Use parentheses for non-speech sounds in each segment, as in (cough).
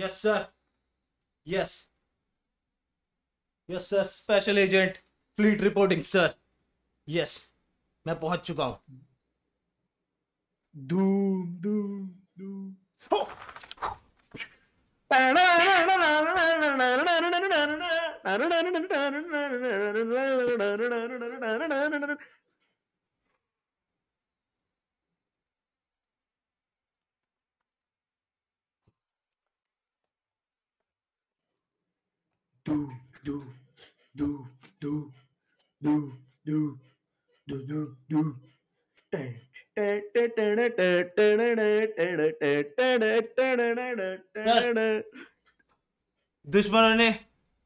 Yes sir yes yes sir special agent fleet reporting sir yes मैं पहुंच चुका हूं धूम धूम धूम do do do do do do do do do दुश्मनों ने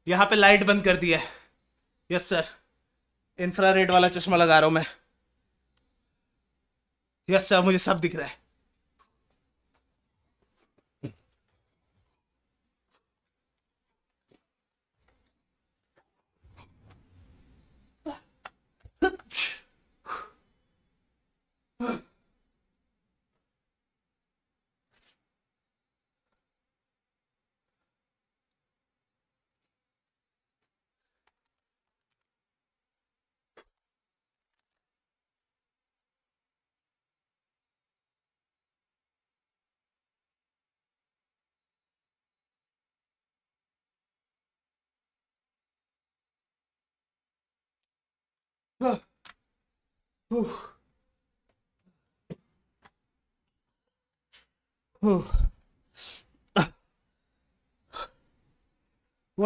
यहाँ पे लाइट बंद कर दी है यस सर इंफ्रारेड वाला चश्मा लगा रहा हूं मैं यस सर मुझे सब दिख रहा है what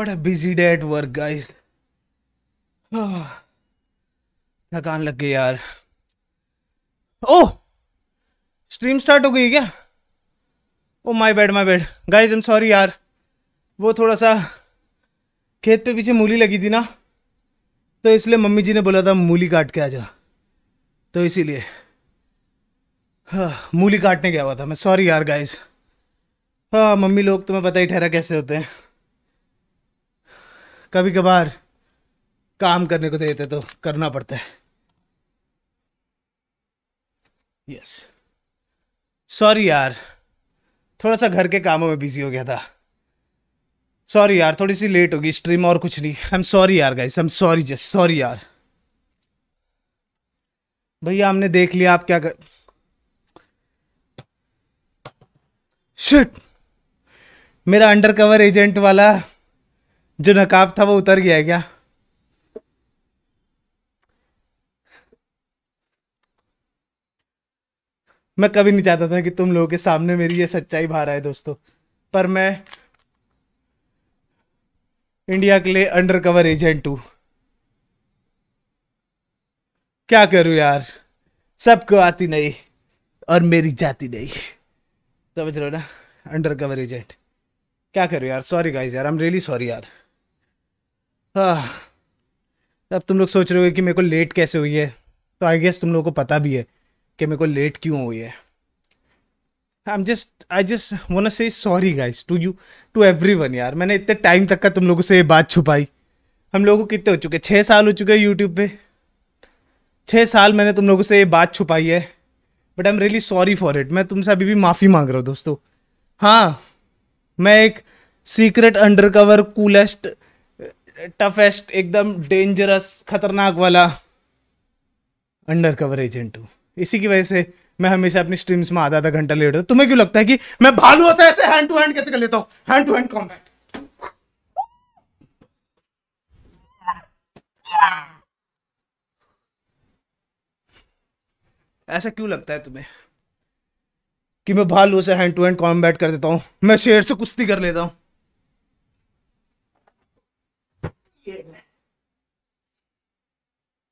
a busy day at work guys थकान लग गई यार ओह स्ट्रीम स्टार्ट हो गई क्या oh my bad my bad guys am sorry यार वो थोड़ा सा खेत पे पीछे मूली लगी थी ना तो इसलिए मम्मी जी ने बोला था मूली काट के आ जा तो इसीलिए हाँ मूली काटने गया हुआ था मैं सॉरी यार गाइस हाँ मम्मी लोग तुम्हें पता ही ठहरा कैसे होते हैं कभी कभार काम करने को देते तो करना पड़ता है यस सॉरी यार थोड़ा सा घर के कामों में बिजी हो गया था सॉरी यार थोड़ी सी लेट होगी स्ट्रीम और कुछ नहीं आई एम सॉरी यार guys I am sorry just sorry यार भैया हमने देख लिया आप क्या कर शिट मेरा अंडरकवर एजेंट वाला जो नकाब था वो उतर गया है क्या मैं कभी नहीं चाहता था कि तुम लोगों के सामने मेरी ये सच्चाई भार आए दोस्तों पर मैं इंडिया के लिए अंडरकवर एजेंट हूं क्या करूँ यार सबको आती नहीं और मेरी जाती नहीं समझ रहे हो ना अंडर कवर एजेंट क्या करूँ यार सॉरी गाइज यार आई एम रियली सॉरी यार हाँ अब तुम लोग सोच रहे हो कि मेरे को लेट कैसे हुई है तो आई गेस तुम लोगों को पता भी है कि मेरे को लेट क्यों हुई है I am just I just wanna say sorry guys to you to everyone यार मैंने इतने टाइम तक का तुम लोगों से ये बात छुपाई हम लोगों को कितने हो चुके छः साल हो चुके हैं यूट्यूब पे छः साल मैंने तुम लोगों से ये बात छुपाई है but I am really sorry for it मैं तुमसे अभी भी माफ़ी मांग रहा हूँ दोस्तों हाँ मैं एक सीक्रेट अंडरकवर कूलेस्ट टफेस्ट एकदम डेंजरस खतरनाक वाला अंडरकवर एजेंट हूँ इसी की वजह से मैं हमेशा अपनी स्ट्रीम्स में आधा आधा घंटा लेट होता तुम्हें क्यों लगता है कि मैं भालू होता है ऐसे हैंड टू हैंड कैसे कर लेता हूँ हैंड टू हैंड कॉम्बैट ऐसा क्यों लगता है तुम्हें कि मैं भालू से हैंड टू हैंड कॉम्बैट कर देता हूं मैं शेर से कुश्ती कर लेता हूं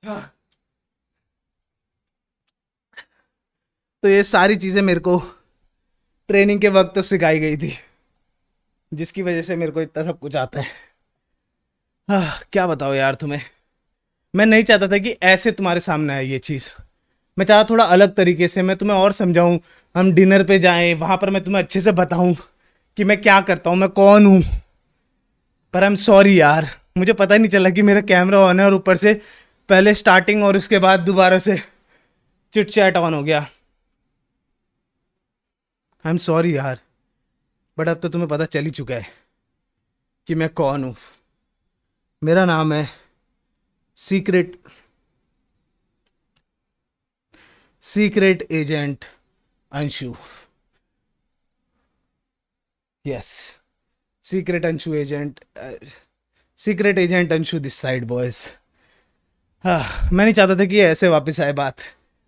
हाँ। तो ये सारी चीज़ें मेरे को ट्रेनिंग के वक्त तो सिखाई गई थी जिसकी वजह से मेरे को इतना सब कुछ आता है आ, हाँ, क्या बताओ यार तुम्हें मैं नहीं चाहता था कि ऐसे तुम्हारे सामने आए ये चीज़ मैं चाहता थोड़ा अलग तरीके से मैं तुम्हें और समझाऊँ हम डिनर पे जाएं वहाँ पर मैं तुम्हें अच्छे से बताऊँ कि मैं क्या करता हूँ मैं कौन हूँ पर आई एम सॉरी यार मुझे पता नहीं चला कि मेरा कैमरा ऑन है और ऊपर से पहले स्टार्टिंग और उसके बाद दोबारा से चिट चैट ऑन हो गया आई एम सॉरी यार बट अब तो तुम्हें पता चल ही चुका है कि मैं कौन हूँ मेरा नाम है secret secret agent Anshu yes secret Anshu agent secret agent Anshu this side boys हाँ मैं नहीं चाहता था कि ऐसे वापस आए बात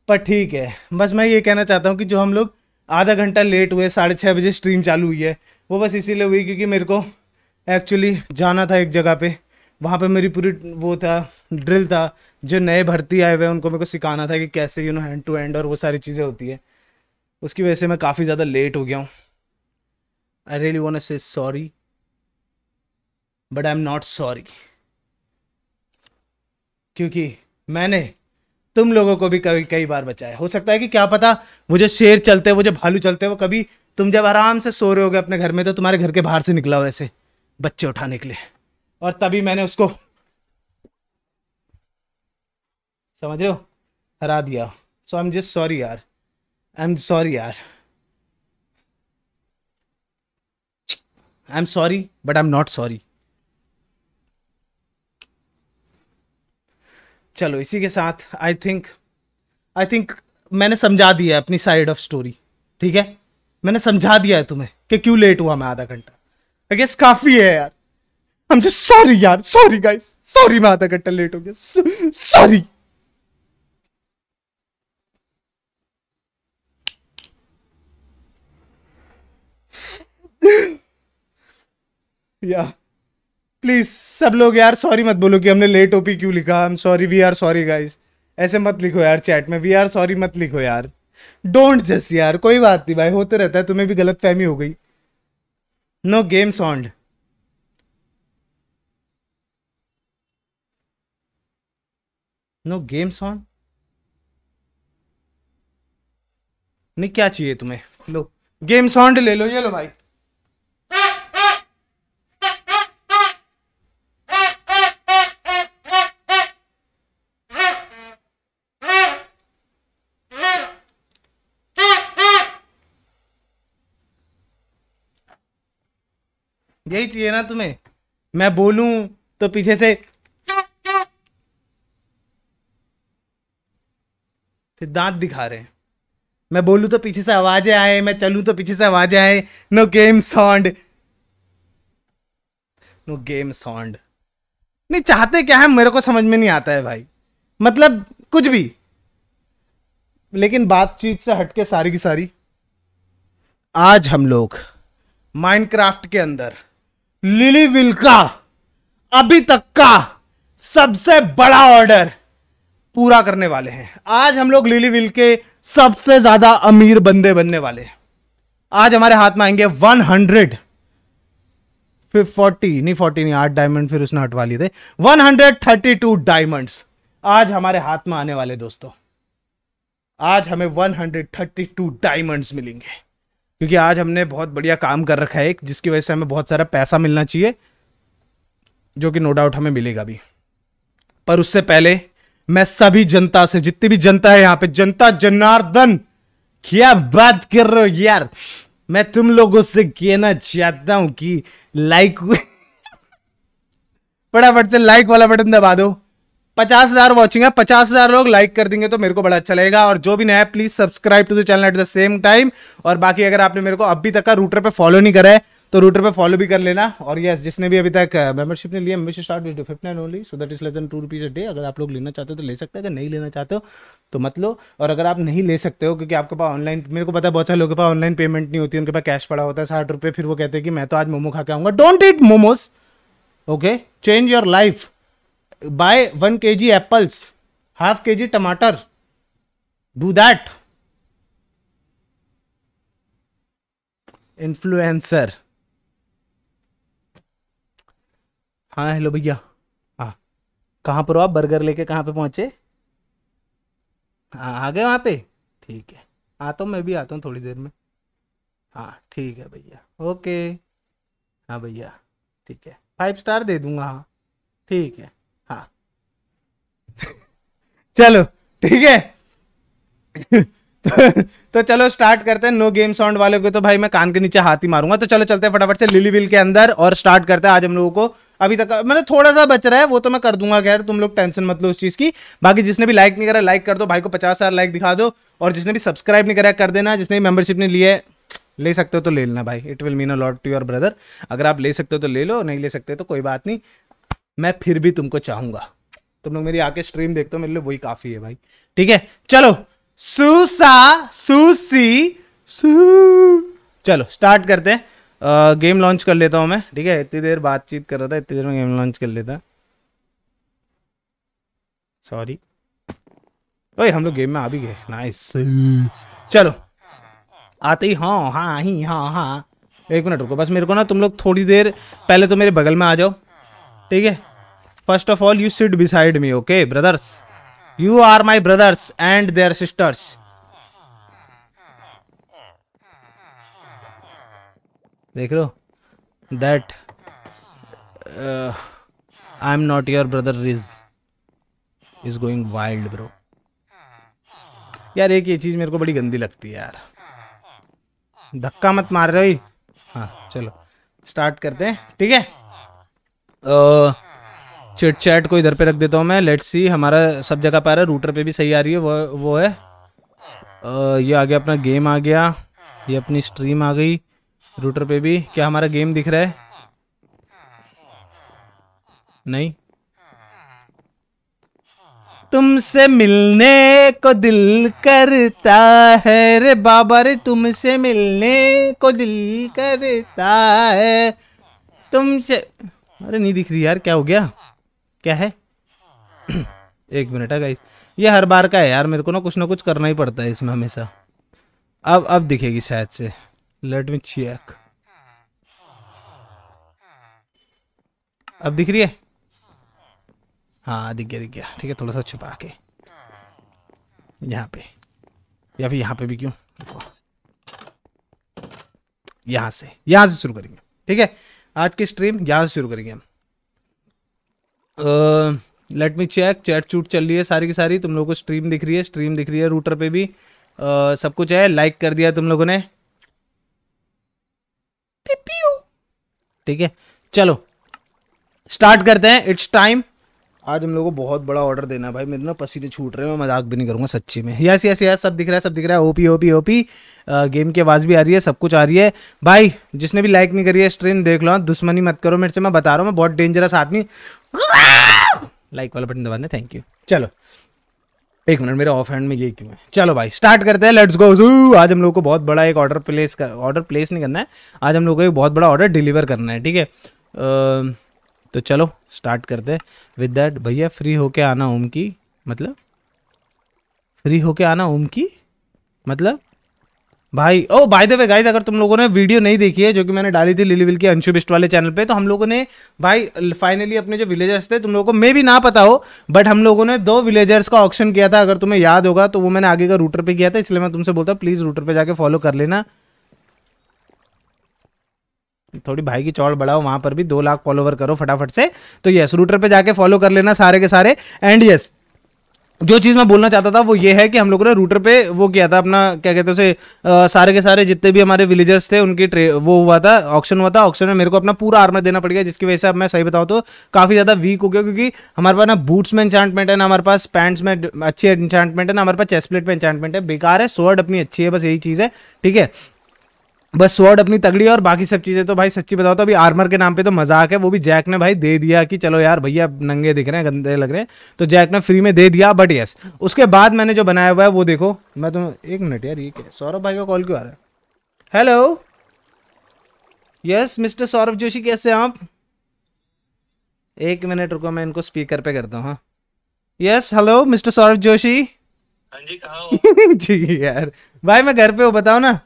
पर ठीक है बस मैं ये कहना चाहता हूँ कि जो हम लोग आधा घंटा लेट हुए साढ़े छः बजे स्ट्रीम चालू हुई है वो बस इसीलिए हुई क्योंकि मेरे को एक्चुअली जाना था एक जगह पे वहाँ पे मेरी पूरी वो था ड्रिल था जो नए भर्ती आए हुए हैं उनको मेरे को सिखाना था कि कैसे you know hand to hand और वो सारी चीज़ें होती है उसकी वजह से मैं काफ़ी ज़्यादा लेट हो गया हूँ I really want say sorry but I am not sorry क्योंकि मैंने तुम लोगों को भी कभी कई बार बचाया हो सकता है कि क्या पता वो जो शेर चलते वो जो भालू चलते वो कभी तुम जब आराम से सो रहे होगे अपने घर में तो तुम्हारे घर के बाहर से निकला हो ऐसे बच्चे उठाने के लिए और तभी मैंने उसको समझ रहे हो हरा दिया so I am just sorry यार आई एम सॉरी यार I am sorry but I am not sorry चलो इसी के साथ आई थिंक आई थिंक मैंने समझा दिया है अपनी साइड ऑफ स्टोरी ठीक है मैंने समझा दिया है तुम्हें कि क्यों लेट हुआ मैं आधा घंटा आई गेस काफ़ी है यार I'm just sorry, सॉरी यार सॉरी गाइस सॉरी मैं आधा घंटा लेट हो गया सॉरी या प्लीज सब लोग यार सॉरी मत बोलो कि हमने लेट ओपी क्यों लिखा I am sorry we are sorry guys ऐसे मत लिखो यार चैट में वी आर सॉरी मत लिखो यार डोंट जस्ट यार कोई बात नहीं भाई होते रहता है तुम्हें भी गलत फहमी हो गई no game sound no games on नहीं क्या चाहिए तुम्हें लो गेम साउंड ले लो ये लो भाई यही चाहिए ना तुम्हें मैं बोलूं तो पीछे से फिर दांत दिखा रहे हैं मैं बोलूँ तो पीछे से आवाजें आए मैं चलूँ तो पीछे से आवाजें आए no game sound no game sound नहीं चाहते क्या है मेरे को समझ में नहीं आता है भाई मतलब कुछ भी लेकिन बातचीत से हटके सारी की सारी आज हम लोग माइनक्राफ्ट के अंदर लिली विल का अभी तक का सबसे बड़ा ऑर्डर पूरा करने वाले हैं आज हम लोग लिली विल के सबसे ज्यादा अमीर बंदे बनने वाले हैं आज हमारे हाथ में आएंगे वन हंड्रेड फोर्टी नहीं फोर्टी नहीं आठ डायमंड फिर उसने हटवा लिए थे one hundred thirty two diamonds आज हमारे हाथ में आने वाले दोस्तों आज हमें 132 डायमंड्स मिलेंगे क्योंकि आज हमने बहुत बढ़िया काम कर रखा है जिसकी वजह से हमें बहुत सारा पैसा मिलना चाहिए जो कि नो डाउट हमें मिलेगा भी पर उससे पहले मैं सभी जनता से जितनी भी जनता है यहाँ पे जनता जनार्दन क्या बात कर रहे हो यार मैं तुम लोगों से कहना चाहता हूं कि लाइक (laughs) फटाफट से लाइक वाला बटन दबा दो पचास हजार वॉचिंग है पचास हजार लोग लाइक कर देंगे तो मेरे को बड़ा अच्छा लगेगा और जो भी नया please subscribe to the channel at the same time और बाकी अगर आपने मेरे को अभी तक का रूटर पे फॉलो नहीं करा है तो रूटर पे फॉलो भी कर लेना और यस जिसने भी अभी तक मेंबरशिप uh, ने लिया membership start with fifty nine only so that is less than two rupees a day अगर आप लोग लेना चाहते हो तो ले सकते हो अगर नहीं लेना चाहते हो तो मत लो और अगर आप नहीं ले सकते हो क्योंकि आपके पास ऑनलाइन मेरे को पता है बहुत सारे लोगों के पास ऑनलाइन पेमेंट नहीं होती उनके पास कैश पड़ा होता है साठ रुपये फिर वो कहते हैं कि मैं तो आज मोमो खा के आऊँगा don't eat momos okay change your life buy one K G apples half K G tamatar do that influencer हाँ हेलो भैया हाँ कहाँ पर हो आप बर्गर लेके कहाँ पे पहुँचे हाँ आ गए वहाँ पे ठीक है आता हूँ मैं भी आता हूँ थोड़ी देर में हाँ ठीक है भैया ओके हाँ भैया ठीक है फाइव स्टार दे दूंगा हाँ ठीक है हाँ (laughs) चलो ठीक है (laughs) तो, तो चलो स्टार्ट करते हैं नो गेम साउंड वाले को तो भाई मैं कान के नीचे हाथ ही मारूंगा तो चलो चलते हैं फटाफट से लिली बिल के अंदर और स्टार्ट करते हैं आज हम लोगों को अभी तक मतलब थोड़ा सा बच रहा है वो तो मैं कर दूंगा खैर तुम लोग टेंशन मत लो उस चीज़ की बाकी जिसने भी लाइक नहीं करा लाइक कर दो भाई को पचास हज़ार लाइक दिखा दो और जिसने भी सब्सक्राइब नहीं करा कर देना जिसने भी मेंबरशिप नहीं लिया है ले सकते हो तो ले लेना भाई it will mean a lot to your brother अगर आप ले सकते हो तो ले लो नहीं ले सकते तो कोई बात नहीं मैं फिर भी तुमको चाहूंगा तुम लोग मेरी आके स्ट्रीम देखते हो मेरे लिए वही काफ़ी है भाई ठीक है चलो सुसा सुसी सु चलो स्टार्ट करते हैं गेम लॉन्च कर लेता हूँ मैं ठीक है इतनी देर बातचीत कर रहा था इतनी देर में गेम लॉन्च कर लेता सॉरी भाई हम लोग गेम में आ भी गए नाइस चलो आते ही हाँ हाँ ही हाँ हाँ एक मिनट रुको बस मेरे को ना तुम लोग थोड़ी देर पहले तो मेरे बगल में आ जाओ ठीक है first of all you sit beside me okay brothers you are my brothers and their sisters देख लो that I am not your brother is is going wild bro यार एक ये चीज़ मेरे को बड़ी गंदी लगती है यार धक्का मत मार रहे हाँ चलो स्टार्ट करते हैं ठीक है चिट चैट को इधर पे रख देता हूँ मैं लेट्स सी हमारा सब जगह पर रहा है रूटर पे भी सही आ रही है वो वो है आ, ये आ गया अपना गेम आ गया ये अपनी स्ट्रीम आ गई रूटर पे भी क्या हमारा गेम दिख रहा है नहीं तुमसे मिलने को दिल करता है रे बाबा रे तुमसे मिलने को दिल करता है तुमसे अरे नहीं दिख रही यार क्या हो गया क्या है (clears throat) एक मिनट है गाइस ये हर बार का है यार मेरे को ना कुछ ना कुछ करना ही पड़ता है इसमें हमेशा अब अब दिखेगी शायद से लेट मी चेक अब दिख रही है हाँ दिख गया दिख गया ठीक है थोड़ा सा छुपा के यहाँ पे या फिर यहाँ पे भी क्यों यहाँ से यहाँ से शुरू करेंगे ठीक है आज की स्ट्रीम यहाँ से शुरू करेंगे हम लेट मी चेक चैट चूट चल रही है सारी की सारी तुम लोगों को स्ट्रीम दिख रही है स्ट्रीम दिख रही है रूटर पे भी uh, सब कुछ है लाइक कर दिया तुम लोगों ने ठीक है चलो स्टार्ट करते हैं इट्स टाइम आज हम लोगों को बहुत बड़ा ऑर्डर देना है भाई मेरे ना पसीने छूट रहे हैं मैं मजाक भी नहीं करूंगा सच्ची में यस यस यस सब दिख रहा है सब दिख रहा है ओपी ओपी ओपी गेम की आवाज़ भी आ रही है सब कुछ आ रही है भाई जिसने भी लाइक नहीं करी है स्ट्रीम देख लो हाँ, दुश्मनी मत करो मेरे से मैं बता रहा हूँ मैं बहुत डेंजरस आदमी लाइक वाला बटन दबाने थैंक यू चलो एक मिनट मेरे ऑफ हैंड में ये क्यों है चलो भाई स्टार्ट करते हैं लेट्स गो आज हम लोग को बहुत बड़ा एक ऑर्डर प्लेस कर ऑर्डर प्लेस नहीं करना है आज हम लोग को एक बहुत बड़ा ऑर्डर डिलीवर करना है ठीक है तो चलो स्टार्ट करते हैं विद डैट भैया फ्री होके आना ओम की मतलब फ्री होके आना ओम की मतलब भाई oh by the way guys अगर तुम लोगों ने वीडियो नहीं देखी है जो कि मैंने डाली थी लिली विल के अंशु बिस्ट वाले चैनल पे तो हम लोगों ने भाई फाइनली अपने जो विलेजर्स थे तुम लोगों को मे भी ना पता हो बट हम लोगों ने दो विलेजर्स का ऑप्शन किया था अगर तुम्हें याद होगा तो वो मैंने आगे का रूटर पर किया था इसलिए मैं तुमसे बोलता हूँ प्लीज़ रूटर पर जाके फॉलो कर लेना थोड़ी भाई की चौड़ बढ़ाओ वहां पर भी दो लाख फॉलोवर करो फटाफट से तो यस रूटर पर जाके फॉलो कर लेना सारे के सारे एंड यस जो चीज़ मैं बोलना चाहता था वो ये है कि हम लोगों ने रूटर पे वो किया था अपना क्या कहते हैं उसे सारे के सारे जितने भी हमारे विलेजर्स थे उनकी ट्रे वो हुआ था ऑक्शन हुआ था ऑक्शन में मेरे को अपना पूरा आर्मर देना पड़ गया जिसकी वजह से अब मैं सही बताऊँ तो काफ़ी ज़्यादा वीक हो गया क्योंकि हमारे पास ना बूट्स में इंचांटमेंट है ना हमारे पास पैंट्स में अच्छी इंचांटमेंट है ना हमारे पास चेस्ट प्लेट में इंचांटमेंट है बेकार है स्वर्ड अपनी अच्छी है बस यही चीज़ है ठीक है बस स्वॉर्ड अपनी तगड़ी और बाकी सब चीज़ें तो भाई सच्ची बताओ तो अभी आर्मर के नाम पे तो मजाक है वो भी जैक ने भाई दे दिया कि चलो यार भैया नंगे दिख रहे हैं गंदे लग रहे हैं तो जैक ने फ्री में दे दिया बट यस उसके बाद मैंने जो बनाया हुआ है वो देखो मैं तुम तो, एक मिनट यार ये सौरभ भाई का कॉल क्यों आ रहा है hello yes mister Saurabh Joshi कैसे आप एक मिनट रुको मैं इनको स्पीकर पे करता हूँ हाँ yes hello mister Saurabh Joshi हाँ जी (laughs) जी यार भाई मैं घर पे हूँ बताओ ना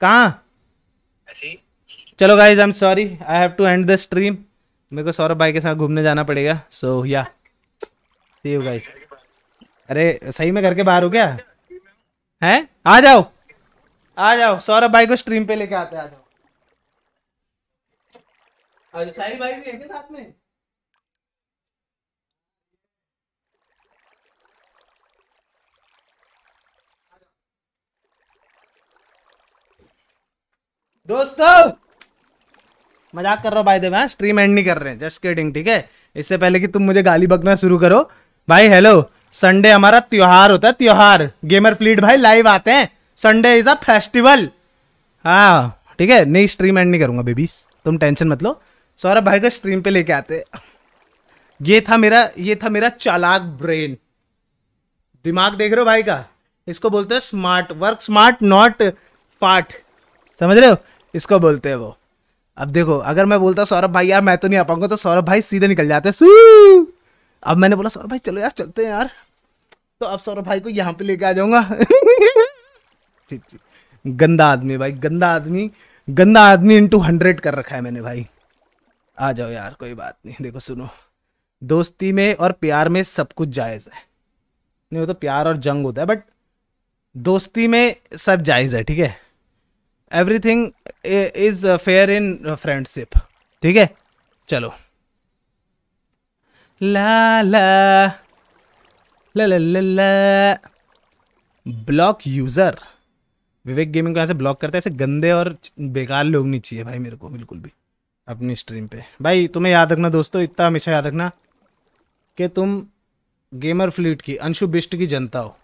कहाँ चलो guys I am sorry I have to end the stream मेरे को सौरभ भाई के साथ घूमने जाना पड़ेगा सो या सी यू गाइज अरे सही में घर के बाहर हो क्या हैं आ जाओ आ जाओ सौरभ भाई को स्ट्रीम पे लेके आते आ जाओ साहिल भाई भी है क्या साथ में दोस्तों मजाक कर रहा हूँ भाई देव स्ट्रीम एंड नहीं कर रहे हैं जस्ट किडिंग ठीक है इससे पहले कि तुम मुझे गाली बकना शुरू करो भाई हेलो संडे हमारा त्योहार होता है त्योहार गेमर फ्लीट भाई लाइव आते हैं संडे इज अ फेस्टिवल हाँ ठीक है नहीं स्ट्रीम एंड नहीं करूंगा बेबीज तुम टेंशन मत लो सौरभ भाई को स्ट्रीम पे लेके आते ये था मेरा ये था मेरा चालाक ब्रेन दिमाग देख रहे हो भाई का इसको बोलते हैं smart work smart not part समझ रहे हो इसको बोलते हैं वो अब देखो अगर मैं बोलता सौरभ भाई यार मैं तो नहीं आ पाऊंगा तो सौरभ भाई सीधे निकल जाते सू अब मैंने बोला सौरभ भाई चलो यार चलते हैं यार तो अब सौरभ भाई को यहाँ पे लेके आ जाऊंगा (laughs) ठीक ठीक गंदा आदमी भाई गंदा आदमी गंदा आदमी इंटू हंड्रेड कर रखा है मैंने भाई आ जाओ यार कोई बात नहीं देखो सुनो दोस्ती में और प्यार में सब कुछ जायज़ है नहीं वो तो प्यार और जंग होता है बट दोस्ती में सब जायज़ है ठीक है everything is fair in friendship ठीक है चलो ला ला ला ला ला ला ब्लॉक यूज़र विवेक गेमिंग को यहाँ से ब्लॉक करता है ऐसे गंदे और बेकार लोग नहीं चाहिए भाई मेरे को बिल्कुल भी अपनी स्ट्रीम पे भाई तुम्हें याद रखना दोस्तों इतना हमेशा याद रखना कि तुम गेमर फ्लीट की अंशु बिस्ट की जनता हो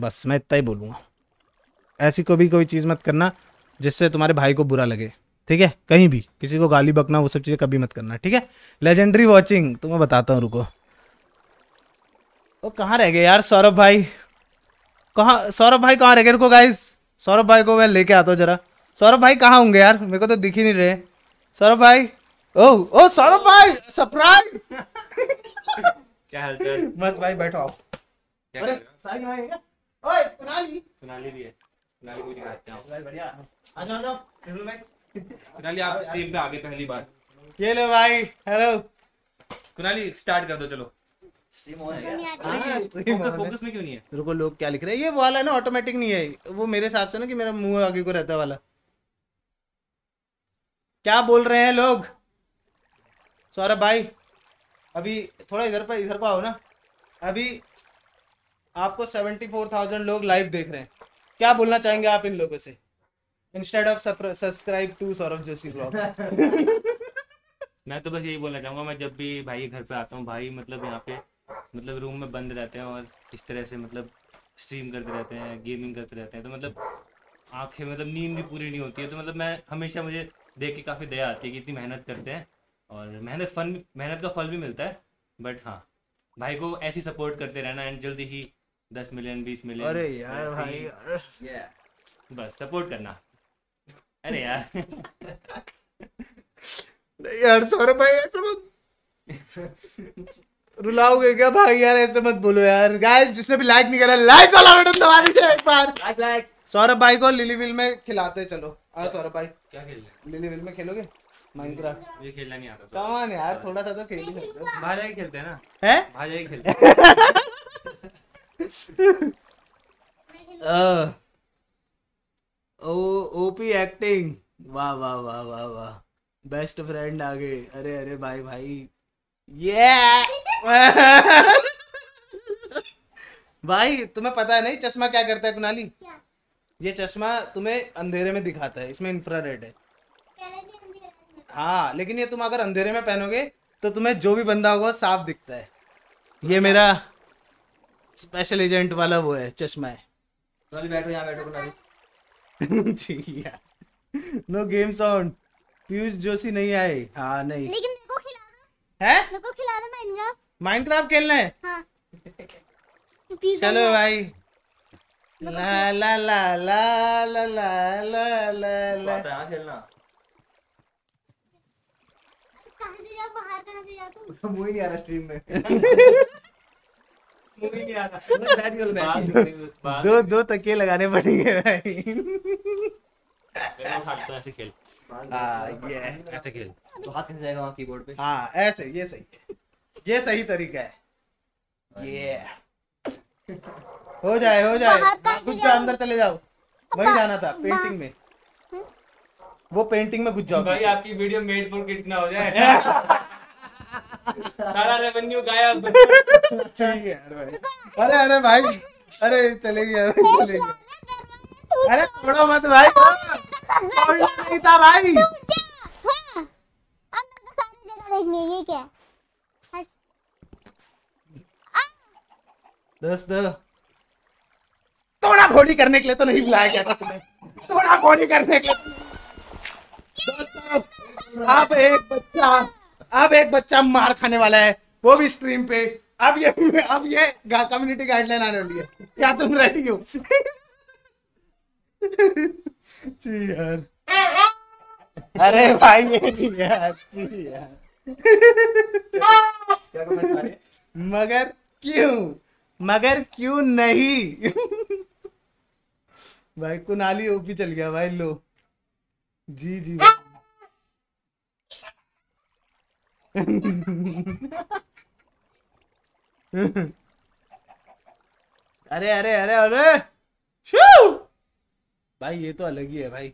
बस मैं इतना ही बोलूँगा ऐसी कभी कोई चीज़ मत करना जिससे तुम्हारे भाई को बुरा लगे ठीक है कहीं भी किसी को गाली बकना वो सब चीज़ें कभी मत करना ठीक है लेजेंडरी वॉचिंग तो मैं बताता हूँ रुको वो कहाँ रह गए यार सौरभ भाई कहाँ सौरभ भाई कहाँ रह गए रुको गाइस सौरभ भाई को मैं लेके आता हूँ जरा सौरभ भाई कहाँ होंगे यार मेरे को तो दिख ही नहीं रहे सौरभ भाई ओ ओ सौरभ भाई सरप्राइज क्या हाल चाल मस्त भाई बैठो आप अरे साहिल भाई ओए कुनाली कुनाली भी है कुनाली हाँ आप स्ट्रीम पे आगे पहली बार ये लो भाई हेलो कुनाली स्टार्ट कर दो चलो हाँ, को रहता वाला क्या बोल रहे हैं लोग सौरभ भाई अभी थोड़ा इधर पर इधर को आओ ना अभी आपको सेवेंटी फोर थाउजेंड लोग लाइव देख रहे हैं क्या बोलना चाहेंगे आप इन लोगों से instead of subscribe to Saurabh Joshi blog मैं तो बस यही बोलना चाहूंगा मैं जब भी भाई घर पे आता हूँ भाई मतलब यहाँ पे मतलब रूम में बंद रहते हैं और इस तरह से मतलब स्ट्रीम करते रहते हैं गेमिंग करते रहते हैं तो मतलब आंखें मतलब नींद भी पूरी नहीं होती है तो मतलब मैं हमेशा मुझे देख के काफ़ी दया आती है कि इतनी मेहनत करते हैं और मेहनत फन मेहनत का फल भी मिलता है बट हाँ भाई को ऐसी सपोर्ट करते रहना एंड जल्दी ही दस मिलियन बीस मिलियन अरे यार भाई बस सपोर्ट करना अरे यार नहीं यार सौरभ भाई ऐसे मत रुलाओगे क्या भाई यार ऐसे मत बोलो यार गाइस जिसने भी लाइक नहीं करा लाइक वाला बटन दबा दीजिए एक बार लाइक लाइक सौरभ भाई को लिली विल में खिलाते चलो आ हाँ, सौरभ भाई क्या खेल रहे लिली विल में खेलोगे माइनक्राफ्ट ये खेलना नहीं आता कौन यार थोड़ा सा तो खेल ही सकते हो भाई खेलते हैं ना हैं भाई खेलते हैं (laughs) ओ ओपी एक्टिंग वाह वाह वाह वाह वाह बेस्ट फ्रेंड आ गए अरे अरे भाई भाई ये (laughs) भाई तुम्हें पता है नहीं चश्मा क्या करता है कुनाली ये चश्मा तुम्हें अंधेरे में दिखाता है इसमें इंफ्रा रेड है हाँ लेकिन ये तुम अगर अंधेरे में पहनोगे तो तुम्हें जो भी बंदा होगा साफ दिखता है ये मेरा स्पेशल एजेंट वाला वो है चश्मा है तो बैठो यहाँ बैठो जी no game sound Piyush Joshi नहीं आए हाँ नहीं लेकिन मेरे को खिला दो है मेरे को खिला दो माइनक्राफ्ट माइनक्राफ्ट खेलना है हाँ (laughs) चलो भाई ला ला ला ला ला ला ला ला ला हाँ, खेलना बाहर कहाँ से जा तुम समझ (laughs) नहीं आ रहा स्ट्रीम में (laughs) दो दो तके लगाने पड़ेंगे भाई ऐसे खेल ये ऐसे खेल तो हाथ कैसे जाएगा वहाँ कीबोर्ड पे हाँ ऐसे ये सही ये सही तरीका है ये हो जाए हो जाए घुस जाओ अंदर चले जाओ वही जाना था पेंटिंग में हम्म। वो पेंटिंग में घुस जाओ भाई आपकी वीडियो मेड फॉर किड्स ना हो जाए (laughs) सारा रेवेन्यू गायब ठीक है यार भाई अरे अरे भाई अरे चले गया चले गया अरे छोड़ो मत भाई छोड़ना हाँ। नहीं था भाई हाँ। तो ये क्या दस दस थोड़ा घोड़ी करने के लिए तो नहीं बुलाया गया था तुम्हें थोड़ा घोड़ी करने के लिए आप एक बच्चा अब एक बच्चा मार खाने वाला है वो भी स्ट्रीम पे अब ये अब ये कम्युनिटी गाइडलाइन आने वाली है क्या तुम रेडी हो (laughs) जी यार अरे भाई ये भी यार जी यार मगर क्यों मगर क्यों नहीं (laughs) भाई कुनाली ओपी चल गया भाई लो जी जी भाई। (laughs) अरे अरे अरे अरे भाई ये तो अलग ही है भाई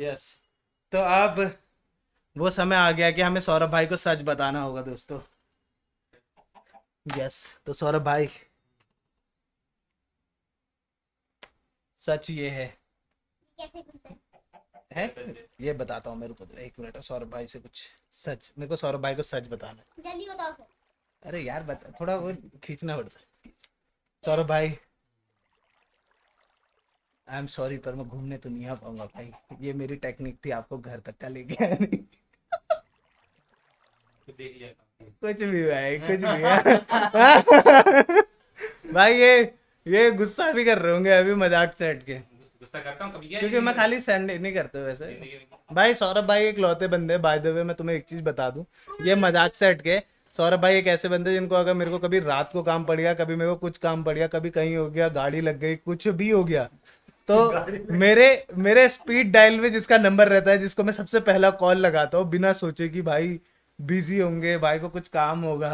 यस तो अब वो समय आ गया कि हमें सौरभ भाई को सच बताना होगा दोस्तों यस तो सौरभ भाई सच ये है है ये बताता हूँ मेरे को एक मिनट सौरभ भाई से कुछ सच मेरे को सौरभ भाई को सच बताना जल्दी बताओ अरे यार बता थोड़ा वो खींचना पड़ता सौरभ भाई आई एम सॉरी पर मैं घूमने तो नहीं आ पाऊंगा भाई ये मेरी टेक्निक थी आपको घर तक का लेके आने कुछ भी भाई कुछ भी (laughs) भाई ये ये गुस्सा भी कर रहे होंगे अभी मजाक से के क्योंकि मैं खाली सेंड नहीं करते वैसे भाई सौरभ भाई एक लौते बंदे बाय द वे मैं तुम्हें एक चीज बता दूं ये मजाक से हटके सौरभ भाई एक ऐसे बंदे जिनको अगर मेरे को कभी रात को काम पड़ गया कभी मेरे को कुछ काम पड़ गया कभी कहीं हो गया गाड़ी लग गई कुछ भी हो गया तो (laughs) मेरे मेरे स्पीड डायल में जिसका नंबर रहता है जिसको मैं सबसे पहला कॉल लगाता हूँ बिना सोचे कि भाई बिजी होंगे भाई को कुछ काम होगा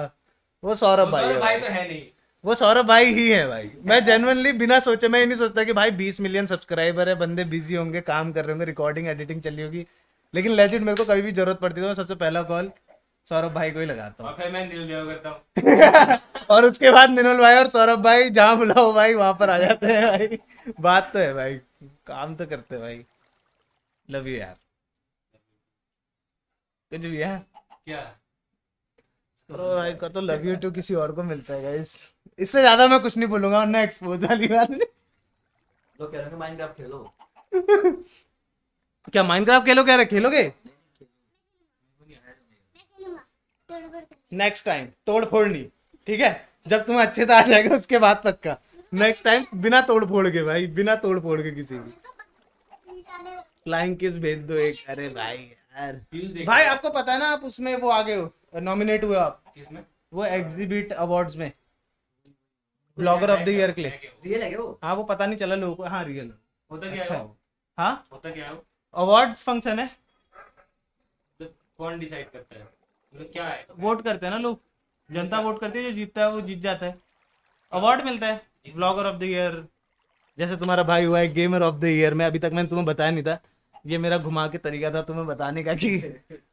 वो सौरभ भाई, भाई तो है नहीं वो सौरभ भाई ही है भाई मैं जेनवनली बिना सोचे मैं ये नहीं सोचता कि भाई बीस मिलियन सब्सक्राइबर है बंदे बिजी होंगे काम कर रहे होंगे रिकॉर्डिंग एडिटिंग चली होगी लेकिन लेजेंड मेरे को कभी भी जरूरत पड़ती है तो मैं सबसे पहला कॉल सौरभ भाई को ही लगाता हूँ फिर मैं करता हूँ (laughs) और उसके बाद निनोल भाई और सौरभ भाई जहाँ बुलाओ भाई वहां पर आ जाते हैं भाई बात तो है भाई काम तो करते भाई लव यू यार कुछ भी है क्या भाई का तो लव यू टू किसी और को मिलता है गाइस इससे ज्यादा मैं कुछ नहीं बोलूंगा वरना एक्सपोज वाली बात नहीं तो कह रहे हैं माइनक्राफ्ट खेलो क्या माइनक्राफ्ट खेलो कह रहे खेलोगे नेक्स्ट टाइम तोड़ फोड़ नहीं ठीक है जब तुम्हें अच्छे से आ जाएगा उसके बाद तक का नेक्स्ट टाइम बिना तोड़ फोड़ के भाई बिना तोड़ फोड़ के किसी भी फ्लाइंग किस भेज दो एक अरे भाई यार भाई आपको पता है ना आप उसमें वो आगे हो नॉमिनेट uh, हुए आप किसमें वो एग्जीबिट अवार्ड्स में ब्लॉगर ऑफ द ईयर के लिए रियल है क्या वो हाँ वो पता नहीं चला लोगों को हाँ रियल होता क्या है अच्छा। हाँ होता क्या है अवार्ड्स फंक्शन है तो कौन डिसाइड करता है तो क्या है वोट करते हैं ना लोग जनता वोट करती है जो जीतता है वो जीत जाता है अवार्ड मिलता है ब्लॉगर ऑफ द ईयर जैसे तुम्हारा भाई हुआ है गेमर ऑफ द ईयर में अभी तक मैंने तुम्हें बताया नहीं था ये मेरा घुमा के तरीका था तुम्हें बताने का कि (laughs)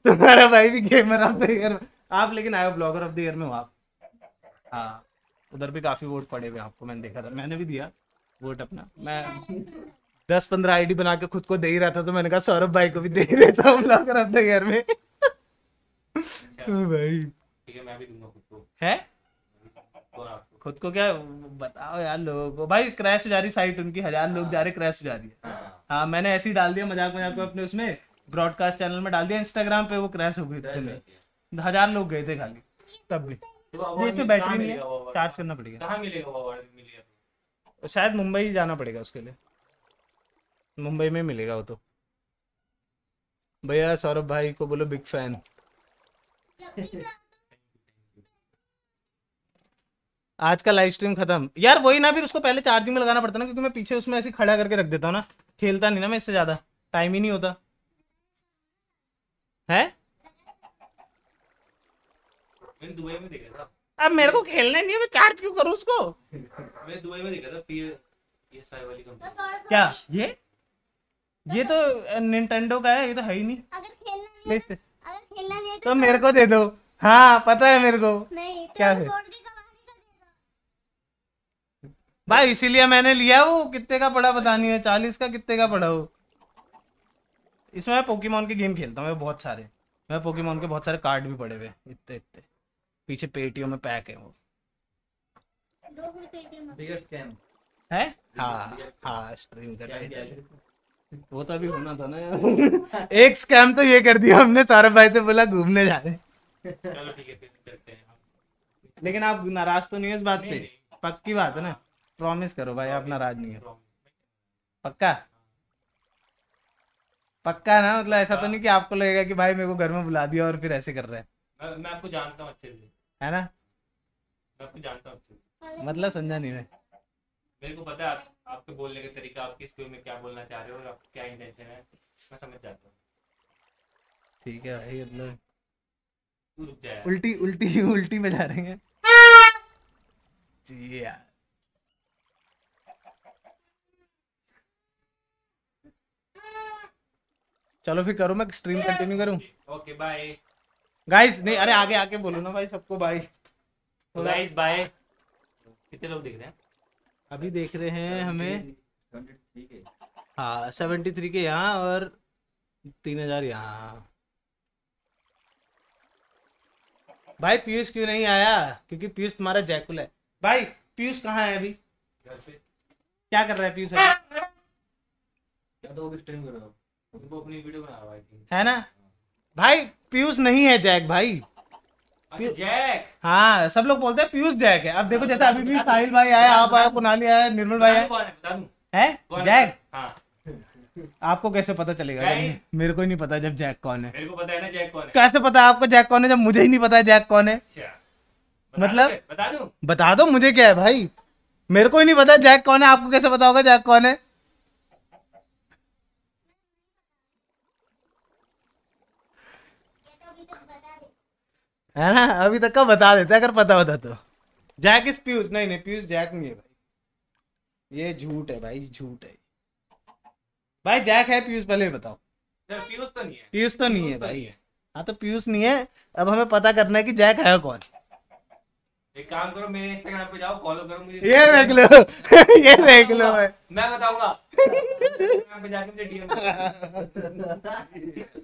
तुम्हारा भाई भी गेमर ऑफ द ईयर आप लेकिन आए ब्लॉगर ऑफ द ईयर में हो आप हाँ उधर भी काफी वोट पड़े हुए आपको मैंने देखा था मैंने भी दिया वोट अपना मैं दस पंद्रह आईडी बना के खुद को दे ही रहा था तो मैंने कहा सौरभ भाई को भी दे देता हूँ ब्लॉगर ऑफ द ईयर में (laughs) अच्छा। हाँ भाई ठीक है मैं भी दूंगा खुद को है खुद को क्या बताओ यार लोगों को भाई क्रैश जा रही साइट उनकी हजार लोग जा रहे क्रैश जा रही है हाँ।, हाँ मैंने ऐसे ही डाल दिया मजाक मजाक में अपने उसमें ब्रॉडकास्ट चैनल में डाल दिया इंस्टाग्राम पे वो क्रैश हो गई थी हजार लोग गए थे खाली तब भी तो इसमें बैटरी नहीं है चार्ज करना पड़ेगा कहाँ मिलेगा शायद मुंबई जाना पड़ेगा उसके लिए मुंबई में मिलेगा वो तो भैया सौरभ भाई को बोलो बिग फैन आज का लाइव स्ट्रीम खत्म यार वही ना फिर उसको पहले चार्जिंग में लगाना पड़ता ना क्योंकि मैं पीछे उसमें ऐसे खड़ा करके रख देता हूँ ना खेलता नहीं ना मैं इससे ज्यादा टाइम ही नहीं होता है अब मेरे को खेलना नहीं है मैं चार्ज क्यों करूँ उसको क्या ये ये तो निंटेंडो का है ये तो है ही नहीं अगर खेलना तो-, तो, तो मेरे को दे दो हाँ पता है मेरे को नहीं, तो क्या है भाई इसीलिए मैंने लिया वो कितने का पड़ा पता नहीं है चालीस का कितने का पड़ा वो इसमें मैं पोकीमोन के गेम खेलता हूँ बहुत सारे मैं पोकीमोन के बहुत सारे कार्ड भी पड़े हुए इतने इतने पीछे पेटियों में पैक है वो है स्ट्रीम हाँ, हाँ, वो तो अभी होना था ना यार (laughs) एक स्कैम तो ये कर दिया हमने सौरभ भाई से बोला घूमने जा रहे लेकिन आप नाराज तो नहीं है इस बात से पक्की बात है ना प्रॉमिस करो भाई आप नाराज नहीं हो पक्का पक्का ना मतलब ऐसा तो हाँ। नहीं कि आपको लगेगा कि भाई मेरे को घर में बुला दिया और फिर ऐसे कर रहे हैं मैं आपको जानता हूँ अच्छे से है ना मैं आपको जानता हूँ अच्छे से मतलब समझा नहीं मैं मेरे को पता है आप, आपके बोलने का तरीका आप किस वे में क्या बोलना चाह रहे हो और आपका क्या इंटेंशन है मैं समझ जाता हूँ ठीक है भाई मतलब उल्टी उल्टी उल्टी में जा रहे हैं जी यार चलो फिर करो मैं स्ट्रीम कंटिन्यू करूँ ओके बाय गाइस नहीं अरे आगे आके बोलो ना भाई सबको बाय गाइस बाय कितने लोग देख रहे हैं अभी देख रहे हैं हमें हाँ सेवेंटी थ्री के यहाँ और तीन हजार यहाँ भाई पीयूष क्यों नहीं आया क्योंकि पीयूष तुम्हारा जयकुल है भाई पीयूष कहाँ है अभी क्या कर रहा है पीयूष तो है ना भाई पीयूष नहीं है जैक भाई अच्छा, जैक हाँ सब लोग बोलते हैं पीयूष जैक है अब देखो जैसे अभी भी साहिल भाई आया आप आया कुनाली आया निर्मल भाई आया है जैक हाँ। आपको कैसे पता चलेगा मेरे को ही नहीं पता जब जैक कौन है मेरे को पता है ना जैक कौन है कैसे पता है आपको जैक कौन है जब मुझे ही नहीं पता है जैक कौन है अच्छा। मतलब बता दो बता दो मुझे क्या है भाई मेरे को ही नहीं पता जैक कौन है आपको कैसे पता होगा जैक कौन है है ना अभी तक तो का बता देते अगर पता होता तो जैक इस पीयूष नहीं नहीं पीयूष जैक नहीं है भाई ये झूठ है भाई झूठ है भाई जैक है पीयूष पहले बताओ पीयूष तो नहीं है पीयूष तो नहीं है तो भाई हाँ तो पीयूष नहीं है अब हमें पता करना है कि जैक है कौन एक काम करो मेरे इंस्टाग्राम पे जाओ फॉलो करो मुझे ये देख लो (laughs) ये देख लो मैं बताऊंगा मैं (laughs) पे जाके मुझे DM (laughs)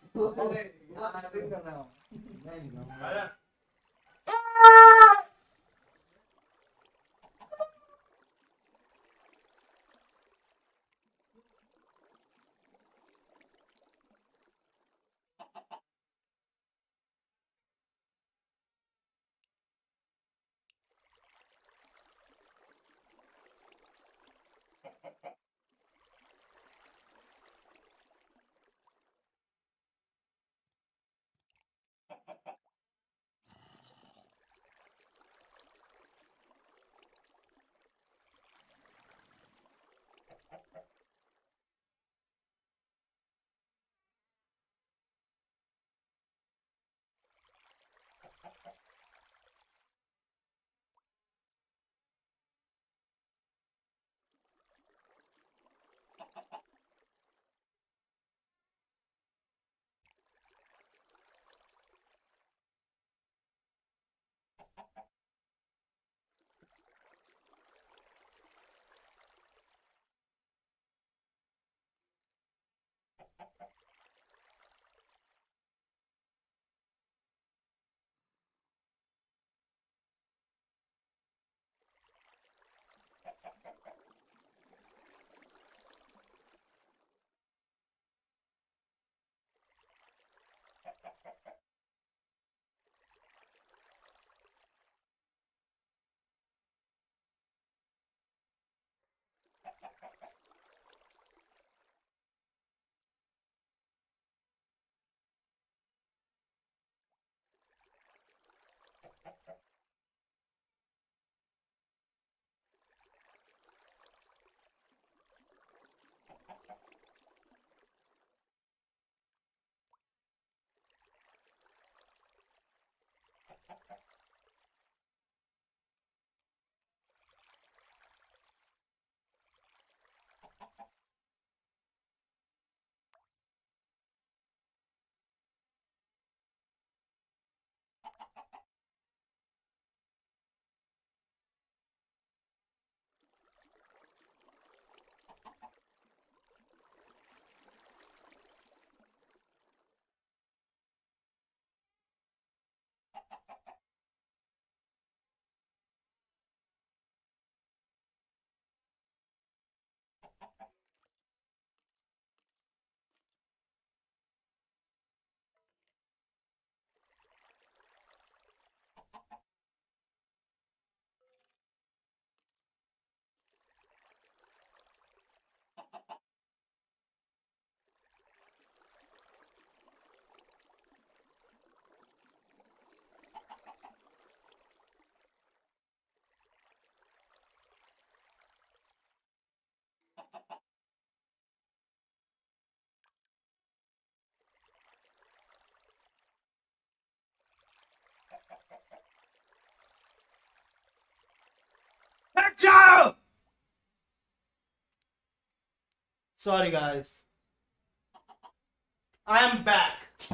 Ôi, đứng nào. Nhanh nào. जाओ sorry guys I am back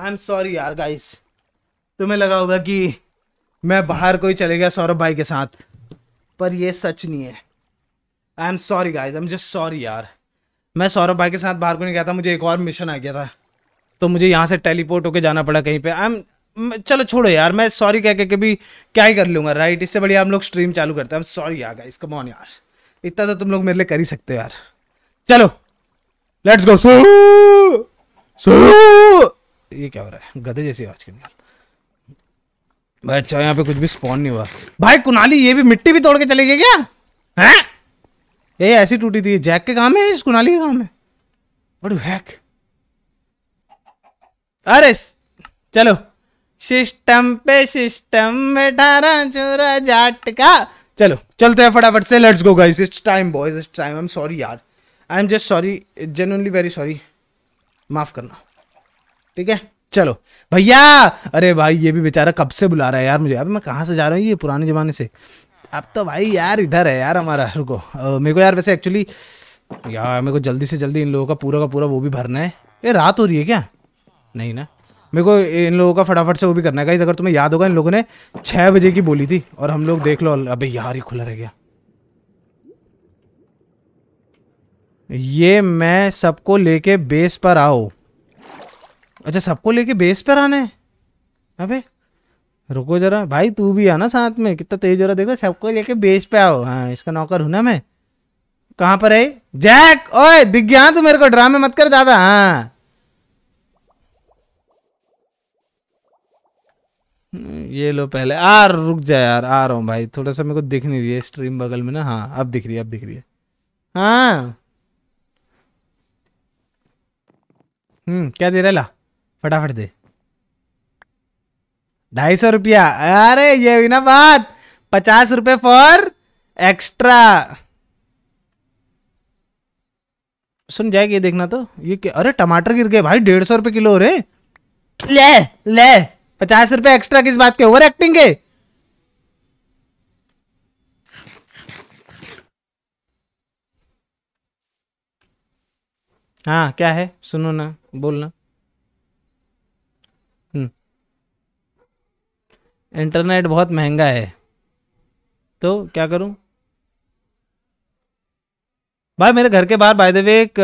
I am sorry यार गाइस तुम्हें लगा होगा कि मैं बाहर कोई चले गया सौरभ भाई के साथ पर ये सच नहीं है I am sorry guys I am just sorry यार मैं सौरभ भाई के साथ बाहर को नहीं गया था मुझे एक और मिशन आ गया था तो मुझे यहाँ से टेलीपोर्ट होकर जाना पड़ा कहीं पे आई एम चलो छोड़ो यार मैं सॉरी कह के कभी क्या ही कर लूंगा राइट इससे बढ़िया हम लोग स्ट्रीम चालू करते हैं सॉरी यार गाइस कम ऑन यार इतना तो तुम लोग मेरे लिए कर ही सकते हो यार चलो लेट्स गो सो सो ये क्या हो रहा है गधे जैसी आवाज के निकाल भाई अच्छा यहाँ पे कुछ भी स्पॉन नहीं हुआ भाई कुनाली ये भी मिट्टी भी तोड़ के चले गए क्या है ये ऐसी टूटी थी जैक के काम है इस कुनाली के काम है अरे चलो सिस्टम पे सिस्टम अठारह चूरा जाट का चलो चलते हैं फटाफट से let's go guys it's time boys it's time I am sorry यार I am just sorry genuinely very sorry माफ करना ठीक है चलो भैया अरे भाई ये भी बेचारा कब से बुला रहा है यार मुझे अब मैं कहाँ से जा रहा हूँ ये पुराने ज़माने से अब तो भाई यार इधर है यार हमारा रुको मेरे को यार वैसे एक्चुअली यार मेरे को जल्दी से जल्दी इन लोगों का पूरा का पूरा वो भी भरना है ये रात हो रही है क्या नहीं ना मेरे को इन लोगों का फटाफट से वो भी करना है अगर तुम्हें याद होगा इन लोगों ने छः बजे की बोली थी और हम लोग देख लो अबे यार ही खुला रह गया ये मैं सबको लेके बेस पर आओ अच्छा सबको लेके बेस पर आने अबे रुको जरा भाई तू भी आना साथ में कितना तेज जरा देख रहा सबको लेके बेस पे आओ हाँ इसका नौकर हूं ना मैं कहाँ पर है जैक ओए दिख गया तू मेरे को ड्रामे मत कर दादा हाँ ये लो पहले आ रुक जा यार आ रहा हूँ भाई थोड़ा सा मेरे को दिख नहीं रही है स्ट्रीम बगल में ना हाँ अब दिख रही है अब दिख रही है हाँ हम्म क्या दे रहा ला फटाफट दे ढाई सौ रुपया अरे ये भी ना बात पचास रुपये फॉर एक्स्ट्रा सुन जाएगी देखना तो ये क्या अरे टमाटर गिर गए भाई डेढ़ सौ रुपये किलो रे ले ले पचास रुपए एक्स्ट्रा किस बात के ओवर एक्टिंग के हाँ क्या है सुनो ना बोलना इंटरनेट हम्म। बहुत महंगा है तो क्या करूं भाई मेरे घर के बाहर बाय द वे एक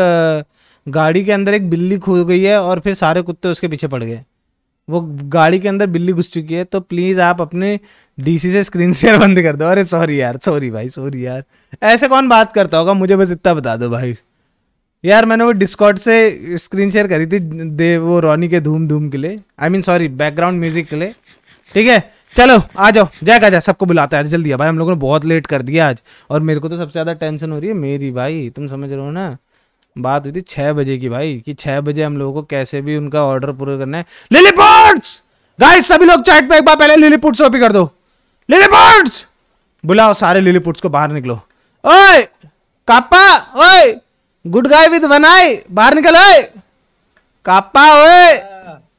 गाड़ी के अंदर एक बिल्ली खो गई है और फिर सारे कुत्ते उसके पीछे पड़ गए वो गाड़ी के अंदर बिल्ली घुस चुकी है तो प्लीज़ आप अपने डीसी से स्क्रीन शेयर बंद कर दो अरे सॉरी यार सॉरी भाई सॉरी यार ऐसे कौन बात करता होगा मुझे बस इतना बता दो भाई यार मैंने वो डिस्कॉट से स्क्रीन शेयर करी थी दे वो रोनी के धूम धूम के लिए I mean sorry background music के लिए ठीक है चलो आ जाओ जय का जा सबको बुलाता है जल्दी भाई हम लोगों ने बहुत लेट कर दिया आज और मेरे को तो सबसे ज़्यादा टेंशन हो रही है मेरी भाई तुम समझ रहे हो ना बात हुई थी छह बजे की भाई कि छह बजे हम लोगों को कैसे भी उनका ऑर्डर पूरा करना है लिली पोर्ट्स गाइस सभी लोग चैट पे एक बार पहले लिली पुट्स ओपी कर दो लिली पुट्स बुलाओ सारे लिली पुट्स को बाहर निकलो ओए कापा ओए गुड गाय विद वन आई बाहर निकल ओए कापा ओए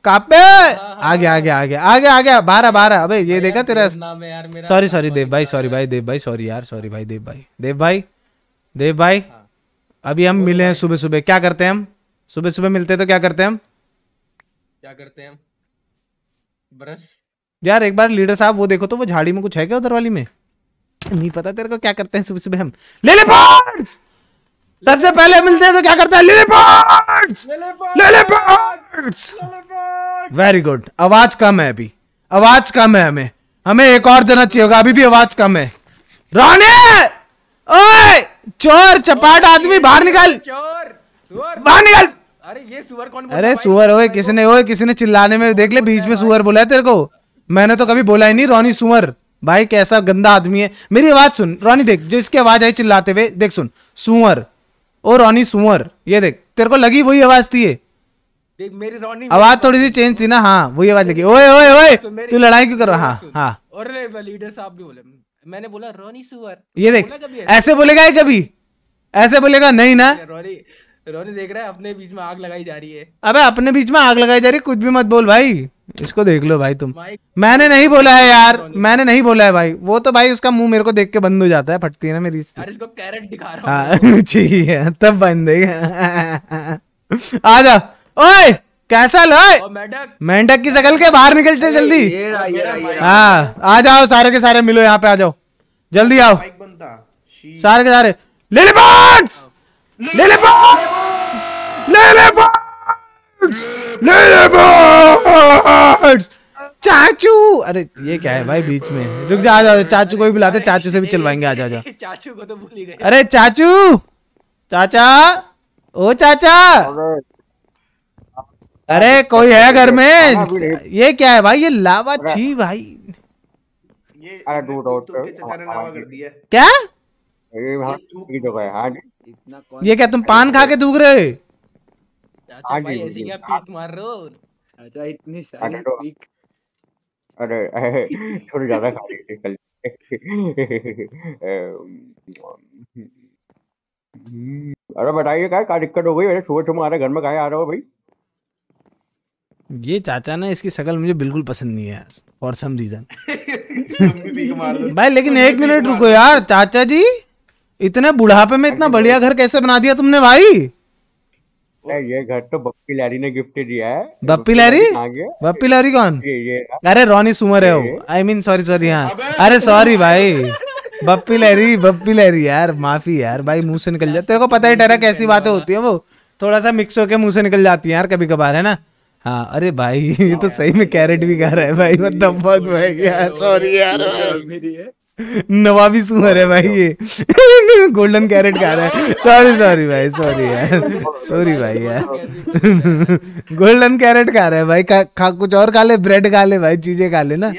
कापे हाँ, हाँ, हाँ, आ गया आ गया आ गया आ गया आ गया बाहर बारह बारह अबे ये देखा तेरा सॉरी सॉरी तो देव भाई सॉरी भाई देव भाई सॉरी यार सॉरी भाई देव भाई देव भाई देव भाई अभी हम मिले हैं सुबह सुबह क्या करते हैं हम सुबह सुबह मिलते तो क्या करते हैं हम क्या करते हैं ब्रश यार एक बार लीडर साहब वो देखो तो वो झाड़ी में कुछ है क्या उधर वाली में नहीं पता तेरे को क्या करते हैं सुबह सुबह हम लिलीपार्ड्स सबसे पहले मिलते हैं तो क्या करते हैं वेरी गुड आवाज कम है अभी आवाज कम है हमें हमें एक और देना चाहिए होगा अभी भी आवाज कम है रानी ओए चोर चपाट आदमी बाहर निकाल चोर बाहर निकाल अरे ये सुअर कौन अरे सुअर ओए किसने ओए किसने चिल्लाने में देख ले बीच में सुअर बोला है तेरे को मैंने तो कभी बोला ही नहीं रोनी सुअर भाई कैसा गंदा आदमी है मेरी आवाज सुन रोनी देख जो इसकी आवाज आई चिल्लाते हुए देख सुन सुअर ओ रोनी सुअर ये देख तेरे को लगी वही आवाज थी देख मेरी रोनी आवाज थोड़ी सी चेंज थी ना हाँ वही आवाज लगी ओए ओए ओए तू लड़ाई क्यों कर रहा हाँ हाँ और लीडर साहब भी बोले मैंने बोला रोनी सुअर ये देख ऐसे बोलेगा कभी ऐसे बोलेगा नहीं ना अच्छा, रोनी रोनी देख रहा है अपने बीच में आग लगाई जा रही है अबे अपने बीच में आग लगाई जा रही है कुछ भी मत बोल भाई इसको देख लो भाई तुम मैंने नहीं बोला है यार मैंने नहीं बोला है भाई वो तो भाई उसका मुंह मेरे को देख के बंद हो जाता है फटती है ना मेरी इसको कैरेट दिखा रहा हूं हाँ, (laughs) ठीक है तब बंद है (laughs) जा ओए कैसा लो मेंढक की शकल के बाहर निकलते जल्दी हाँ आ जाओ सारे के सारे मिलो यहाँ पे आ जाओ जल्दी आओ सारे के सारे लिलीबर्ड्स लिलीबर्ड्स लिलीबर्ड्स चाचू अरे ये क्या है भाई बीच में रुक जा आ जाओ चाचू को भी बुलाते चाचू से भी चलवाएंगे आ जाओ चाचू को तो भूल ही गए अरे चाचू चाचा ओ चाचा अरे कोई है घर में ये क्या है भाई ये लावा छी भाई ये तो क्या हाँ, हाँ ये क्या तुम पान खा के दूग रहे हाँ तो अरे थोड़ी ज्यादा खा रही कल अरे बताइए क्या दिक्कत हो गई मैंने सुबह तुम घर में कहा आ रहा हो भाई ये चाचा ना इसकी शकल मुझे बिल्कुल पसंद नहीं है फॉर सम रीजन भाई लेकिन एक मिनट रुको यार चाचा जी इतने बुढ़ापे में इतना बढ़िया घर कैसे बना दिया तुमने भाई ये घर तो बप्पी लहरी ने गिफ्ट दिया है बप्पी लहरी बप्पी लहरी कौन ये ये अरे रोनी सुमर है वो आई मीन सॉरी सॉरी हाँ अरे सॉरी भाई (laughs) बप्पी लहरी बप्पी लहरी यार माफी यार भाई मुंह से निकल जाते तेरे को पता ही डरा कैसी बातें होती है वो थोड़ा सा मिक्स होके मुंह से निकल जाती है यार कभी कभार है ना हाँ अरे भाई (laughs) ये तो हाँ, सही में कैरेट भी गा रहा है भाई मत (laughs) दफक भाई यार सॉरी यार नवाबी सुमर है भाई ये (laughs) गोल्डन कैरेट गा रहा है सॉरी सॉरी भाई सॉरी यार सॉरी भाई यार गोल्डन कैरेट गा रहा है भाई खा, कुछ और खा ले ब्रेड खा ले भाई चीजें खा ले ना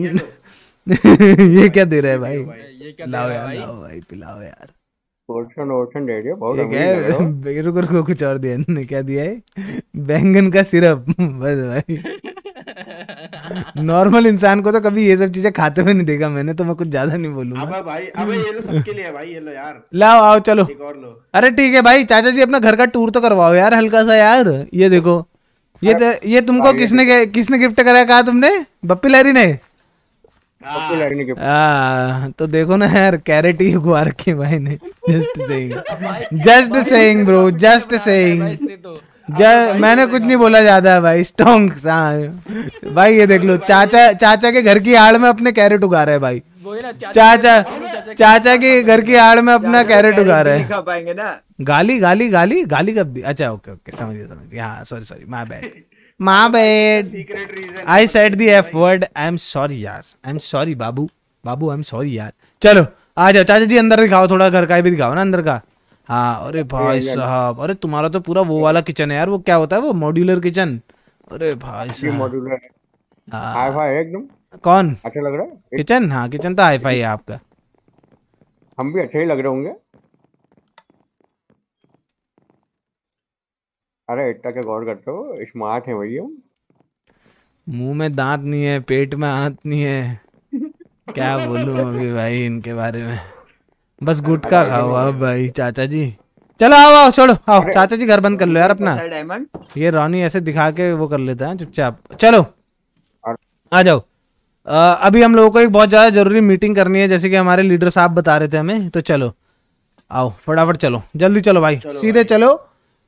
ये ये क्या दे रहा है भाई लाओ यार लाओ भाई पिलाओ यार पोर्शन दे दिया बहुत है (laughs) रुको रुको कुछ और दिया क्या दिया है बैंगन का सिरप बस भाई नॉर्मल (laughs) इंसान को तो कभी ये सब चीजें खाते हुए नहीं देखा मैंने तो मैं कुछ ज्यादा नहीं बोलूंगा अबे भाई अबे ये लो सबके लिए भाई ये लो यार लाओ आओ चलो एक और लो अरे ठीक है भाई चाचा जी अपना घर का टूर तो करवाओ यार हल्का सा यार ये देखो ये हाँ। तो, ये तुमको किसने किसने गिफ्ट कराया कहा तुमने बप्पी लहरी ने हाँ। आ, तो देखो ना यार कैरेट ही उगवा रखी भाई ने just saying just saying bro just saying तो। मैंने कुछ तो नहीं बोला ज्यादा भाई स्टोंग भाई ये देख लो चाचा चाचा के घर की आड़ में अपने कैरेट उगा रहे है भाई चाचा चाचा के घर की आड़ में अपना कैरेट उगा रहे है गाली गाली गाली गाली कब दी अच्छा ओके ओके समझिए समझिए हाँ सॉरी सॉरी माय बैड माँ I said the F word I am sorry यार आई एम सॉरी बाबू बाबू आई एम सॉरी यार चलो आ जाओ चाचा जी अंदर दिखाओ थोड़ा घर का भी दिखाओ ना अंदर का हाँ अरे भाई साहब अरे तुम्हारा तो पूरा वो वाला किचन है यार वो क्या होता है वो मॉड्यूलर किचन अरे भाई साहब मॉड्यूलर हाई फाई है एकदम कौन अच्छा लग रहा है किचन हाँ किचन तो हाई फाई है आपका हम भी अच्छे ही लग रहे होंगे अरे इतना क्या गौर करते हो स्मार्ट है भैया मुंह में दांत नहीं है पेट में आंत नहीं है (laughs) क्या बोलू अभी भाई इनके बारे में बस गुटखा खाओ अब भाई चाचा जी चलो आओ आओ छोड़ो आओ चाचा जी घर बंद कर लो यार अपना ये रॉनी ऐसे दिखा के वो कर लेता है चुपचाप चलो आ जाओ आ, अभी हम लोगों को एक बहुत ज़्यादा ज़रूरी मीटिंग करनी है जैसे कि हमारे लीडर साहब बता रहे थे हमें तो चलो आओ फटाफट चलो जल्दी चलो भाई चलो सीधे भाई। चलो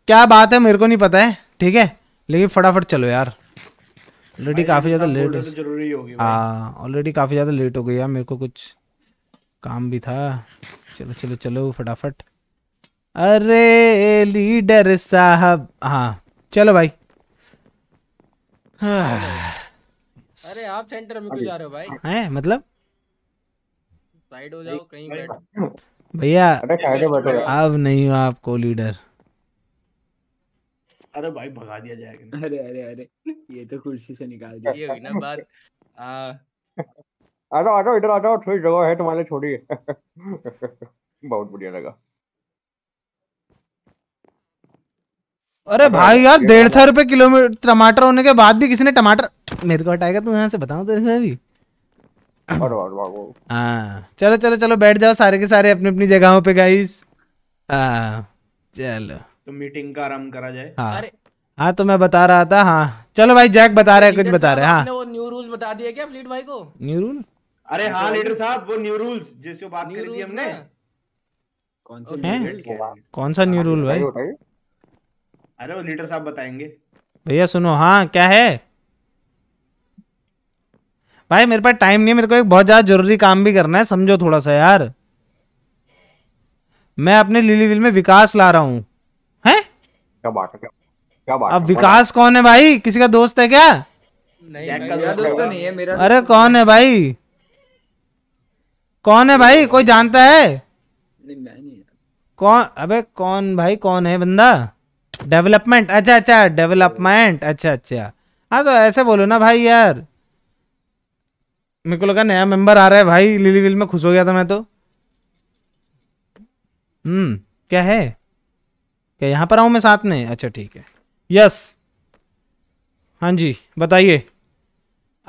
क्या बात है मेरे को नहीं पता है ठीक है लेकिन फटाफट चलो यार ऑलरेडी काफ़ी ज़्यादा लेट हाँ ऑलरेडी काफ़ी ज़्यादा लेट हो गई यार मेरे को कुछ काम भी था चलो चलो चलो फटाफट अरे लीडर साहब हाँ चलो भाई हाँ। अरे आप सेंटर में क्यों जा रहे हो भाई हैं मतलब साइड हो जाओ कहीं बैठ भैया अब नहीं हो आपको लीडर अरे भाई भगा दिया जाएगा अरे अरे अरे ये तो कुर्सी से निकाल दिया ये हुई ना बात आ जाओ आ जाओ इधर आ जाओ थोड़ी जगह है तुम्हारे छोड़ी बहुत बढ़िया लगा अरे भाई यार डेढ़ सौ रुपए किलोमीटर टमाटर होने के बाद भी किसी ने टमाटर मेरे को हटाएगा तू यहाँ से बताओ तेरे को अभी हाँ चलो चलो चलो बैठ जाओ सारे के सारे अपनी अपनी जगहों पे गाइस हाँ चलो तो मीटिंग का आराम करा जाए हाँ हाँ तो मैं बता रहा था हाँ चलो भाई जैक बता रहे कुछ बता रहे हाँ न्यू रूल बता दिया क्या फ्लीट भाई को न्यू रूल अरे हाँ लीडर साहब वो न्यू रूल जिसको बात कर दी हमने कौन सा न्यू रूल हाँ, भाई अरे वो लीडर साहब बताएंगे भैया सुनो हाँ क्या है भाई मेरे पास टाइम नहीं है मेरे को एक बहुत ज्यादा जरूरी काम भी करना है समझो थोड़ा सा यार मैं अपने लिलीविल में विकास ला रहा हूँ क्या बात है क्या क्या बात अब विकास कौन है भाई किसी का दोस्त है क्या नहीं दोस्त तो नहीं है मेरा अरे तो कौन है भाई कौन है भाई कोई जानता है कौन अबे कौन भाई कौन है बंदा डेवलपमेंट अच्छा अच्छा डेवलपमेंट अच्छा अच्छा हाँ तो ऐसे बोलो ना भाई यार मेरे को लगा नया मेंबर आ रहा है भाई लिलीविल में खुश हो गया था मैं तो हम्म क्या है क्या यहाँ पर आऊँ मैं साथ में अच्छा ठीक है यस हाँ जी बताइए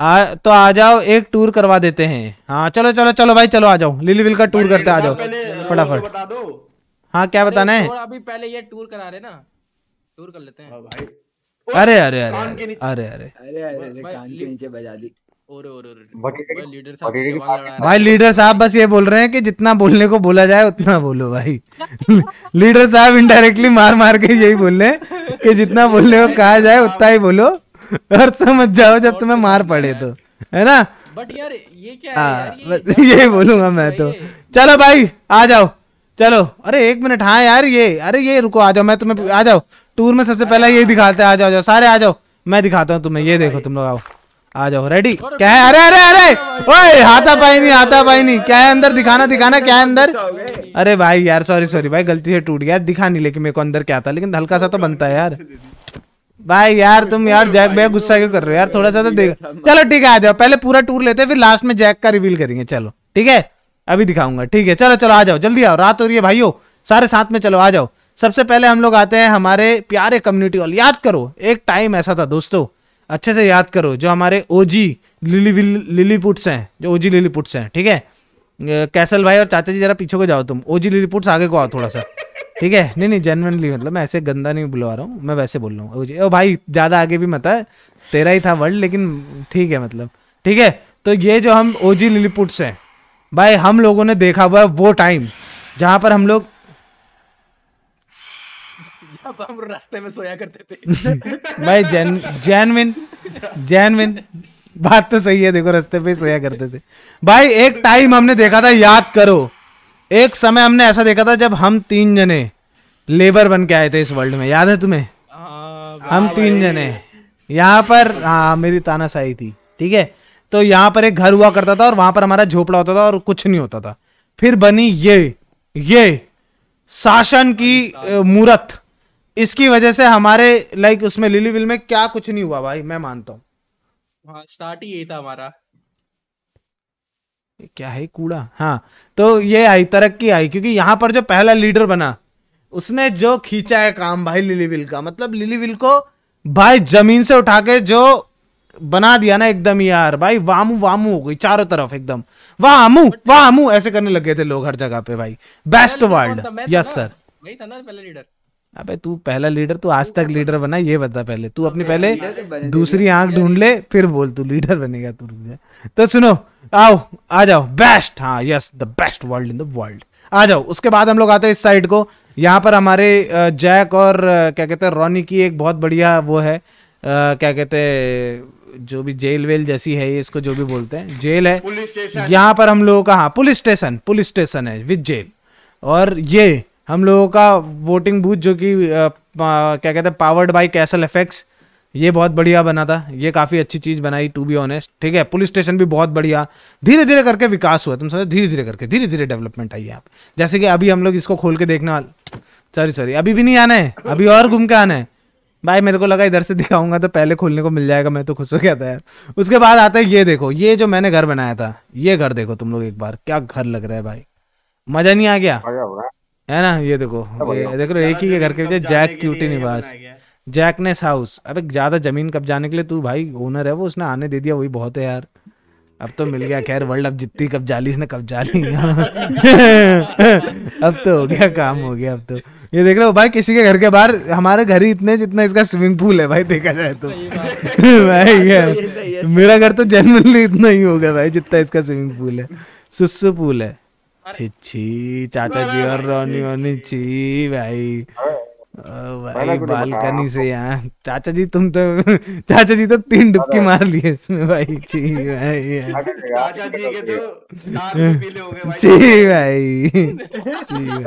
आ तो आ जाओ एक टूर करवा देते हैं हाँ चलो चलो चलो भाई चलो आ जाओ लिली विल का टूर करते आ जाओ फटाफट हाँ क्या बताना है अभी पहले ये टूर करा रहे ना टूर कर लेते हैं अरे अरे अरे अरे अरे अरे अरे कान के नीचे बजा दी भाई लीडर साहब बस ये बोल रहे हैं कि जितना बोलने को बोला जाए उतना बोलो भाई (laughs) लीडर साहब इनडायरेक्टली मार मार के यही बोल रहे हैं कि जितना बोलने को कहा जाए उतना ही बोलो और समझ जाओ जब तुम्हें मार पड़े तो है ना बट यार ये क्या है हाँ, यार ये यही बोलूंगा मैं तो चलो भाई आ जाओ चलो अरे एक मिनट हाँ यार ये अरे ये रुको आ जाओ मैं तुम्हें आ जाओ टूर में सबसे पहले यही दिखाते हैं आ जाओ जाओ सारे आ जाओ मैं दिखाता हूँ तुम्हें ये देखो तुम लोग आओ आ जाओ रेडी क्या है अरे अरे अरे ओए हाथा पाई नहीं हाथा पाई नहीं क्या है अंदर दिखाना दिखाना क्या है अंदर अरे भाई यार सॉरी सॉरी भाई गलती से टूट गया दिखा नहीं लेकिन मेरे को अंदर क्या था लेकिन हल्का सा तो बनता है यार भाई यार तुम यार जैक भैया गुस्सा क्यों कर रहे हो यार थोड़ा सा तो देख चलो ठीक है आ जाओ पहले पूरा टूर लेते हैं फिर लास्ट में जैक का रिवील करेंगे चलो ठीक है अभी दिखाऊंगा ठीक है चलो चलो आ जाओ जल्दी आओ रात हो रही है भाइयों सारे साथ में चलो आ जाओ सबसे पहले हम लोग आते हैं हमारे प्यारे कम्युनिटी हॉल याद करो एक टाइम ऐसा था दोस्तों अच्छे से याद करो जो हमारे ओजी लिली लिलीपुट्स हैं जो ओजी लिलीपुट्स हैं ठीक है कैसल भाई और चाचा जी जरा पीछे को जाओ तुम ओजी लिलीपुट्स आगे को आओ थोड़ा सा ठीक है नहीं नहीं जेनवनली मतलब मैं ऐसे गंदा नहीं बुलवा रहा हूँ मैं वैसे बोल रहा हूँ ओ भाई ज़्यादा आगे भी मत है तेरा ही था वर्ल्ड लेकिन ठीक है मतलब ठीक है तो ये जो हम ओजी लिलीपुट्स हैं भाई हम लोगों ने देखा हुआ है वो टाइम जहाँ पर हम लोग पापा हम रास्ते में सोया करते थे (laughs) भाई जैन जैनविन जैनविन बात तो सही है देखो रास्ते पे सोया करते थे भाई एक टाइम हमने देखा था याद करो एक समय हमने ऐसा देखा था जब हम तीन जने लेबर बन के आए थे इस वर्ल्ड में याद है तुम्हें हम तीन जने यहाँ पर हाँ मेरी तानाशाही थी ठीक है तो यहाँ पर एक घर हुआ करता था और वहां पर हमारा झोपड़ा होता था और कुछ नहीं होता था फिर बनी ये ये शासन की मूर्त इसकी वजह से हमारे लाइक उसमें लिलीविल में क्या कुछ नहीं हुआ भाई मैं मानता हूँ स्टार्ट हाँ, ही यही था हमारा क्या है कूड़ा हाँ तो ये आई तरक्की आई क्योंकि यहाँ पर जो पहला लीडर बना उसने जो खींचा है काम भाई लिलीविल का मतलब लिलीविल को भाई जमीन से उठा के जो बना दिया ना एकदम यार भाई वामू वामू हो गई चारों तरफ एकदम वामू वामू ऐसे करने लगे थे लोग हर जगह पे भाई बेस्ट वर्ल्ड यस सर वही था ना पहला लीडर अबे तू पहला लीडर तो तू आज तक लीडर बना ये बता पहले तू अपनी पहले तो दूसरी आंख ढूंढ ले फिर बोल तू लीडर बनेगा तू तो सुनो आओ आ जाओ बेस्ट हाँ yes the best world in the world आ जाओ उसके बाद हम लोग आते हैं इस साइड को यहाँ पर हमारे जैक और क्या कहते हैं रॉनी की एक बहुत बढ़िया वो है क्या कहते हैं जो भी जेल वेल जैसी है इसको जो भी बोलते हैं जेल है यहाँ पर हम लोगों का हाँ पुलिस स्टेशन पुलिस स्टेशन है विद जेल और ये हम लोगों का वोटिंग बूथ जो कि क्या कहते हैं पावर्ड बाई कैसल इफेक्ट्स ये बहुत बढ़िया बना था ये काफ़ी अच्छी चीज़ बनाई टू बी ऑनेस्ट ठीक है पुलिस स्टेशन भी बहुत बढ़िया धीरे धीरे करके विकास हुआ तुम समझो धीरे धीरे करके धीरे धीरे डेवलपमेंट आई है आप जैसे कि अभी हम लोग इसको खोल के देखने वाले सॉरी सॉरी अभी भी नहीं आना है अभी और घूम के आना है भाई मेरे को लगा इधर से दिखाऊंगा तो पहले खोलने को मिल जाएगा मैं तो खुश हो गया था यार उसके बाद आता है ये देखो ये जो मैंने घर बनाया था ये घर देखो तुम लोग एक बार क्या घर लग रहा है भाई मजा नहीं आ गया है ना ये देखो ये देख रहे एक ही के घर के पीछे जैक क्यूटी निवास जैक ने हाउस अबे ज्यादा जमीन कब जाने के लिए तू भाई ओनर है वो उसने आने दे दिया वही बहुत है यार अब तो मिल गया खैर वर्ल्ड अब जितनी कब जाली इसने कब जाली (laughs) अब तो हो गया काम हो गया अब तो ये देख रहे हो भाई किसी के घर के बाहर हमारे घर ही इतने जितना इसका स्विमिंग पूल है भाई देखा जाए तो (laughs) भाई यार मेरा घर तो जनरली इतना ही होगा भाई जितना इसका स्विमिंग पूल है सुस्सु पूल है ছি ছি চাচা জিওর রনি অনি ছি ভাই হ্যাঁ। भाई बालकनी से यहाँ चाचा जी तुम तो चाचा जी तो तीन डुबकी मार लिए इसमें भाई (laughs) तो जी भाई जी भाई जी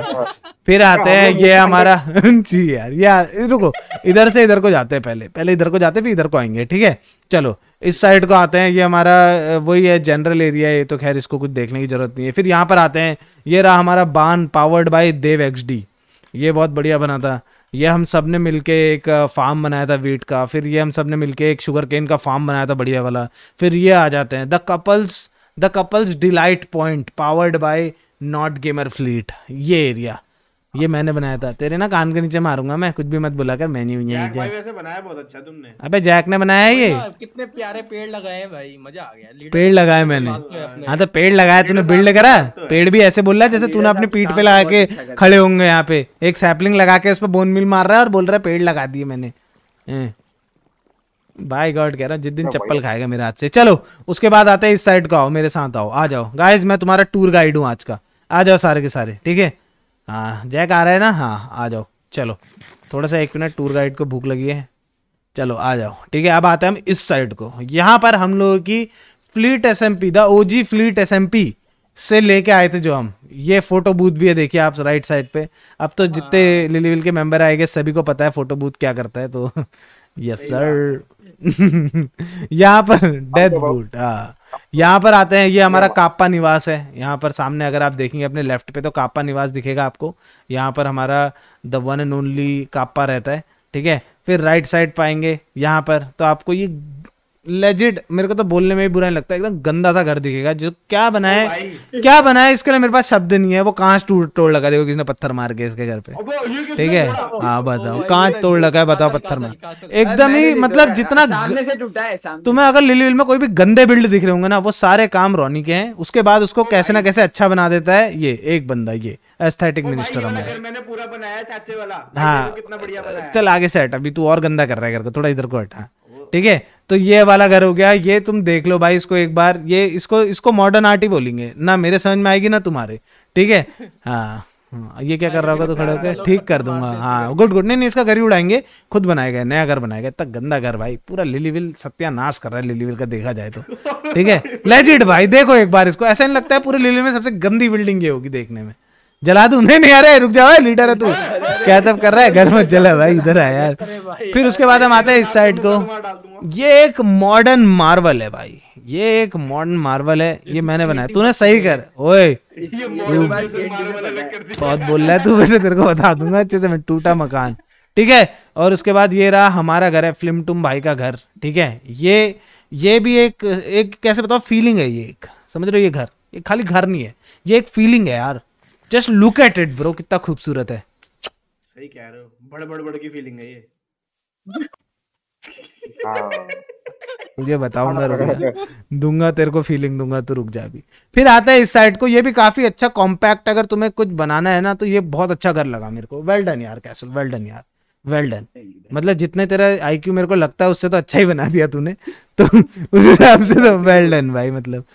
फिर आते हैं ये हमारा (laughs) जी यार यार रुको इधर से इधर को जाते हैं पहले पहले इधर को जाते फिर इधर को आएंगे ठीक है चलो इस साइड को आते हैं ये हमारा वही है जनरल एरिया है ये तो खैर इसको कुछ देखने की जरूरत नहीं है फिर यहाँ पर आते हैं ये रहा हमारा बान पावर्ड बाय देव एक्स ये बहुत बढ़िया बना था ये हम सब ने के एक फार्म बनाया था वीट का फिर ये हम सब ने के एक शुगर केन का फार्म बनाया था बढ़िया वाला फिर ये आ जाते हैं the couples the couples delight point powered by not gamer fleet ये एरिया ये मैंने बनाया था तेरे ना कान के नीचे मारूंगा मैं कुछ भी मत बुला कर मैंने जैक भाई वैसे बनाया बहुत अच्छा तुमने अबे जैक ने बनाया ये कितने प्यारे पेड़ लगाए भाई मजा आ गया पेड़ लगाए मैंने हाँ तो पेड़ लगाया तूने बिल्ड करा पेड़ भी ऐसे बोल रहा है जैसे तूने अपनी पीठ पे लगा के अच्छा खड़े होंगे यहाँ पे एक सैपलिंग लगा के उस पर बोन मिल मार रहा है और बोल रहा है पेड़ लगा दिए मैंने बाय गॉड कह रहा जिस दिन तो चप्पल खाएगा मेरे हाथ से चलो उसके बाद आते हैं इस साइड का आओ मेरे साथ आओ आ जाओ गाइज मैं तुम्हारा टूर गाइड हूँ आज का आ जाओ सारे के सारे ठीक है हाँ जैक आ रहा है ना हाँ आ जाओ चलो थोड़ा सा एक मिनट टूर गाइड को भूख लगी है चलो आ जाओ ठीक है अब आते हैं हम इस साइड को यहाँ पर हम लोगों की fleet S M P the O G fleet S M P से लेके आए थे जो हम ये फोटो बूथ भी है देखिए आप राइट साइड पे अब तो जितने लिलीविल हाँ। के मेंबर आएंगे सभी को पता है फोटो बूथ क्या करता है तो यस (laughs) सर (laughs) यहाँ पर डेथ बूट हाँ, तो हाँ।, हाँ यहाँ पर आते हैं ये हमारा हाँ। काप्पा निवास है यहाँ पर सामने अगर आप देखेंगे अपने लेफ्ट पे तो काप्पा निवास दिखेगा आपको यहाँ पर हमारा द वन एंड ओनली काप्पा रहता है ठीक है फिर राइट साइड पाएंगे यहाँ पर तो आपको ये लेजिड मेरे को तो बोलने में भी बुरा नहीं लगता एकदम गंदा सा घर दिखेगा जो क्या बनाए क्या बनाए इसके लिए मेरे पास शब्द नहीं है वो कांच टूट तोड़ लगा देखो किसने पत्थर मार के इसके घर पे ठीक है हाँ बताओ कांच तोड़ लगा है बताओ पत्थर मार एकदम ही मतलब जितना तुम्हें अगर लिली में कोई भी गंदे बिल्ड दिख रहे होंगे ना वो सारे काम रोनी के हैं उसके बाद उसको कैसे ना कैसे अच्छा बना देता है ये एक बंदा ये एस्थेटिक मिनिस्टर हमारे मैंने पूरा बनाया चाचे वाला हाँ चल आगे से हटा अभी तू और गंदा कर रहा है घर को थोड़ा इधर को हटा ठीक है तो ये वाला घर हो गया ये तुम देख लो भाई इसको एक बार ये इसको इसको मॉडर्न आर्ट ही बोलेंगे ना मेरे समझ में आएगी ना तुम्हारे ठीक है हाँ, हाँ ये क्या कर रहा होगा तो खड़े होकर ठीक कर दूंगा हाँ गुड गुड नहीं नहीं इसका घर ही उड़ाएंगे खुद बनाएगा नया घर बनाएगा इतना गंदा घर भाई पूरा लिलीविल सत्यानाश कर रहा है लिलीविल का देखा जाए तो ठीक है लेजिट भाई देखो एक बार इसको ऐसा नहीं लगता है पूरे लिलीविल में सबसे गंदी बिल्डिंग ये होगी देखने में जला दू नहीं नहीं अरे रुक जाओ लीडर है तू क्या सब कर रहा है घर में जला भाई इधर है यार फिर उसके बाद हम आते हैं इस साइड को ये एक मॉडर्न मार्वल है भाई ये एक मॉडर्न मार्वल है ये मैंने बनाया तूने सही कर ओए बहुत बोल रहा है तू बेटा तेरे को बता दूंगा अच्छे से मैं टूटा मकान ठीक है और उसके बाद ये रहा हमारा घर है फिल्म टुम भाई का घर ठीक है ये ये भी एक एक कैसे बताओ फीलिंग है ये एक समझ रहे हो ये घर ये खाली घर नहीं है ये एक फीलिंग है यार just look at it bro कितना खूबसूरत है सही कह रहे हो बड़ बड़ बड़ की फीलिंग है ये हाँ। मुझे बताओ मैं हाँ। रुक दूंगा तेरे को फीलिंग दूंगा तो रुक जा भी फिर आता है इस साइड को ये भी काफी अच्छा कॉम्पैक्ट अगर तुम्हें कुछ बनाना है ना तो ये बहुत अच्छा घर लगा मेरे को वेल डन यार कैसल वेल डन यार वेल डन मतलब जितने तेरा आईक्यू मेरे को लगता है उससे तो अच्छा ही बना दिया तूने तो उस हिसाब से तो वेल डन भाई मतलब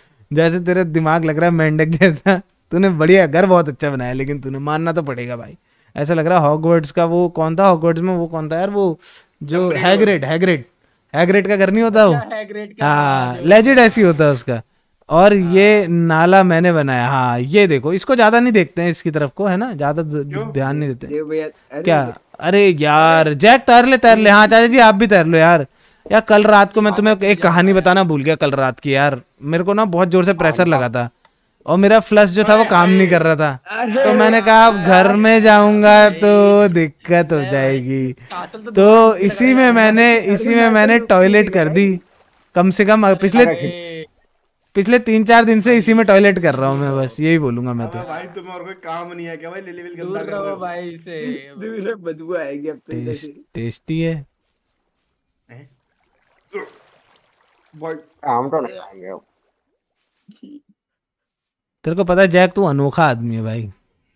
जैसे तेरा दिमाग लग रहा है मेंढक जैसा तूने बढ़िया घर बहुत अच्छा बनाया लेकिन तूने मानना तो पड़ेगा भाई ऐसा लग रहा है हॉगवर्ड्स का वो कौन था हॉगवर्ड्स में वो कौन था यार वो जो हैग्रेड हैग्रेड हैग्रेड का घर नहीं होता वो अच्छा, हाँ लेजेड ऐसी होता है उसका और हाँ। ये नाला मैंने बनाया हाँ ये देखो इसको ज्यादा नहीं देखते हैं इसकी तरफ को है ना ज्यादा ध्यान नहीं देते क्या अरे यार जैक तैर ले तैर ले हाँ चाचा जी आप भी तैर लो यार यार कल रात को मैं तुम्हें तो एक कहानी बताना भूल गया कल रात की यार मेरे को ना बहुत जोर से प्रेशर हाँ, हाँ। लगा था और मेरा फ्लश जो था वो काम नहीं कर रहा था तो मैंने कहा अब घर में जाऊंगा तो दिक्कत हो जाएगी तो, तो इसी में मैंने इसी में मैंने टॉयलेट कर दी कम से कम पिछले पिछले तीन चार दिन से इसी में टॉयलेट कर रहा हूँ मैं बस यही बोलूंगा मैं तो भाई तुम और कोई काम नहीं है क्या भाई लिलीविल गंदा कर रहे भाई से (laughs) बदबू आएगी अब तो टेस्टी है काम तो नहीं तेरे को पता है जैक तू अनोखा आदमी है भाई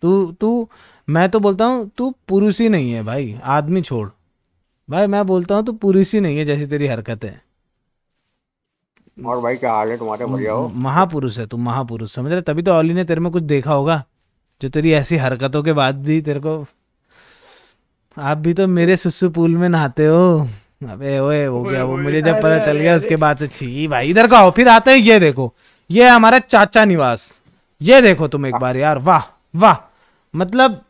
तू तू मैं तो बोलता हूँ तू पुरुष ही नहीं है भाई आदमी छोड़ भाई मैं बोलता हूँ तू पुरुष ही नहीं है जैसी तेरी हरकत है और भाई क्या हाल है तुम्हारे बढ़िया हो महापुरुष है तू महापुरुष समझ रहे तभी तो ऑली ने तेरे में कुछ देखा होगा जो तेरी ऐसी हरकतों के बाद भी तेरे को आप भी तो मेरे सुसु पूल में नहाते हो अबे ओए हो गया वो मुझे जब पता चल गया उसके बाद से छी भाई इधर का हो फिर आते हैं ये देखो ये हमारा चाचा निवास ये देखो तुम एक बार यार वाह वाह मतलब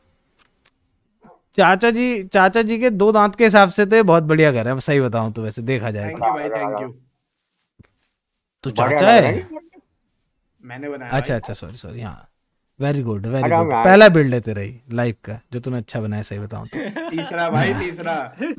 चाचा जी चाचा जी के दो दांत के हिसाब से तो बहुत बढ़िया घर है सही बताऊं तो वैसे देखा जाए थैंक यू भाई थैंक यू तो चाचा है मैंने बनाया अच्छा अच्छा सॉरी सॉरी हाँ वेरी गुड वेरी गुड पहला बिल्ड लेते तेरा लाइफ का जो तूने अच्छा बनाया सही बताऊं तो तीसरा भाई तीसरा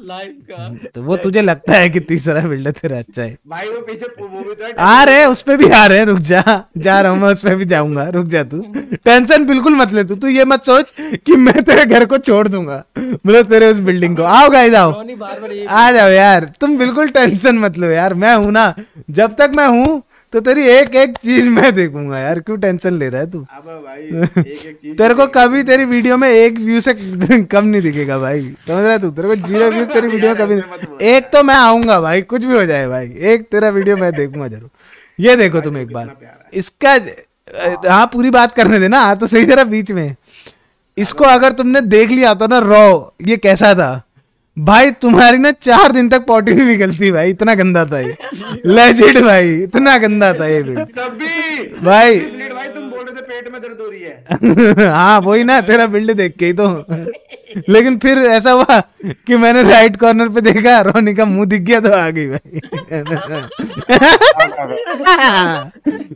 लाइफ का तो वो तुझे लगता है कि तीसरा बिल्ड लेते तेरा अच्छा है भाई वो पीछे वो भी तो आ रहे उस पे भी आ रहे रुक जा जा रहा हूं मैं उस पे भी जाऊंगा रुक जा तू टेंशन बिल्कुल मत ले तू तू ये मत सोच कि मैं तेरे घर को छोड़ दूंगा मतलब तेरे उस बिल्डिंग को आओ गाइस आओ आ जाओ यार तुम बिल्कुल टेंशन मत लो यार मैं हूं ना जब तक मैं हूं तो तेरी एक एक चीज मैं देखूंगा यार क्यों टेंशन ले रहा है तू भाई तेरे को कभी तेरी वीडियो में एक व्यू से कम नहीं दिखेगा भाई समझ रहा तू तेरे को जीरो व्यूज तेरी वीडियो कभी एक तो मैं आऊंगा भाई कुछ भी हो जाए भाई एक तेरा वीडियो मैं देखूंगा जरूर ये देखो तुम एक बार इसका हाँ पूरी बात करने देना हाँ, तो सही तरह बीच में इसको अगर तुमने देख लिया तो ना रॉ ये कैसा था भाई तुम्हारी ना चार दिन तक पॉटी नहीं निकलती भाई इतना गंदा था ये लेजिट भाई इतना गंदा था ये भाई भाई तुम बोल रहे थे पेट में दर्द हो रही है (laughs) हाँ वही ना तेरा बिल्ड देख के ही तो लेकिन फिर ऐसा हुआ कि मैंने राइट कॉर्नर पे देखा रोनी का मुंह दिख गया तो आ गई भाई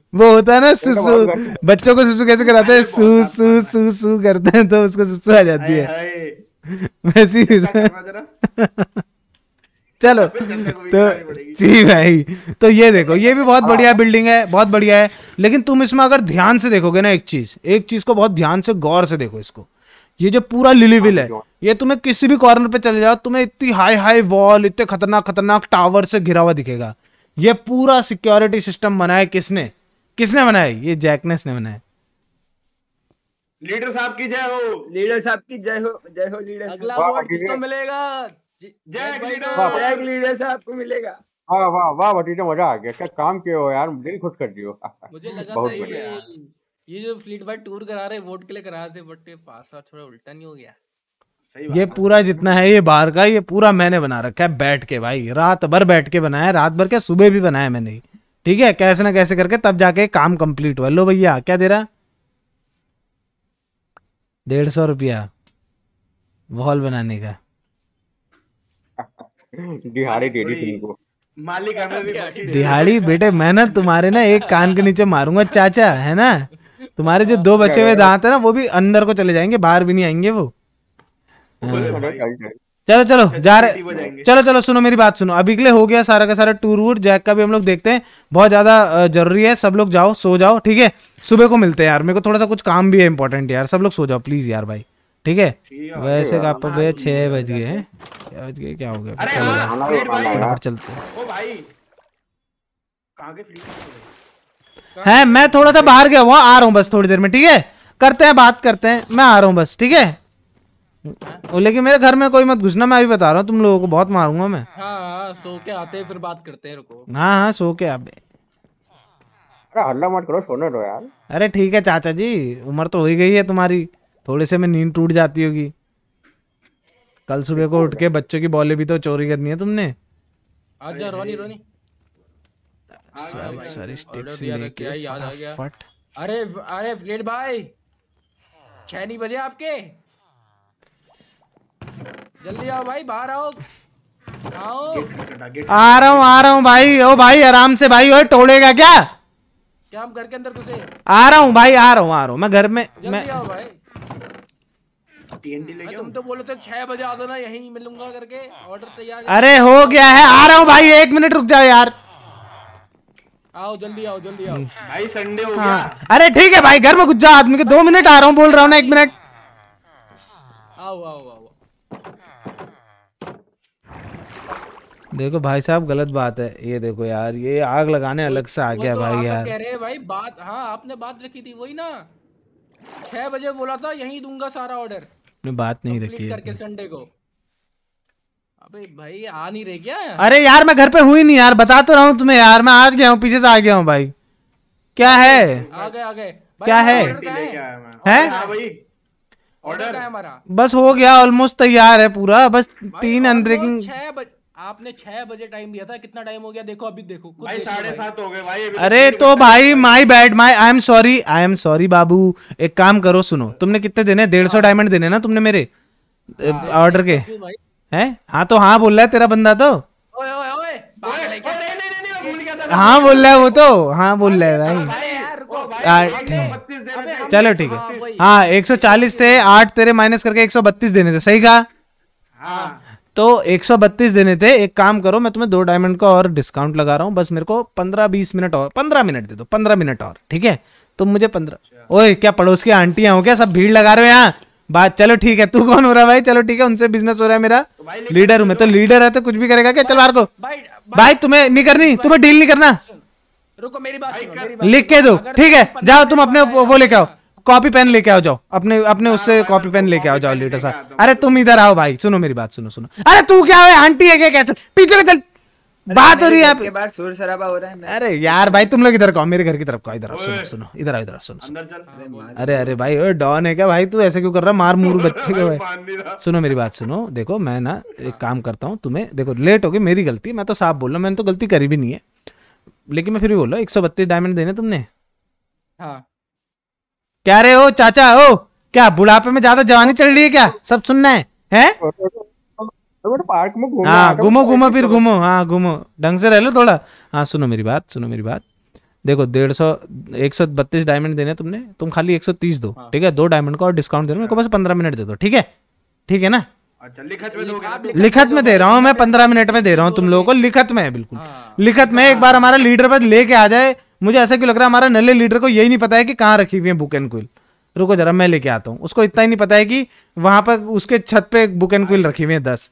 (laughs) वो होता है ना सुसु बच्चों को सुसु कैसे कराते हैं सु सू करते हैं तो उसको सुसु आ जाती है मैं सीरियस (laughs) चलो (laughs) तो जी भाई तो ये देखो ये भी बहुत हाँ। बढ़िया बिल्डिंग है बहुत बढ़िया है लेकिन तुम इसमें अगर ध्यान से देखोगे ना एक चीज एक चीज को बहुत ध्यान से गौर से देखो इसको ये जो पूरा लिलीविल हाँ, है ये तुम्हें किसी भी कॉर्नर पे चले जाओ तुम्हें इतनी हाई हाई वॉल इतने खतरनाक खतरनाक टावर से घिरा हुआ दिखेगा ये पूरा सिक्योरिटी सिस्टम बनाया किसने किसने बनाया ये जैकनेस ने बनाया लीडर साहब की जय हो लीडर साहब की जय हो जय हो लीडर अगला वोट किसको मिलेगा जय लीडर जय लीडर साहब को मिलेगा वाह वाह वाह भतीजा मजा आ गया क्या काम किए हो यार दिल खुश कर दियो मुझे लगा बहुत था ये ये जो फ्लीट वाइज टूर करा रहे वोट के लिए करा रहे थे बट ये पासा थोड़ा उल्टा नहीं हो गया ये पूरा जितना है ये बाहर का ये पूरा मैंने बना रखा है बैठ के भाई रात भर बैठ के बनाया रात भर क्या सुबह भी बनाया मैंने ठीक है कैसे ना कैसे करके तब जाके काम कंप्लीट हुआ लो भैया क्या दे रहा है डेढ़ सौ रुपया वॉल बनाने का दिहाड़ी दे दी तुमको मालिक भी दिहाड़ी बेटे मैं ना तुम्हारे ना एक कान के नीचे मारूंगा चाचा है ना तुम्हारे जो दो बचे हुए दांत है ना वो भी अंदर को चले जाएंगे बाहर भी नहीं आएंगे वो चलो चलो अच्छा, जा रहे चलो चलो सुनो मेरी बात सुनो अभी के लिए हो गया सारा का सारा टूर वूर जैक का भी हम लोग देखते हैं बहुत ज्यादा जरूरी है सब लोग जाओ सो जाओ ठीक है सुबह को मिलते हैं यार मेरे को थोड़ा सा कुछ काम भी है इंपॉर्टेंट यार सब लोग सो जाओ प्लीज यार भाई ठीक है वैसे आप भैया छह बज गए हैं क्या बज गए क्या हो गया हाँ, फटाफट चलते है मैं थोड़ा सा बाहर गया हुआ आ रहा हूँ बस थोड़ी देर में ठीक है करते हैं बात करते हैं मैं आ रहा हूँ बस ठीक है लेकिन मेरे घर में कोई मत घुसना मैं अभी बता रहा हूँ तुम लोगों को बहुत मारूंगा मैं हाँ, सो के आते फिर बात करते हैं हाँ, हाँ सो के आप अरे हल्ला मत करो सोने दो यार अरे ठीक है चाचा जी उम्र तो हो ही गई है तुम्हारी थोड़े से में नींद टूट जाती होगी कल सुबह को उठ के बच्चों की बॉले भी तो चोरी करनी है तुमने आजा रोनी रोनी सारी सारी स्टिक्स लेके फटाफट अरे अरे फ्लेट भाई छह नहीं बजे आपके जल्दी आओ भाई बाहर आओ आओ आ रहा हूँ आ रहा हूँ भाई ओ भाई आराम से भाई ओए तोड़ेगा क्या क्या हम घर के अंदर घुसे आ रहा हूँ भाई आ रहा हूँ आ रहा हूँ मैं घर में मैं आओ भाई टीएनटी तुम तो बोले थे छह बजे आ देना यही मिलूंगा करके ऑर्डर तैयार अरे हो गया है आ रहा हूँ भाई एक मिनट रुक जाओ यार आओ जल्दी आओ जल्दी आओ भाई संडे हो हाँ। गया अरे ठीक है भाई घर में घुस जाओ आदमी के दो मिनट आ रहा हूँ बोल रहा हूँ ना एक मिनट आओ आओ आओ आओ देखो भाई साहब गलत बात है ये देखो यार ये आग लगाने अलग से आ गया तो भाई यार कह रहे भाई बात हाँ आपने बात रखी थी वही ना छह बजे बोला था यही दूंगा सारा ऑर्डर बात नहीं रखी करके संडे को अबे भाई आ नहीं रहे क्या अरे यार मैं घर पे हुई नहीं यार बता तो रहा हूँ तुम्हें यार मैं आ गया हूँ पीछे से आ गया हूँ भाई क्या है आ गए आ गए क्या है है ऑर्डर हमारा बस हो गया ऑलमोस्ट तैयार है पूरा बस तीन अनब्रेकिंग छह आपने छह बजे टाइम दिया था कितना टाइम हो गया देखो अभी देखो भाई साढ़े सात हो गए भाई तो अरे तो भाई my bad my I am sorry I am sorry बाबू एक काम करो सुनो तुमने कितने देने डेढ़ सौ डायमंड हाँ। देने ना तुमने मेरे ऑर्डर हाँ, के है हाँ तो हाँ बोल रहा है तेरा बंदा तो हाँ बोल रहा है वो तो हाँ बोल रहा है भाई चलो ठीक है हाँ, हाँ एक सौ चालीस थे आठ तेरे माइनस करके एक सौ बत्तीस देने थे सही कहा तो 132 देने थे एक काम करो मैं तुम्हें दो डायमंड का और डिस्काउंट लगा रहा हूँ बस मेरे को 15-20 मिनट और 15 मिनट दे दो 15 मिनट और ठीक है तुम मुझे 15 अच्छा। ओए क्या पड़ोस की आंटियाँ हो क्या सब भीड़ लगा रहे हो यहाँ बात चलो ठीक है तू कौन हो रहा भाई चलो ठीक है उनसे बिजनेस हो रहा है मेरा तो लीडर हूँ मैं तो लीडर है तो कुछ भी करेगा क्या चल बाहर को भाई तुम्हें नहीं करनी तुम्हें डील नहीं करना रुको मेरी बात लिख के दो ठीक है जाओ तुम अपने वो लेके आओ कॉपी पेन लेके आओ जाओ अपने अपने हाँ, उससे कॉपी हाँ, पेन हाँ, लेके आओ जाओ लीडर साहब अरे तुम इधर आओ भाई सुनो मेरी बात सुनो सुनो अरे तू क्या है आंटी है क्या कैसे पीछे चल बात हो रही है आपके बाहर शोर शराबा हो रहा है अरे यार भाई तुम लोग इधर कहो मेरे घर की तरफ कहो इधर सुनो सुनो इधर आओ इधर आओ सुनो अरे अरे भाई ओए डॉन है क्या भाई तू ऐसे क्यों कर रहा मार मूर बच्चे के (laughs) भाई सुनो मेरी बात सुनो देखो मैं ना एक काम करता हूँ तुम्हें देखो लेट हो गई मेरी गलती मैं तो साफ बोल रहा हूँ मैंने तो गलती करी भी नहीं है लेकिन मैं फिर भी बोल रहा हूँ एक सौ बत्तीस डायमंड देने तुमने हाँ क्या रहे हो चाचा हो क्या बुढ़ापे में ज्यादा जवानी चल रही है क्या सब सुनना है हैं पार्क में घूमो हाँ घूमो घूमो फिर घूमो हाँ घूमो ढंग से रह लो थोड़ा हाँ सुनो मेरी बात सुनो मेरी बात देखो डेढ़ सौ एक सौ बत्तीस डायमंड देने तुमने तुम खाली एक सौ तीस दो हाँ। ठीक है दो डायमंड का और डिस्काउंट दे रहा हूँ मेरे को बस पंद्रह मिनट दे दो ठीक है ठीक है ना अच्छा लिखत में लिखत में दे रहा हूँ मैं पंद्रह मिनट में दे रहा हूँ तुम लोगों को लिखत में है बिल्कुल हाँ। लिखत में एक बार हमारा लीडर पद लेके आ जाए मुझे ऐसा क्यों लग रहा है हमारा नले लीडर को यही नहीं पता है कि कहाँ रखी हुई है बुक एंड क्विल रुको जरा मैं लेके आता हूँ उसको इतना ही नहीं पता है कि वहां पर उसके छत पे बुक एंड क्विल रखी हुई है दस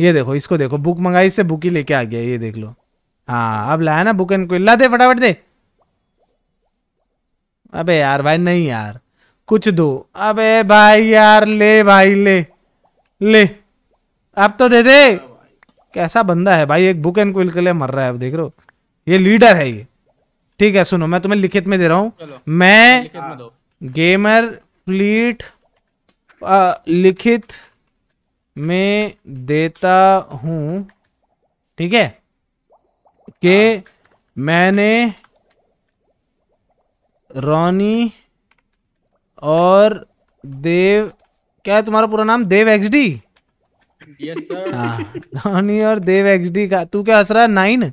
ये देखो इसको देखो बुक मंगाई से बुक ही लेके आ गया ये देख लो हाँ अब लाया ना बुक एंड क्विल ला दे फटाफट दे अबे यार भाई नहीं यार कुछ दो अबे भाई यार ले भाई ले ले अब तो दे दे कैसा बंदा है भाई एक बुक एंड क्विल के लिए मर रहा है अब देख लो ये लीडर है ये ठीक है सुनो मैं तुम्हें लिखित में दे रहा हूँ मैं गेमर फ्लीट लिखित में देता हूँ ठीक है कि हाँ। मैंने रोनी और देव क्या है तुम्हारा पूरा नाम देव एक्सडी डी हाँ रोनी और देव एक्सडी का तू क्या हंस रहा है नाइन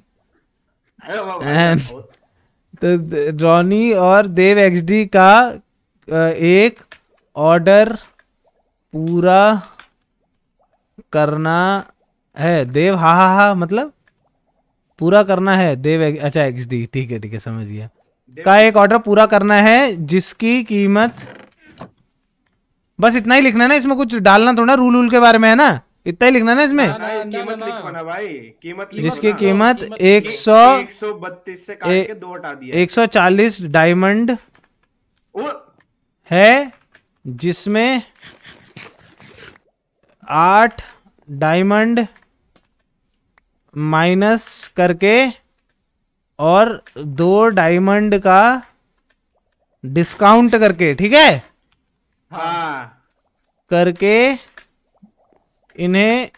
तो रॉनी और देव एक्सडी का एक ऑर्डर पूरा करना है देव हा हा हा मतलब पूरा करना है देव एक, अच्छा एक्स डी ठीक है ठीक है समझ गया का एक ऑर्डर पूरा करना है जिसकी कीमत बस इतना ही लिखना है ना इसमें कुछ डालना थोड़ा रूल रूल के बारे में है ना इतना ही लिखना ना इसमें ना, ना, ना, कीमत लिखवाना भाई कीमत जिसकी हाँ, कीमत एक सौ एक सौ बत्तीस से काट के दो हटा दिया एक सौ चालीस डायमंड है जिसमें आठ डायमंड माइनस करके और दो डायमंड का डिस्काउंट करके ठीक है हाँ करके इन्हें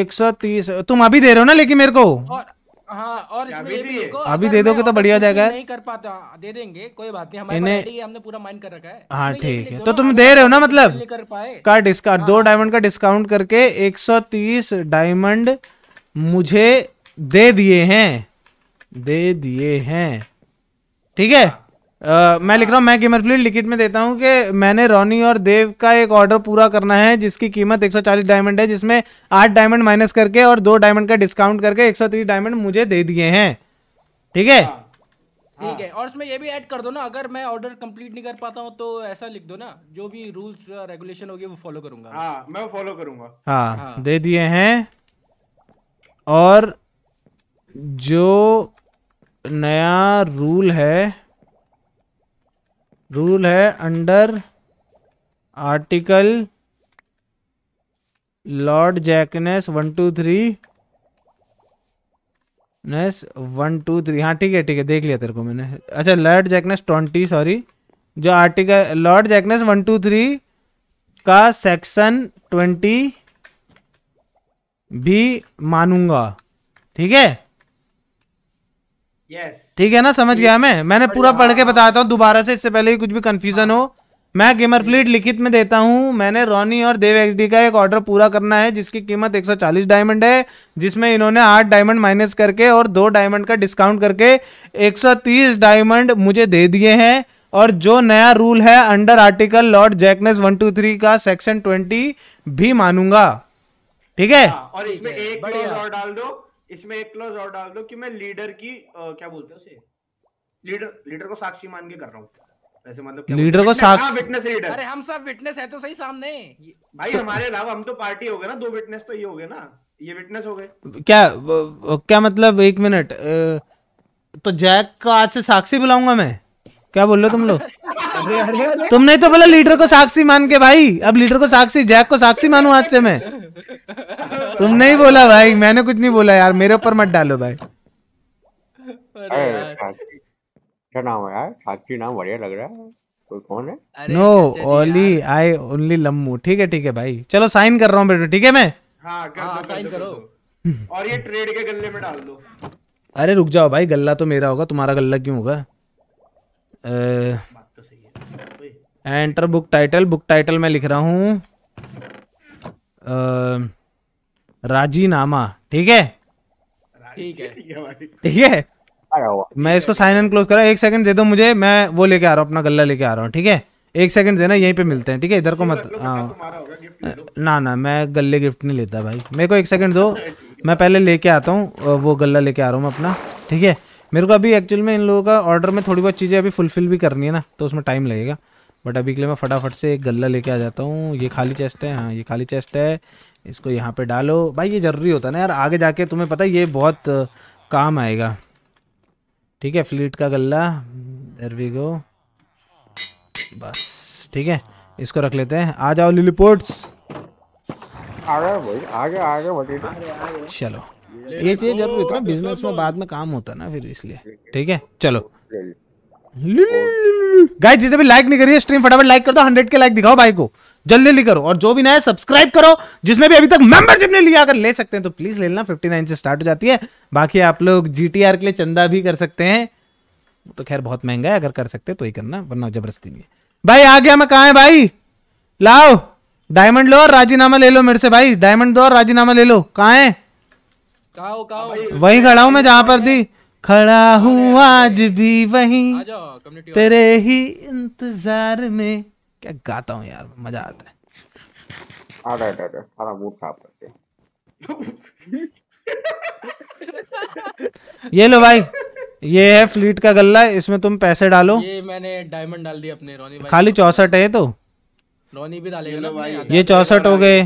130 तुम अभी दे रहे हो ना लेकिन मेरे को और हाँ और इसमें भी को अभी दे दोगे तो बढ़िया जाएगा नहीं कर पाता दे देंगे कोई बात नहीं हमारे हमने पूरा माइंड कर रखा है हाँ ठीक है तो तुम दे रहे हो ना मतलब कर पाए का डिस्काउंट हाँ, दो डायमंड हाँ। का डिस्काउंट करके 130 डायमंड मुझे दे दिए हैं दे दिए हैं ठीक है मैं लिख रहा हूँ मैं गेमर फ्लू लिखिट में देता हूँ कि मैंने रोनी और देव का एक ऑर्डर पूरा करना है जिसकी कीमत 140 डायमंड है जिसमें आठ डायमंड माइनस करके और दो डायमंड का डिस्काउंट करके 130 डायमंड मुझे दे दिए हैं ठीक है हाँ। ठीक है और इसमें ये भी ऐड कर दो ना अगर मैं ऑर्डर कंप्लीट नहीं कर पाता हूँ तो ऐसा लिख दो ना जो भी रूल्स रेगुलेशन होगी वो फॉलो करूंगा हाँ मैं फॉलो करूंगा हाँ, हाँ दे दिए हैं और जो नया रूल है रूल है under article Lord Jackness one two three नेस वन टू थ्री हाँ ठीक है ठीक है देख लिया तेरे को मैंने अच्छा लॉर्ड जैकनेस ट्वेंटी सॉरी जो article Lord Jackness one two three का सेक्शन ट्वेंटी भी मानूंगा ठीक है ठीक yes. है ना समझ गया मैं मैंने पूरा पढ़ के हाँ। बताता हूँ दोबारा से इससे पहले कुछ भी कंफ्यूजन हो मैं गेमर फ्लीट लिखित में देता हूँ मैंने रॉनी और देव एक्स का एक ऑर्डर पूरा करना है जिसकी कीमत 140 डायमंड है जिसमें इन्होंने आठ डायमंड माइनस करके और दो डायमंड का डिस्काउंट करके 130 डायमंड मुझे दे दिए हैं और जो नया रूल है under article Lord Jackness one two three का सेक्शन ट्वेंटी भी मानूंगा ठीक है हाँ, और इसमें एक और डाल दो इसमें एक क्लोज और डाल दो कि मैं लीडर की आ, क्या बोलते हैं उसे लीडर लीडर को साक्षी मान के कर रहा हूँ वैसे मतलब लीडर को साक्षी विटनेस लीडर अरे हम सब विटनेस है तो सही सामने भाई हमारे अलावा हम तो पार्टी हो गए ना दो विटनेस तो ये हो गए ना ये विटनेस हो गए क्या क्या मतलब एक मिनट तो जैक का आज से साक्षी बुलाऊंगा मैं क्या बोल रहे हो तुम लोग तुमने तो बोला लीडर को साक्षी मान के भाई अब लीडर को साक्षी जैक को साक्षी मानू आज से मैं तुमने ही बोला भाई मैंने कुछ नहीं बोला यार मेरे ऊपर मत डालो भाई लग रहा है नो ओली आई ओनली लम्बू ठीक है ठीक है भाई चलो साइन कर रहा हूँ ठीक है मैं हाँ, हाँ, और ये ट्रेड के में डाल दो अरे रुक जाओ भाई गल्ला तो मेरा होगा तुम्हारा गल्ला क्यों होगा enter book title book title मैं लिख रहा हूँ राजीनामा ठीक है ठीक है ठीक है मैं इसको साइन एंड क्लोज कर रहा हूँ एक सेकंड दे दो मुझे मैं वो लेके आ रहा हूँ अपना गला लेके आ रहा हूँ ठीक है एक सेकंड देना यहीं पे मिलते हैं ठीक है इधर को मत तो हाँ ना ना मैं गले गिफ्ट नहीं लेता भाई मेरे को एक सेकंड दो (laughs) मैं पहले लेके आता हूँ वो गला लेके आ रहा हूँ मैं अपना ठीक है मेरे को अभी एक्चुअल में इन लोगों का ऑर्डर में थोड़ी बहुत चीज़ें अभी फुलफिल भी करनी है ना तो उसमें टाइम लगेगा बट अभी के लिए मैं फटाफट से एक गला लेके आ जाता हूँ ये खाली चेस्ट है हाँ ये खाली चेस्ट है इसको यहाँ पे डालो भाई ये ज़रूरी होता है ना यार आगे जाके तुम्हें पता ये बहुत काम आएगा ठीक है फ्लीट का गला देर वी गो बस ठीक है इसको रख लेते हैं आ जाओ लिलीपोर्ट्स आ गए भाई आ गया आ चलो ये तो चीज जरूर इतना बिजनेस में तो बाद में काम होता ना फिर इसलिए ठीक है चलो गाइस जिसने भी लाइक नहीं करी है स्ट्रीम फटाफट लाइक कर दो हंड्रेड के लाइक दिखाओ भाई को जल्दी जल्दी करो और जो भी नया सब्सक्राइब करो जिसने भी अभी तक मेंबरशिप नहीं लिया अगर ले सकते हैं तो प्लीज ले लेना फिफ्टी नाइन से स्टार्ट हो जाती है बाकी आप लोग जीटीआर के लिए चंदा भी कर सकते हैं तो खैर बहुत महंगा है अगर कर सकते हैं तो ही करना वरना जबरदस्ती नहीं है भाई आ गया मैं कहा है भाई लाओ डायमंड लो और राजीनामा ले लो मेरे से भाई डायमंड दो और राजीनामा ले लो कहा है वही खड़ा हूँ मैं जहाँ पर थी खड़ा हूँ आज भी वही तेरे ही इंतजार में क्या गाता हूँ यार मजा आता है आड़ा आड़ा आड़ा सारा मूड खराब करते (laughs) ये लो भाई ये है फ्लीट का गल्ला इसमें तुम पैसे डालो ये मैंने डायमंड डाल दिया अपने रोनी भाई खाली चौसठ है तो रोनी भी डालेगा ना भाई ये चौसठ हो गए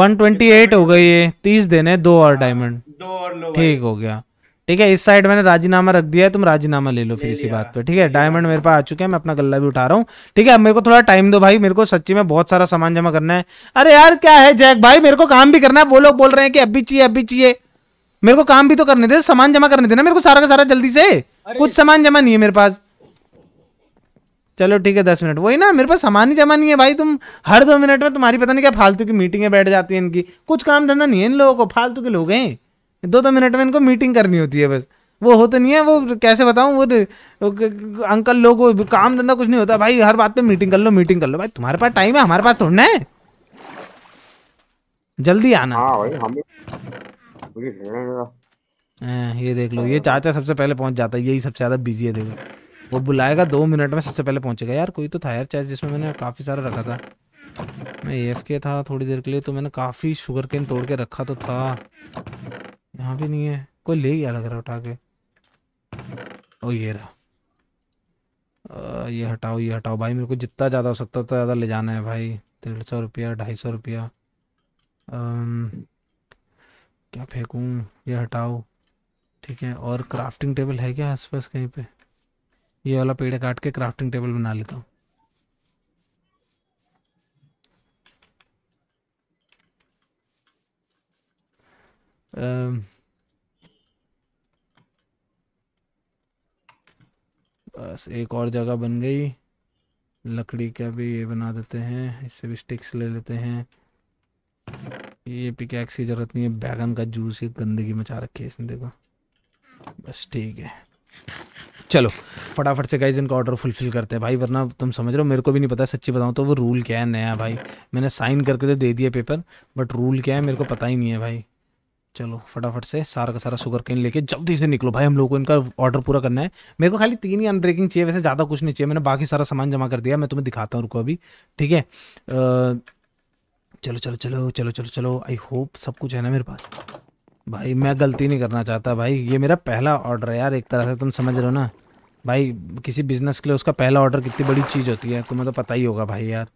128 हो गई ये तीस देने दो और डायमंड हाँ, दो और लो ठीक हो गया ठीक है इस साइड मैंने राजीनामा रख दिया है तुम राजीनामा ले लो फिर इसी बात पे ठीक है डायमंड मेरे पास आ चुके हैं मैं अपना गल्ला भी उठा रहा हूँ ठीक है अब मेरे को थोड़ा टाइम दो भाई मेरे को सच्ची में बहुत सारा सामान जमा करना है अरे यार क्या है जैक भाई मेरे को काम भी करना है वो लोग बोल रहे हैं कि अब भी चाहिए अभी चाहिए मेरे को काम भी तो करने दे सामान जमा करने देना मेरे को सारा का सारा जल्दी से कुछ सामान जमा नहीं है मेरे पास चलो ठीक है दस मिनट वही ना मेरे पास सामान ही जमा नहीं है भाई तुम हर दो मिनट में तुम्हारी पता नहीं क्या फालतू की मीटिंगें बैठ जाती हैं इनकी कुछ काम धंधा नहीं है इन लोगों को फालतू के लोग हैं दो दो मिनट में इनको मीटिंग करनी होती है बस वो हो तो नहीं है वो कैसे बताऊँ वो, अंकल लोग काम धंधा कुछ नहीं होता भाई हर बात पे मीटिंग कर लो मीटिंग कर लो भाई तुम्हारे पास टाइम है हमारे पास थोड़ना है जल्दी आना हाँ हाँ, ये देख लो ये चाचा सबसे पहले पहुंच जाता है यही सबसे ज्यादा बिजी है देखो वो बुलाएगा दो मिनट में सबसे पहले पहुंचेगा यार कोई तो था यार चेस्ट जिसमें मैंने काफ़ी सारा रखा था मैं एफ के था थोड़ी देर के लिए तो मैंने काफ़ी शुगर केन तोड़ के रखा तो था यहाँ भी नहीं है कोई ले गया लग रहा उठा के ओ ये रहा ये हटाओ ये हटाओ भाई मेरे को जितना ज़्यादा हो सकता उतना ज़्यादा ले जाना है भाई डेढ़ सौ रुपया ढाई सौ रुपया क्या फेंकूँ ये हटाओ ठीक है और क्राफ्टिंग टेबल है क्या आसपास कहीं पे ये वाला पेड़ काट के क्राफ्टिंग टेबल बना लेता हूँ बस एक और जगह बन गई लकड़ी का भी ये बना देते हैं इससे भी स्टिक्स ले लेते हैं ये पिकैक्स की ज़रूरत नहीं है बैगन का जूस ये गंदगी मचा रखी है इसमें देखो बस ठीक है चलो फटाफट से गाइज इनका ऑर्डर फुलफिल करते हैं भाई वरना तुम समझ रहे हो मेरे को भी नहीं पता सच्ची बताऊँ तो वो रूल क्या है नया भाई मैंने साइन करके तो दे दिया पेपर बट रूल क्या है मेरे को पता ही नहीं है भाई चलो फटाफट से सारा का सारा शुगर केन लेके जल्दी से निकलो भाई हम लोगों को इनका ऑर्डर पूरा करना है मेरे को खाली तीन ही अनब्रेकिंग चाहिए वैसे ज़्यादा कुछ नहीं चाहिए मैंने बाकी सारा सामान जमा कर दिया मैं तुम्हें दिखाता हूँ रुको अभी ठीक है चलो चलो चलो चलो चलो चलो आई होप सब कुछ है ना मेरे पास भाई मैं गलती नहीं करना चाहता भाई ये मेरा पहला ऑर्डर है यार एक तरह से तुम समझ रहे हो ना भाई किसी बिजनेस के लिए उसका पहला ऑर्डर कितनी बड़ी चीज़ होती है तुम्हें तो पता ही होगा भाई यार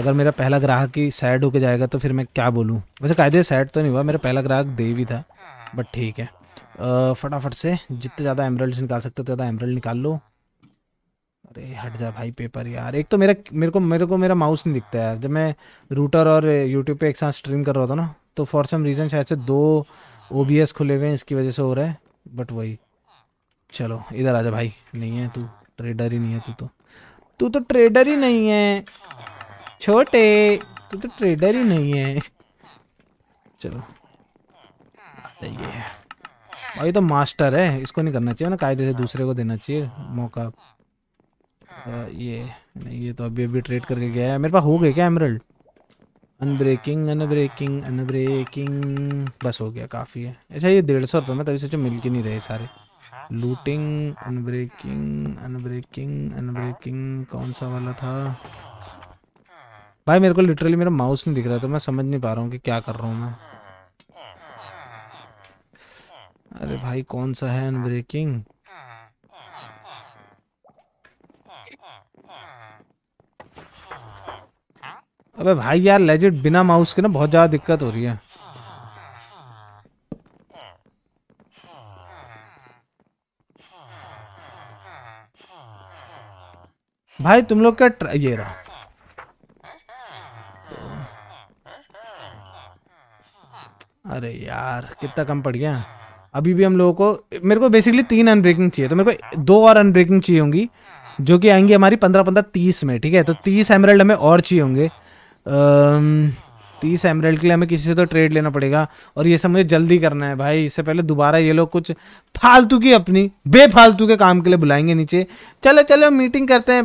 अगर मेरा पहला ग्राहक ही सैड होके जाएगा तो फिर मैं क्या बोलूँ वैसे कायदे सैड तो नहीं हुआ मेरा पहला ग्राहक देवी था बट ठीक है फटाफट से जितने ज़्यादा एमरल्ड निकाल सकते हो ज़्यादा एमरल्ड निकाल लो अरे हट जा भाई पेपर यार एक तो मेरा मेरे को मेरे को मेरा माउस नहीं दिखता यार जब मैं रूटर और यूट्यूब पे एक साथ स्ट्रीम कर रहा था ना तो फॉर सम रीज़न शायद से दो ओ खुले हुए हैं इसकी वजह से हो रहा है बट वही चलो इधर आजा भाई नहीं है तू ट्रेडर ही नहीं है तू तो तू तो ट्रेडर ही नहीं है छोटे तू तो ट्रेडर ही नहीं है चलो ये और ये तो मास्टर है इसको नहीं करना चाहिए ना कायदे से दूसरे को देना चाहिए मौका आ, ये नहीं ये तो अभी अभी ट्रेड करके गया है मेरे पास हो गए क्या एमरल्ड अनब्रेकिंग अनब्रेकिंग अनब्रेकिंग बस हो गया काफ़ी है अच्छा ये डेढ़ सौ रुपये में तभी सोचो मिल के नहीं रहे सारे लूटिंग अनब्रेकिंग अनब्रेकिंग अनब्रेकिंग कौन सा वाला था भाई मेरे को लिटरली मेरा माउस नहीं दिख रहा तो मैं समझ नहीं पा रहा हूँ कि क्या कर रहा हूँ मैं अरे भाई कौन सा है अनब्रेकिंग अबे भाई यार लेजिट बिना माउस के ना बहुत ज़्यादा दिक्कत हो रही है भाई तुम लोग क्या ये रहा अरे यार कितना कम पड़ गया अभी भी हम लोगों को मेरे को बेसिकली तीन अनब्रेकिंग चाहिए तो मेरे को दो और अनब्रेकिंग चाहिए होंगी जो कि आएंगी हमारी पंद्रह पंद्रह तीस में ठीक है तो तीस एमरल्ड हमें और चाहिए होंगे तीस एमरेल्ड के लिए हमें किसी से तो ट्रेड लेना पड़ेगा और ये सब मुझे जल्दी करना है भाई इससे पहले दोबारा ये लोग कुछ फालतू की अपनी बेफालतू के काम के लिए बुलाएंगे नीचे चलो चलो मीटिंग करते हैं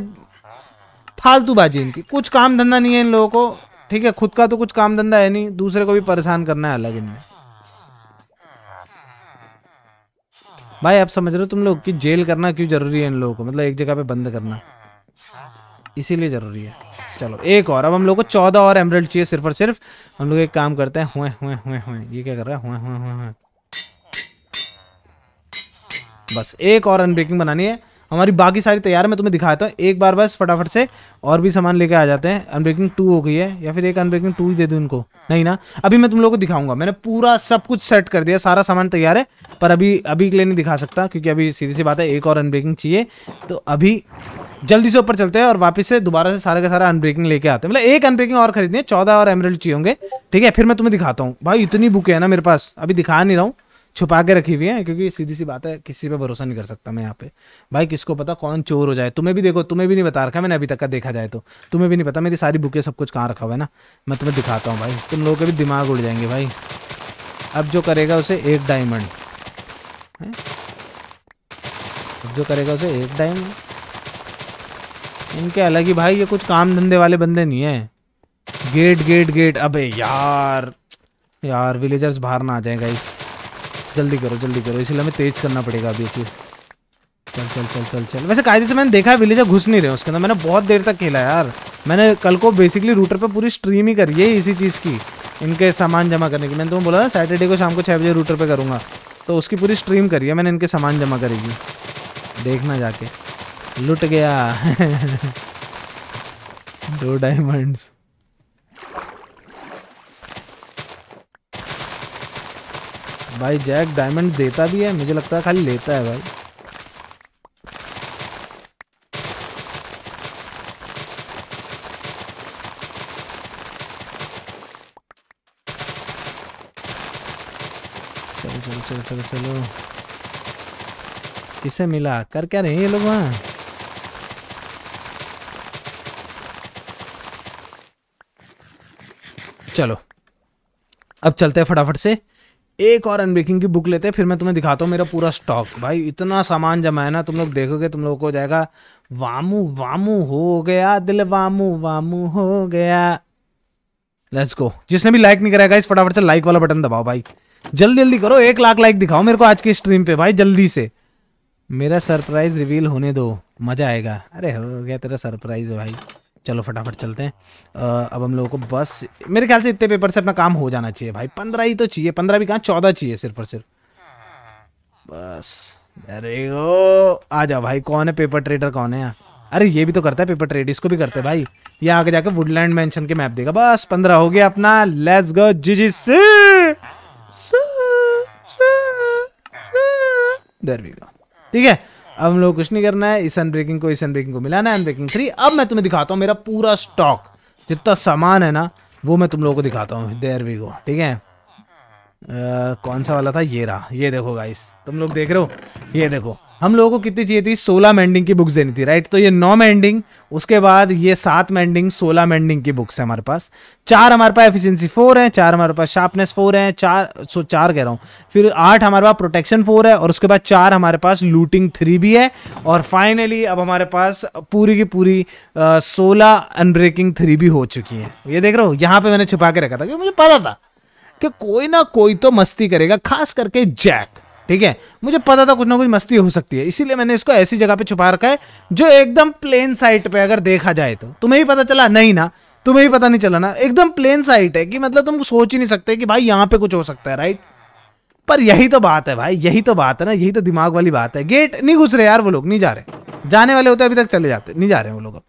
फालतू बाजी इनकी कुछ काम धंधा नहीं है इन लोगों को ठीक है खुद का तो कुछ काम धंधा है नहीं दूसरे को भी परेशान करना है अलग इनमें भाई आप समझ रहे हो तुम लोग कि जेल करना क्यों जरूरी है इन लोगों को मतलब एक जगह पे बंद करना इसीलिए जरूरी है चलो एक और अब हम लोग को चौदह और एमरल्ड चाहिए सिर्फ और सिर्फ हम लोग एक काम करते हैं हुए हुए हुए हुए ये क्या कर रहा है हुए हुए हुए हुए बस एक और अनब्रेकिंग बनानी है हमारी बाकी सारी तैयार है मैं तुम्हें दिखाता हूँ एक बार बस फटाफट से और भी सामान लेके आ जाते हैं अनब्रेकिंग टू हो गई है या फिर एक अनब्रेकिंग टू ही दे दूँ इनको नहीं ना अभी मैं तुम लोगों को दिखाऊंगा मैंने पूरा सब कुछ सेट कर दिया सारा सामान तैयार है पर अभी अभी के लिए नहीं दिखा सकता क्योंकि अभी सीधी सी बात है एक और अनब्रेकिंग चाहिए तो अभी जल्दी से ऊपर चलते हैं और वापस से दोबारा से सारे का सारा अनब्रेकिंग लेके आते हैं मतलब एक अनब्रेकिंग और खरीदनी है चौदह और एमरल्ड चाहिए होंगे ठीक है फिर मैं तुम्हें दिखाता हूँ भाई इतनी बुकें हैं ना मेरे पास अभी दिखा नहीं रहा हूँ छुपा के रखी हुई है क्योंकि सीधी सी बात है किसी पे भरोसा नहीं कर सकता मैं यहाँ पे भाई किसको पता कौन चोर हो जाए तुम्हें भी देखो तुम्हें भी नहीं बता रखा मैंने अभी तक का देखा जाए तो तुम्हें भी नहीं पता मेरी सारी बुकें सब कुछ कहाँ रखा हुआ है ना मैं तुम्हें दिखाता हूँ भाई तुम लोगों के भी दिमाग उड़ जाएंगे भाई अब जो करेगा उसे एक डायमंड अब जो करेगा उसे एक डायमंड इनके अलग ही भाई ये कुछ काम धंधे वाले बंदे नहीं है गेट गेट गेट अबे यार यार विलेजर्स बाहर ना आ जाएगा इस जल्दी करो जल्दी करो इसलिए हमें तेज करना पड़ेगा अभी चीज़ चल चल चल चल चल वैसे कायदे से मैंने देखा है विलेजर घुस नहीं रहे उसके अंदर मैंने बहुत देर तक खेला यार मैंने कल को बेसिकली रूटर पे पूरी स्ट्रीम ही करी है इसी चीज़ की इनके सामान जमा करने की मैंने तुम्हें बोला ना सैटरडे को शाम को छः बजे रूटर पर करूँगा तो उसकी पूरी स्ट्रीम करी है मैंने इनके सामान जमा करेगी देखना जाके लुट गया दो डायमंड्स भाई जैक डायमंड देता भी है मुझे लगता है खाली लेता है भाई चलो चलो चलो चलो चलो किसे मिला कर क्या रहे ये लोग वहाँ चलो अब चलते हैं फटाफट से एक और अनबेकिंग की बुक लेते हैं फिर मैं तुम्हें दिखाता हूँ मेरा पूरा स्टॉक भाई इतना सामान जमा है ना तुम लोग देखोगे तुम लोगों को जाएगा वामू वामू हो गया दिल वामू वामू हो गया लेट्स गो जिसने भी लाइक नहीं कराया इस फटाफट से लाइक वाला बटन दबाओ भाई जल्दी जल्दी करो एक लाख लाइक दिखाओ मेरे को आज की स्ट्रीम पे भाई जल्दी से मेरा सरप्राइज रिवील होने दो मजा आएगा अरे हो गया तेरा सरप्राइज भाई चलो फटाफट चलते हैं आ, अब हम लोगों को बस मेरे ख्याल से इतने पेपर से अपना काम हो जाना चाहिए भाई पंद्रह ही तो चाहिए पंद्रह भी कहाँ चौदह चाहिए सिर्फ और सिर्फ बस अरे ओ आ जाओ भाई कौन है पेपर ट्रेडर कौन है यहाँ अरे ये भी तो करता है पेपर ट्रेड इसको भी करते हैं भाई ये आगे जाकर वुडलैंड मैंशन के मैप देगा बस पंद्रह हो गया अपना लेट्स गो जी जी से देर ठीक है अब हम लोग कुछ नहीं करना है इस अनब्रेकिंग को इस अनब्रेकिंग को मिलाना है अनब्रेकिंग थ्री अब मैं तुम्हें दिखाता हूँ मेरा पूरा स्टॉक जितना सामान है ना वो मैं तुम लोगों को दिखाता हूँ देर वी गो ठीक है कौन सा वाला था ये रहा ये देखो गाइस तुम लोग देख रहे हो ये देखो हम लोगों को कितनी चाहिए थी सोलह मैंडिंग की बुक्स देनी थी राइट तो ये नौ मैंडिंग उसके बाद ये सात मैंडिंग सोलह मैंडिंग की बुक्स है हमारे पास चार हमारे पास एफिशिएंसी फोर है चार हमारे पास शार्पनेस फोर है चार सो चार कह रहा हूँ फिर आठ हमारे पास प्रोटेक्शन फोर है और उसके बाद चार हमारे पास लूटिंग थ्री भी है और फाइनली अब हमारे पास पूरी की पूरी सोलह अनब्रेकिंग थ्री भी हो चुकी है ये देख रहे हो यहाँ पे मैंने छिपा के रखा था क्योंकि मुझे पता था कि कोई ना कोई तो मस्ती करेगा खास करके जैक ठीक है मुझे पता था कुछ ना कुछ मस्ती हो सकती है इसीलिए मैंने इसको ऐसी जगह पे छुपा रखा है जो एकदम प्लेन साइट पे अगर देखा जाए तो तुम्हें भी पता चला नहीं ना तुम्हें भी पता नहीं चला ना एकदम प्लेन साइट है कि मतलब तुम सोच ही नहीं सकते कि भाई यहाँ पे कुछ हो सकता है राइट पर यही तो बात है भाई यही तो बात है ना यही तो दिमाग वाली बात है गेट नहीं घुस रहे यार वो लोग नहीं जा रहे जाने वाले होते अभी तक चले जाते नहीं जा रहे वो लोग अब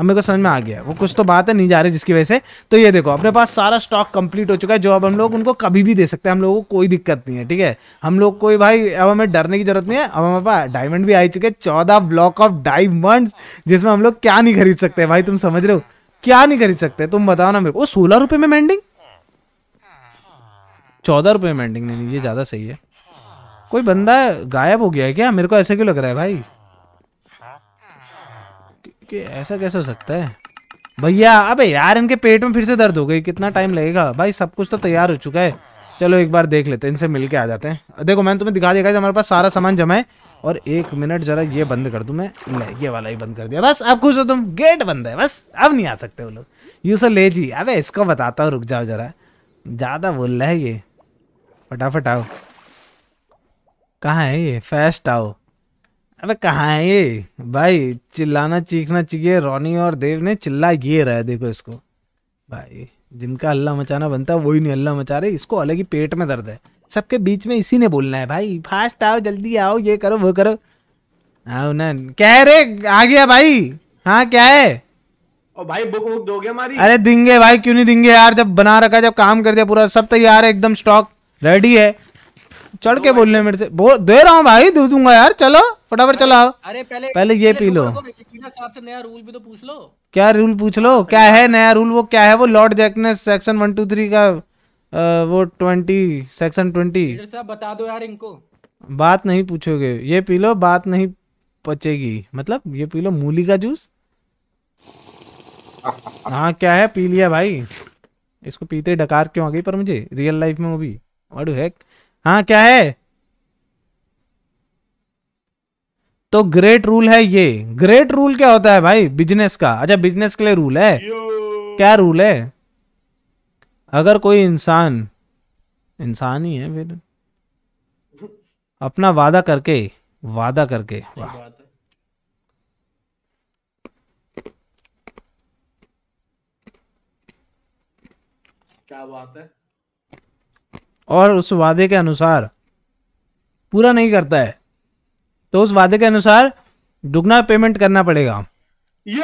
अब मेरे को समझ में आ गया वो कुछ तो बात है नहीं जा रही जिसकी वजह से तो ये देखो अपने पास सारा स्टॉक कंप्लीट हो चुका है जो अब हम लोग उनको कभी भी दे सकते हैं हम लोगों को कोई दिक्कत नहीं है ठीक है हम लोग कोई भाई अब हमें डरने की जरूरत नहीं है अब हमारे पास डायमंड भी आ चुके हैं चौदह ब्लॉक ऑफ डायमंड जिसमें हम लोग क्या नहीं खरीद सकते भाई तुम समझ रहे हो क्या नहीं खरीद सकते तुम बताओ ना मेरे को सोलह रुपये में मैंडिंग चौदह रुपये में मैंडिंग नहीं ये ज़्यादा सही है कोई बंदा गायब हो गया है क्या मेरे को ऐसा क्यों लग रहा है भाई ओके ऐसा कैसे हो सकता है भैया अबे यार इनके पेट में फिर से दर्द हो गई कितना टाइम लगेगा भाई सब कुछ तो तैयार हो चुका है चलो एक बार देख लेते हैं इनसे मिल के आ जाते हैं देखो मैंने तुम्हें दिखा देगा हमारे पास सारा सामान जमा है और एक मिनट जरा ये बंद कर दूं मैं ले ये वाला ही बंद कर दिया बस अब खुश हो तुम गेट बंद है बस अब नहीं आ सकते वो लोग यू सर ले जी अब इसको बताता हूँ रुक जाओ जरा ज़्यादा बोल रहा है ये फटाफट आओ कहाँ है ये फैस्ट आओ अबे कहाँ है ये भाई चिल्लाना चीखना चाहिए रोनी और देव ने चिल्ला ये रहा है देखो इसको भाई जिनका अल्लाह मचाना बनता है वही नहीं अल्लाह मचा रहे इसको अलग ही पेट में दर्द है सबके बीच में इसी ने बोलना है भाई फास्ट आओ जल्दी आओ ये करो वो करो आओ ना कह रे आ गया भाई हाँ क्या है ओ भाई बुक बुक दोगे हमारी अरे देंगे भाई क्यों नहीं देंगे यार जब बना रखा जब काम कर दिया पूरा सब तैयार है एकदम स्टॉक रेडी है चढ़ के बोलने मेरे से बोल दे रहा हूँ भाई दे दूंगा यार चलो फटाफट चलाओ अरे पहले पहले ये पी लो से नया रूल भी तो पूछ लो क्या रूल पूछ लो हाँ, क्या है नया रूल वो क्या है वो लॉर्ड जैक ने सेक्शन वन टू थ्री का वो ट्वेंटी सेक्शन ट्वेंटी बता दो यार इनको बात नहीं पूछोगे ये पी लो बात नहीं पचेगी मतलब ये पी लो मूली का जूस हाँ क्या है पी लिया भाई इसको पीते डकार क्यों आ गई पर मुझे रियल लाइफ में वो भी वट हैक हाँ क्या है तो ग्रेट रूल है ये ग्रेट रूल क्या होता है भाई बिजनेस का अच्छा बिजनेस के लिए रूल है क्या रूल है अगर कोई इंसान इंसान ही है फिर अपना वादा करके वादा करके वाह क्या बात है और उस वादे के अनुसार पूरा नहीं करता है तो उस वादे के अनुसार दुगना पेमेंट करना पड़ेगा ये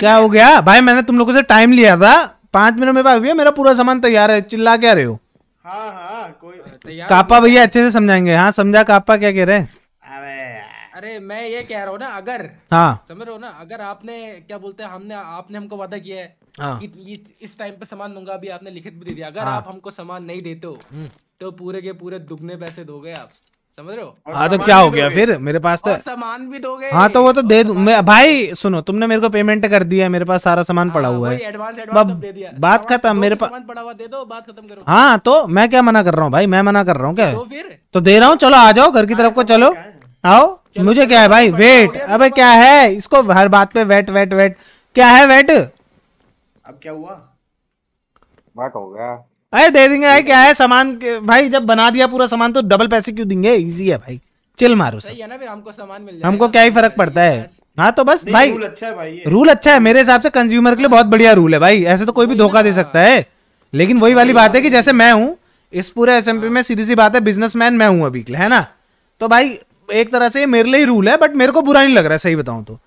क्या हो गया भाई मैंने तुम लोगों से टाइम लिया था पांच मिनट में भाई मेरा पूरा सामान तैयार है चिल्ला क्या रहे हो हाँ, हाँ, कोई कापा भैया अच्छे से समझाएंगे हाँ समझा कापा क्या कह रहे हैं अरे मैं ये कह रहा हूँ ना अगर हाँ समझ रहे हो ना अगर आपने क्या बोलते हैं हमने आपने हमको वादा किया है हाँ। इस टाइम पे सामान दूंगा अभी आपने लिखित भी दे दिया अगर हाँ। आप हमको सामान नहीं देते हो हम्म। तो पूरे के पूरे दुगने पैसे दोगे आप समझ रहे हो हाँ तो क्या हो गया फिर मेरे पास तो सामान भी दोगे हाँ तो वो तो दे दू मैं भाई सुनो तुमने मेरे को पेमेंट कर दिया मेरे पास सारा सामान हाँ, पड़ा हुआ है एडवांस एडवांस सब दे दिया बात खत्म मेरे पास पड़ा हुआ दे दो बात खत्म करो हाँ तो मैं क्या मना कर रहा हूँ भाई मैं मना कर रहा हूँ क्या तो फिर तो दे रहा हूँ चलो आ जाओ घर की तरफ को चलो आओ मुझे क्या है भाई वेट अबे क्या है इसको हर बात पे वेट वेट वेट क्या है वेट अब क्या हुआ बट हो गया अरे दे देंगे भाई क्या है सामान भाई जब बना दिया पूरा सामान तो डबल पैसे क्यों देंगे इजी है भाई चिल मारो सही है ना फिर हमको सामान मिल जाएगा हमको क्या ही फर्क पड़ता है हाँ तो बस भाई रूल अच्छा है भाई ये। रूल अच्छा है मेरे हिसाब से कंज्यूमर के लिए बहुत बढ़िया रूल है भाई ऐसे तो कोई भी धोखा दे हाँ। सकता है लेकिन वही वाली बात है कि जैसे मैं हूँ इस पूरे एस हाँ। में सीधी सी बात है बिजनेसमैन मैं हूँ अभी के लिए है ना तो भाई एक तरह से मेरे लिए ही रूल है बट मेरे को बुरा नहीं लग रहा है सही बताऊँ तो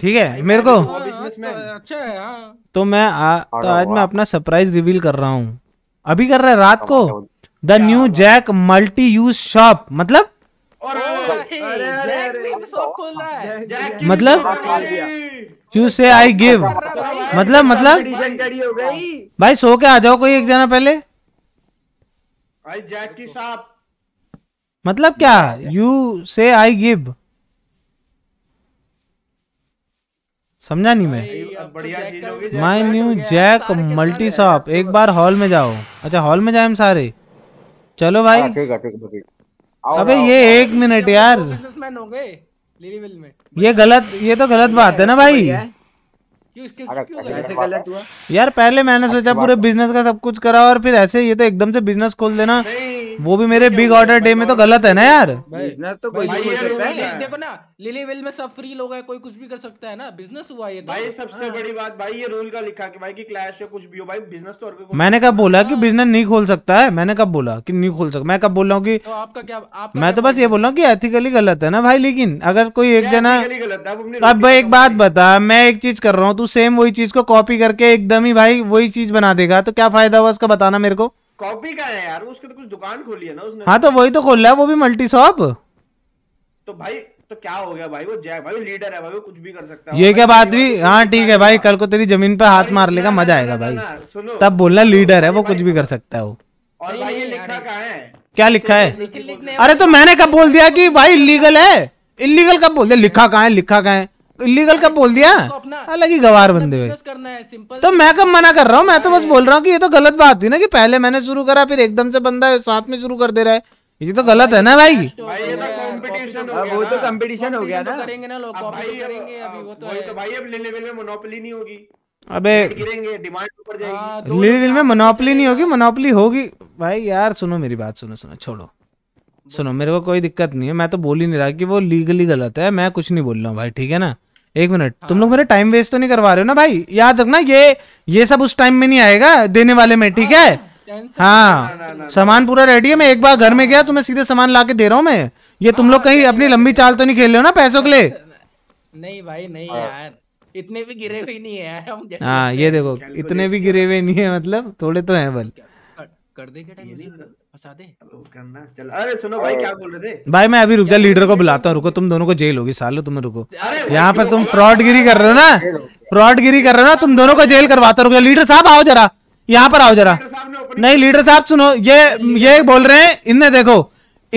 ठीक है मेरे को हाँ, हाँ, तो अच्छा है हाँ। तो मैं तो आज मैं अपना सरप्राइज रिवील कर रहा हूँ अभी कर रहा है रात को the new Jack multi use shop मतलब मतलब यू से आई गिव मतलब मतलब भाई सो के आ जाओ कोई एक जना पहले जैक की मतलब क्या यू से आई गिव समझा नहीं मैं my my new Jack multi shop एक बार हॉल में जाओ अच्छा हॉल में जाए हम सारे चलो भाई अबे ये एक मिनट यार ये गलत ये तो गलत बात है ना भाई यार पहले मैंने सोचा पूरे बिजनेस का सब कुछ करा और फिर ऐसे ये तो एकदम से बिजनेस खोल देना वो भी मेरे बिग ऑर्डर डे में तो गलत है ना यार बिजनेस तो कोई भी कर सकता है देखो ना लिली विल में सब फ्री लोग कोई कुछ भी कर सकता है ना बिजनेस हुआ ये तो। भाई सबसे हाँ। बड़ी बात भाई ये रूल का लिखा कि भाई की क्लैश कुछ भी हो भाई बिजनेस तो मैंने कब बोला कि बिजनेस हाँ। नहीं खोल सकता है मैंने कब बोला कि नहीं खोल सकता मैं कब बोल रहा हूँ की तो आपका क्या मैं तो बस ये बोल रहा हूँ की एथिकली गलत है ना भाई लेकिन अगर कोई एक जना अब एक बात बता मैं एक चीज कर रहा हूँ तू सेम वही चीज को कॉपी करके एकदम ही भाई वही चीज बना देगा तो क्या फायदा हुआ उसका बताना मेरे को कॉपी का है यार उसके तो कुछ दुकान खोली है ना उसने हाँ तो वही तो खोल रहा है वो भी मल्टी शॉप तो भाई तो क्या हो गया भाई वो जय भाई वो लीडर है भाई वो कुछ भी कर सकता है ये क्या बात भी तो हाँ ठीक है भाई कल को तेरी जमीन पे हाथ मार लेगा मजा आएगा भाई सुनो तब बोलना लीडर है वो कुछ भी कर सकता है वो और भाई ये लिखा कहा है क्या लिखा है अरे तो मैंने कब बोल दिया कि भाई इलीगल है इलीगल कब बोल दिया लिखा कहा है लिखा कहा है इलीगल कब बोल दिया तो अलग ही गवार बंदे हुए तो मैं कब मना कर रहा हूँ मैं तो बस बोल रहा हूँ कि ये तो गलत बात थी ना कि पहले मैंने शुरू करा फिर एकदम से बंदा साथ में शुरू कर दे रहा है ये तो गलत है ना भाई भाई ये तो कंपटीशन हो गया वो तो कंपटीशन हो गया ना करेंगे ना लोग कॉपी करेंगे अभी वो तो वही तो भाई अब लेवल में मोनोपोली नहीं होगी अबे गिरेंगे डिमांड ऊपर जाएगी लेवल हाँ, में मोनोपोली नहीं होगी मोनोपोली होगी भाई यार सुनो मेरी बात सुनो सुनो छोड़ो सुनो मेरे को कोई दिक्कत नहीं है मैं तो बोल ही नहीं रहा कि वो लीगली गलत है मैं कुछ नहीं बोल रहा हूँ भाई ठीक है ना एक मिनट हाँ। तुम लोग हाँ। मेरे टाइम वेस्ट तो नहीं करवा रहे हो ना भाई याद रखना ये ये सब उस टाइम में नहीं आएगा देने वाले में ठीक है हाँ, हाँ सामान पूरा रेडी है मैं एक बार घर में गया तुम्हें सीधे सामान ला के दे रहा हूँ मैं ये तुम लोग हाँ, कहीं अपनी लंबी चाल तो नहीं खेल रहे हो ना पैसों के लिए नहीं भाई नहीं यार इतने भी गिरे हुए नहीं है हाँ ये देखो इतने भी गिरे हुए नहीं है मतलब थोड़े तो हैं बल्कि टाइम फंसा दे करना चल अरे सुनो भाई क्या बोल रहे थे भाई मैं अभी रुक जा लीडर को बुलाता हूँ रुको तुम दोनों को जेल होगी सालो तुम रुको यहाँ पर तुम फ्रॉडगिरी कर रहे हो ना फ्रॉडगिरी कर रहे हो ना तुम दोनों को जेल करवाता रुको लीडर साहब आओ जरा यहाँ पर आओ जरा नहीं लीडर साहब सुनो ये ये बोल रहे हैं इनने देखो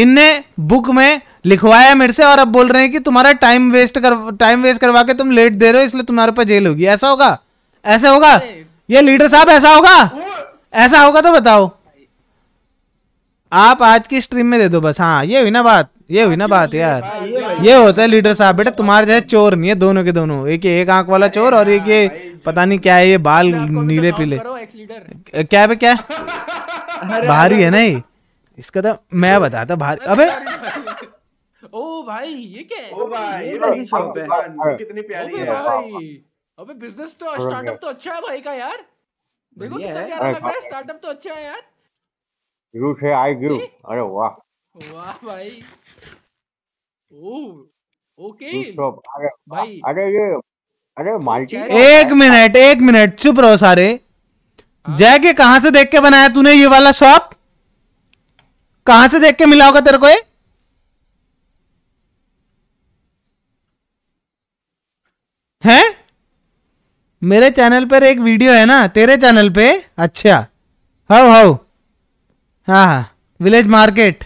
इनने बुक में लिखवाया मेरे से और अब बोल रहे हैं कि तुम्हारा टाइम वेस्ट कर टाइम वेस्ट करवा के तुम लेट दे रहे हो इसलिए तुम्हारे पर जेल होगी ऐसा होगा ऐसा होगा ये लीडर साहब ऐसा होगा ऐसा होगा तो बताओ आप आज की स्ट्रीम में दे दो बस हाँ ये हुई ना बात ये हुई ना बात यार ये होता है लीडर साहब बेटा तुम्हारे जैसे चोर नहीं है दोनों के दोनों एक एक आंख वाला चोर और एक ये पता नहीं क्या है ये बाल नीले तो पीले क्या है क्या भारी है ना ये इसका तो मैं बताता भारी अबे ओ भाई ये क्या ओ भाई ये भाई शॉप है कितनी प्यारी है भाई अबे बिजनेस तो स्टार्टअप तो अच्छा है भाई का यार देखो कितना प्यारा लग रहा है स्टार्टअप हाँ। तो अच्छा है यार यू से आई गिव (laughs) अरे वाह वाह भाई ओ ओके अरे भाई अरे ये अरे माल्टी एक मिनट एक मिनट चुप रहो सारे हाँ। जय के कहां से देख के बनाया तूने ये वाला शॉप कहां से देख के मिला होगा तेरे को ये है मेरे चैनल पर एक वीडियो है ना तेरे चैनल पे अच्छा हाउ हाउ हाँ विलेज हाँ, मार्केट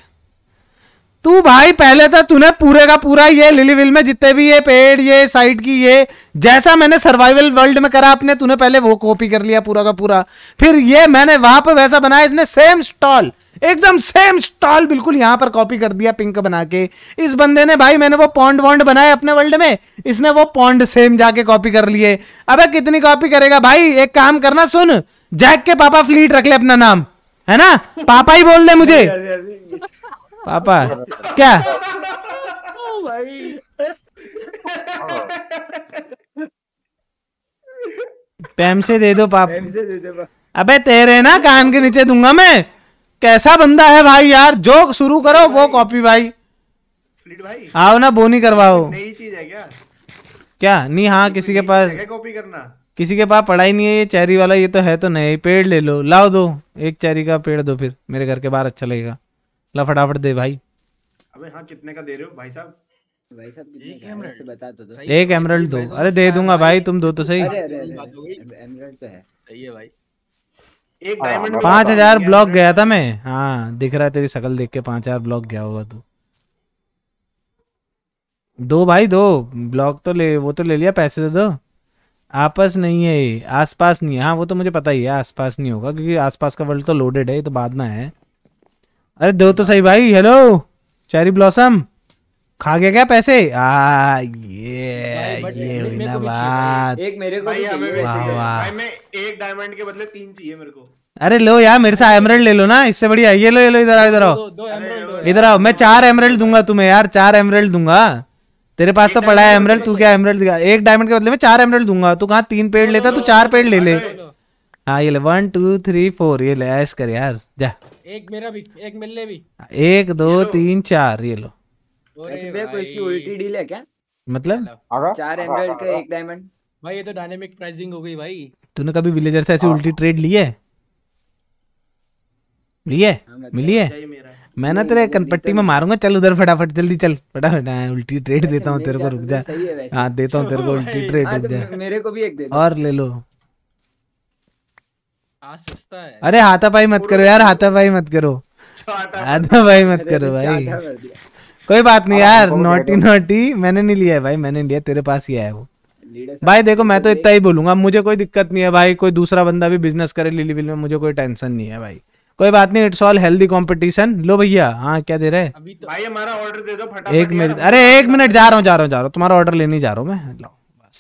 तू भाई पहले तो तूने पूरे का पूरा ये लिलीविल में जितने भी ये पेड़ ये साइड की ये जैसा मैंने सर्वाइवल वर्ल्ड में करा अपने तूने पहले वो कॉपी कर लिया पूरा का पूरा फिर ये मैंने वहां पर वैसा बनाया इसने सेम स्टॉल एकदम सेम स्टॉल बिल्कुल यहां पर कॉपी कर दिया पिंक बना के इस बंदे ने भाई मैंने वो पॉन्ड वॉन्ड बनाए अपने वर्ल्ड में इसने वो पॉन्ड सेम जाके कॉपी कर लिए अबे कितनी कॉपी करेगा भाई एक काम करना सुन जैक के पापा फ्लीट रख ले अपना नाम है ना पापा ही बोल दे मुझे पापा क्या oh पैम से दे दो पाप अबे तेरे ना कान के नीचे दूंगा मैं कैसा बंदा है भाई यार जो शुरू करो वो कॉपी भाई आओ ना बोनी करवाओ नई चीज है क्या क्या नहीं हाँ किसी के पास कॉपी करना किसी के पास पढ़ाई नहीं है ये चेरी वाला ये तो है तो नहीं पेड़ ले लो लाओ दो एक चेरी का पेड़ दो फिर मेरे घर के बाहर अच्छा लगेगा ला फटाफट दे भाई अबे हाँ कितने का दे रहे हो भाई साहब भाई एक बता तो दो एमरल्ड दो अरे दे दूंगा भाई तुम दो तो सही तो एमरल्ड हाँ, पांच हजार ब्लॉक गया था मैं हाँ दिख रहा है तेरी शकल देख के पांच हजार ब्लॉक गया होगा तू दो भाई दो ब्लॉक तो ले वो तो ले लिया पैसे दे तो दो आपस नहीं है आसपास नहीं है हाँ वो तो मुझे पता ही है आसपास नहीं होगा क्योंकि आसपास का वर्ल्ड तो लोडेड है ये तो बाद में है अरे दो तो सही भाई हेलो चेरी ब्लॉसम खा गया क्या पैसे आ ये ये हुई ना बात एक मेरे को वाह मैं एक डायमंड के बदले तीन चाहिए मेरे को अरे लो यार मेरे से एमरल्ड ले लो ना इससे बढ़िया ये लो ये लो इधर आओ इधर आओ इधर आओ मैं चार एमरल्ड दूंगा तुम्हें यार चार एमरल्ड दूंगा तेरे पास तो पड़ा है एमरल्ड तू क्या एमरल्ड दिखा एक डायमंड के बदले में चार एमरल्ड दूंगा तू कहा तीन पेड़ लेता तू चार पेड़ ले ले हाँ ये ले वन टू थ्री फोर ये ले ऐश कर यार जा एक मेरा भी एक मिल ले भी एक दो तीन चार ये लो इसकी उल्टी डील है क्या मतलब चार एमरल्ड का एक डायमंड भाई ये तो डायनेमिक प्राइसिंग हो गई भाई तूने कभी विलेजर से ऐसी हाँ। उल्टी ट्रेड ली है ली है हाँ, मिली है मैं ना तेरे कनपट्टी में मारूंगा चल उधर फटाफट जल्दी चल फटाफट हाँ, उल्टी ट्रेड देता हूँ तेरे को रुक जा हाँ देता हूँ तेरे को उल्टी ट्रेड रुक जा मेरे को भी एक दे और ले लो अरे हाथापाई मत करो यार हाथापाई मत करो हाथापाई मत करो भाई कोई बात नहीं यार नोटी नोटी मैंने नहीं लिया है भाई मैंने लिया तेरे पास ही आया वो भाई देखो मैं तो, तो इतना ही बोलूंगा मुझे कोई दिक्कत नहीं है भाई कोई दूसरा बंदा भी बिजनेस करे बिल में मुझे कोई टेंशन नहीं है भाई कोई बात नहीं इट्स ऑल हेल्दी कंपटीशन लो भैया हाँ क्या दे रहे अभी तो भाई हमारा ऑर्डर दे दो फटाफट एक मिनट अरे तो- एक मिनट जा रहा हूँ जा रहा हूँ जा रहा हूँ तुम्हारा ऑर्डर लेने जा रहा हूँ मैं लाओ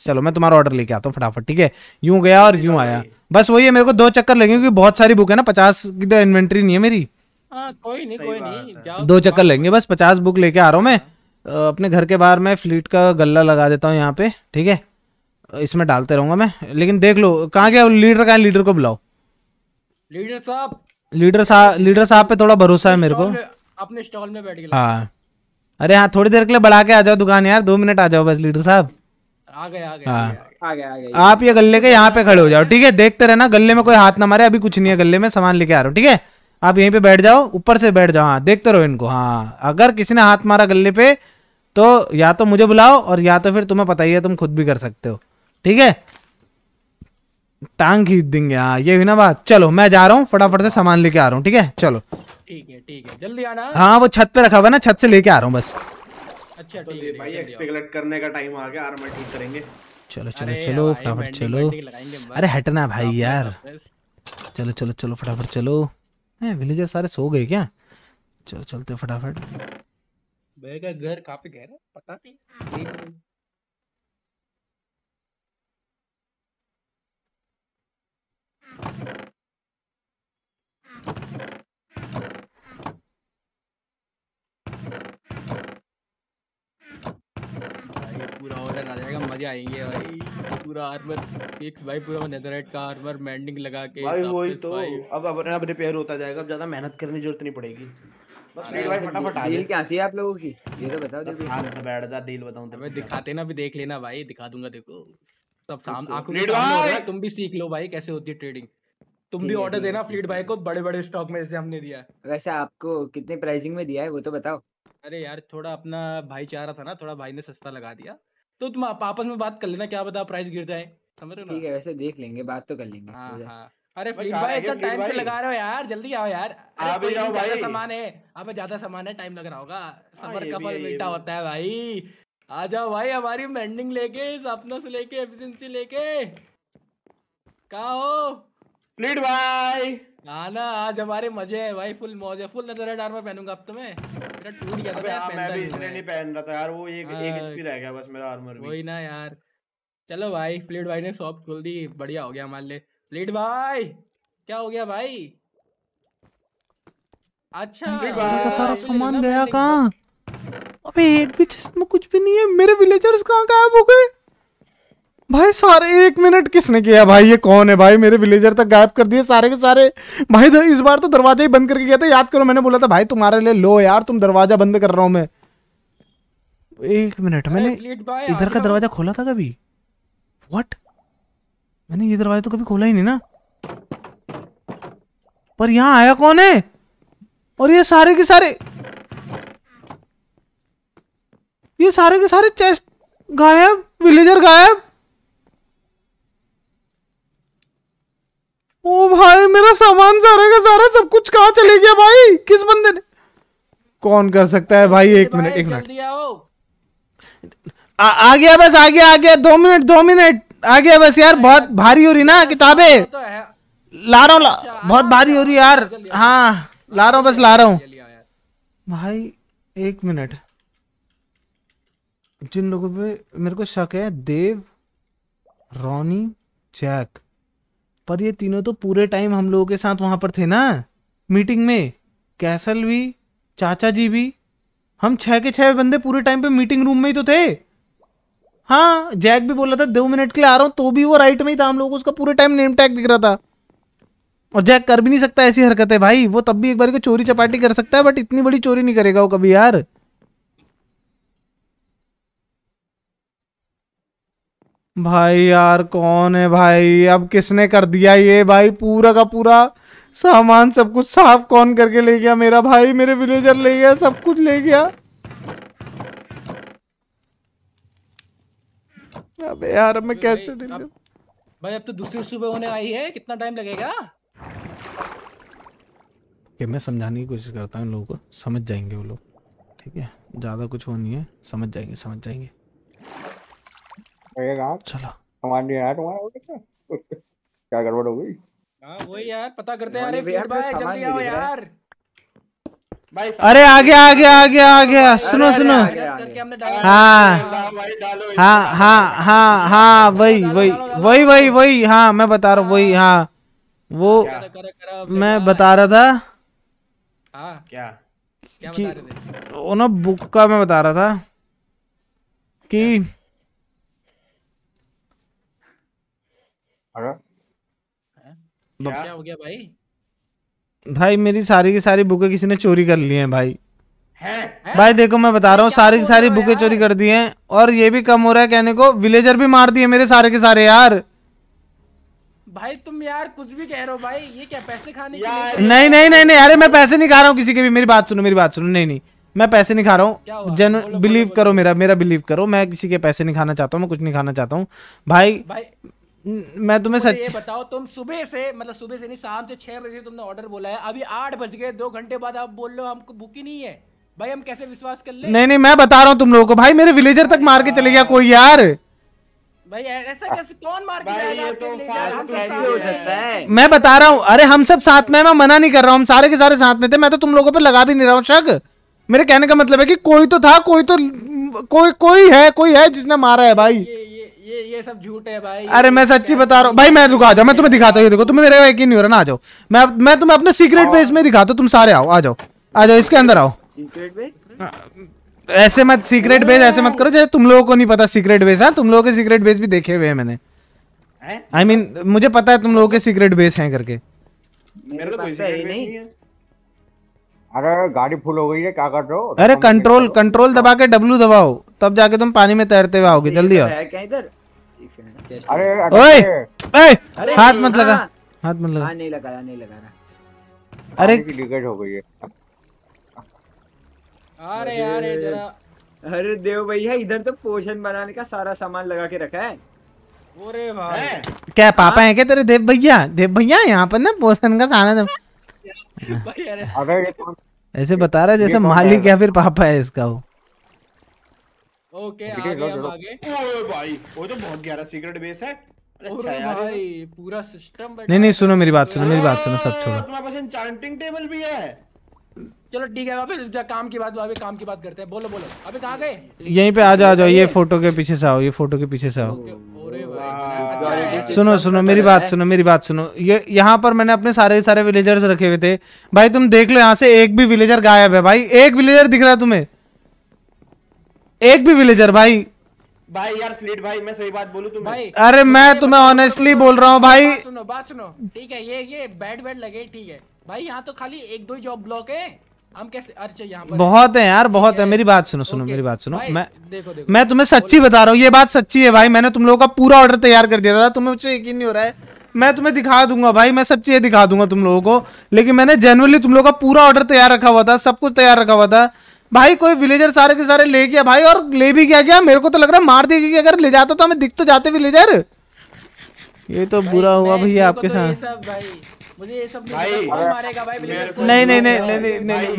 चलो मैं तुम्हारा ऑर्डर लेके आता हूँ फटाफट ठीक है यूं गया और यूं आया बस वही है मेरे को दो चक्कर लगे क्योंकि बहुत सारी बुक है ना पचास की तो इन्वेंट्री नहीं है मेरी हाँ, कोई नहीं कोई नहीं दो चक्कर लेंगे बस पचास बुक लेके आ रहा हूँ मैं अपने घर के बाहर मैं फ्लीट का गला लगा देता हूँ यहाँ पे ठीक है इसमें डालते रहूंगा मैं लेकिन देख लो कहाँ गया लीडर कहा लीडर को बुलाओ लीडर साहब लीडर साहब लीडर साहब पे थोड़ा भरोसा है मेरे को अपने स्टॉल में बैठ गया हाँ अरे हाँ थोड़ी देर के लिए बढ़ा के आ जाओ दुकान यार दो मिनट आ जाओ बस लीडर साहब आ गए आप ये गले के यहाँ पे खड़े हो जाओ ठीक है देखते रहना गले में कोई हाथ ना मारे अभी कुछ नहीं है गले में सामान लेके आ रहा हूँ ठीक है आप यहीं पे बैठ जाओ ऊपर से बैठ जाओ हाँ देखते रहो इनको हाँ अगर किसी ने हाथ मारा गले पे तो या तो मुझे बुलाओ और या तो फिर तुम्हें पता ही है तुम खुद भी कर सकते हो ठीक है टांग खींच देंगे हाँ ये भी ना बात चलो मैं जा रहा हूँ फटाफट से सामान लेके आ रहा हूँ ठीक है चलो ठीक है ठीक है जल्दी आना हाँ वो छत पे रखा हुआ ना छत से लेके आ रहा हूँ बस अच्छा तो भाई एक्सपेक्ट करने का टाइम आ गया आर्मर ठीक करेंगे चलो चलो चलो फटाफट चलो अरे हटना भाई यार चलो चलो चलो फटाफट चलो विलेजर सारे सो गए क्या चलो चलते फटाफट घर काफी गहरा पता नहीं पूरा ऑर्डर आ जाएगा मजे आएंगे भाई पूरा आर्मर फिक्स भाई पूरा नेदरराइट का आर्मर मेंडिंग लगा के भाई वही तो अब अपने आप रिपेयर होता जाएगा अब ज्यादा मेहनत करने की जरूरत नहीं पड़ेगी बस रेड भाई फटाफट आ डील क्या थी आप लोगों की ये तो बताओ जो साथ में बैठ जा डील बताऊं तुम्हें दिखाते ना भी देख लेना भाई दिखा दूंगा देखो सब साम आपको भाई तुम भी सीख लो भाई कैसे होती है ट्रेडिंग तुम भी ऑर्डर देना फ्लीट भाई को बड़े बड़े स्टॉक में जैसे हमने दिया वैसे आपको कितने प्राइसिंग में दिया है वो तो बताओ अरे यार थोड़ा अपना भाई चाह रहा था ना थोड़ा भाई ने सस्ता लगा दिया तो तुम आप आपस में बात कर लेना क्या बता प्राइस गिर जाए समझ रहे हो ठीक है वैसे देख लेंगे बात तो कर लेंगे हाँ हाँ अरे फ्लीट भाई इतना टाइम क्यों लगा रहे हो यार जल्दी आओ यार ज्यादा सामान है अब ज्यादा सामान है टाइम लग रहा होगा सबर हाँ, का फल मीठा होता है भाई आ जाओ भाई हमारी मेंडिंग लेके सपनों से लेके एफिशिएंसी लेके कहा हो फ्लीट भाई हाँ ना आज हमारे मजे हैं भाई फुल मौज है फुल नजर रेड आर्मर पहनूंगा अब तुम्हें मेरा टूट गया था मैं हाँ, मैं भी इसलिए नहीं पहन रहा था यार वो एक एक एचपी हाँ, रह गया बस मेरा आर्मर भी वही ना यार चलो भाई फ्लीट भाई ने शॉप खोल दी बढ़िया हो गया हमारे लिए फ्लीट भाई क्या हो गया भाई अच्छा तो सारा सामान गया कहां अबे एक भी चेस्ट में कुछ भी नहीं है मेरे विलेजर्स कहाँ गायब हो गए भाई सारे एक मिनट किसने किया भाई ये कौन है भाई मेरे विलेजर तक गायब कर दिए सारे के सारे भाई इस बार तो दरवाजा ही बंद करके गया था याद करो मैंने बोला था भाई तुम्हारे लिए लो यार तुम दरवाजा बंद कर रहा हूँ मैं एक मिनट मैंने इधर का दरवाजा खोला था कभी व्हाट मैंने ये दरवाजा तो कभी खोला ही नहीं ना पर यहाँ आया कौन है और ये सारे के सारे ये सारे के सारे चेस्ट गायब विलेजर गायब ओ भाई मेरा सामान सारे का सारा सब कुछ कहा चले गया भाई किस बंदे ने कौन कर सकता है भाई एक मिनट एक मिनट आ गया बस आ गया आ गया दो मिनट दो मिनट आ गया बस यार बहुत भारी हो रही ना किताबे तो ला रहा हूँ अच्छा, बहुत भारी हो रही यार हाँ ला रहा हूँ बस ला रहा हूँ भाई एक मिनट जिन लोगों पे मेरे को शक है देव रॉनी जैक पर ये तीनों तो पूरे टाइम हम लोगों के साथ वहां पर थे ना मीटिंग में कैसल भी चाचा जी भी हम छह के छह बंदे पूरे टाइम पे मीटिंग रूम में ही तो थे हाँ जैक भी बोला था दो मिनट के लिए आ रहा हूं तो भी वो राइट में ही था हम लोग उसका पूरे टाइम नेम टैग दिख रहा था और जैक कर भी नहीं सकता ऐसी हरकतें भाई वो तब भी एक बार को चोरी चपाटी कर सकता है बट इतनी बड़ी चोरी नहीं करेगा वो कभी यार भाई यार कौन है भाई अब किसने कर दिया ये भाई पूरा का पूरा सामान सब कुछ साफ कौन करके ले गया मेरा भाई मेरे विलेजर ले गया सब कुछ ले गया अबे यार अब मैं तो कैसे भाई, भाई अब तो दूसरी सुबह होने आई है कितना टाइम लगेगा कि मैं समझाने की कोशिश करता हूँ लोगों को समझ जाएंगे वो लोग ठीक है ज़्यादा कुछ हो नहीं है समझ जाएंगे समझ जाएंगे अरे चलो यार तुम्हारा हो गया (laughs) क्या गड़बड़ हो गई हां वही यार पता करते हैं अरे जल्दी आओ यार आगे आगे आगे आगे सुनो सुनो हाँ। हाँ हाँ, हाँ हाँ हाँ हाँ हाँ वही वही वही वही वही हाँ मैं बता रहा हूँ वही हाँ वो मैं बता रहा था क्या कि वो ना बुक का मैं बता रहा था कि अरे क्या? क्या हो गया भाई भाई मेरी सारी की सारी बुकें किसी ने चोरी कर ली हैं भाई है? भाई देखो मैं बता रहा हूँ सारी की सारी बुकें चोरी कर दी हैं और ये भी कम हो रहा है कहने को विलेजर भी मार दिए मेरे सारे के सारे यार भाई तुम यार कुछ भी कह रहे हो भाई ये क्या पैसे खाने के लिए नहीं नहीं नहीं नहीं अरे मैं पैसे नहीं खा रहा हूँ किसी के भी मेरी बात सुनो मेरी बात सुनो नहीं नहीं मैं पैसे नहीं खा रहा हूँ जन बिलीव करो मेरा मेरा बिलीव करो मैं किसी के पैसे नहीं खाना चाहता हूँ मैं कुछ नहीं खाना चाहता हूँ भाई मैं तुम्हें सच ये बताओ तुम सुबह से मतलब सुबह से नहीं शाम से छह बजे तुमने ऑर्डर बोला है अभी आठ बज गए दो घंटे बाद आप बोल रहे हो हमको बुक ही नहीं है भाई हम कैसे विश्वास कर ले नहीं नहीं मैं बता रहा हूँ तुम लोगों को भाई मेरे विलेजर तक मार के चले गया कोई यार तो तो मैं बता रहा हूँ अरे हम सब साथ में मैं मना नहीं कर रहा हूँ हम सारे के सारे साथ में थे मैं तो तुम लोगों पर लगा भी नहीं रहा हूँ शक मेरे कहने का मतलब है कि कोई तो था कोई तो कोई कोई है कोई है जिसने मारा है भाई ये, ये ये सब झूठ है भाई अरे मैं सच्ची बता रहा हूँ भाई मैं रुको आ जाओ मैं तुम्हें दिखाता हूँ देखो तुम्हें मेरे यकीन नहीं हो रहा ना आ जाओ मैं मैं तुम्हें अपने सीक्रेट बेस में दिखाता हूँ तुम सारे आओ आ जाओ आ जाओ इसके अंदर आओ सीक्रेट बेस हाँ, ऐसे मत सीक्रेट बेस ऐसे मत करो जैसे तुम लोगों को नहीं पता सीक्रेट बेस है तुम लोगों के सीक्रेट बेस भी देखे हुए हैं मैंने आई मीन I mean, मुझे पता है तुम लोगों के सीक्रेट बेस हैं करके मेरे तो कोई सीक्रेट बेस नहीं है अरे गाड़ी फुल हो गई है क्या कर रहे हो अरे कंट्रोल कंट्रोल दबा के डब्लू दबाओ तब जाके तुम पानी में तैरते हुए आओगे जल्दी तो आओ क्या इधर अरे ओए ए हाथ मत लगा हाथ मत लगा हाँ, नहीं लगाया नहीं अरे हो गई है अरे जरा अरे देव भैया इधर तो पोषण बनाने का सारा सामान लगा के रखा है ओरे भाई क्या हाँ। पापा है क्या तेरे देव भैया देव भैया यहाँ पर ना पोषण का सारा (laughs) ऐसे बता रहा है जैसे मालिक या फिर पापा है इसका वो ओके आगे हम आगे ओए भाई वो तो बहुत गहरा सीक्रेट बेस है अच्छा भाई तो- पूरा सिस्टम नहीं नहीं सुनो मेरी बात सुनो मेरी बात सुनो सब छोड़ो तुम्हारे पास एन्चेंटिंग टेबल भी है चलो ठीक है अबे काम की बात अबे काम की बात करते हैं बोलो बोलो अबे कहां गए यहीं पे आ जाओ जाओ ये फोटो के पीछे से आओ ये फोटो के पीछे से आओ अच्छा सुनो सुनो अच्छा मेरी बात सुनो मेरी बात सुनो ये यहाँ पर मैंने अपने सारे सारे विलेजर्स रखे हुए थे भाई तुम देख लो यहाँ से एक भी विलेजर गायब है भाई एक विलेजर दिख रहा है तुम्हें एक भी विलेजर भाई भाई यार स्लीट भाई मैं सही बात बोलू तुम्हें अरे मैं तुम्हें ऑनेस्टली बोल रहा हूँ भाई सुनो बात सुनो ठीक है ये ये बैड बैड लगे ठीक है भाई यहाँ तो खाली एक दो जॉब ब्लॉक है हम कैसे अर्चे यहाँ बहुत है यार बहुत है, मेरी बात सुनो सुनो मेरी बात सुनो मैं देखो, देखो, मैं तुम्हें सच्ची बता रहा हूँ ये बात सच्ची है भाई मैंने तुम लोगों का पूरा ऑर्डर तैयार कर दिया था तुम्हें मुझे यकीन नहीं हो रहा है मैं तुम्हें दिखा दूंगा भाई मैं सब चीजें दिखा दूंगा तुम लोगों को लेकिन मैंने जनरली तुम लोगों का पूरा ऑर्डर तैयार रखा हुआ था सब कुछ तैयार रखा हुआ था भाई कोई विलेजर सारे के सारे ले गया भाई और ले भी गया गया मेरे को तो लग रहा है मार दिया अगर ले जाता तो हमें दिख तो जाते विलेजर ये तो बुरा हुआ भैया आपके तो साथ तो नहीं नहीं नहीं नहीं नहीं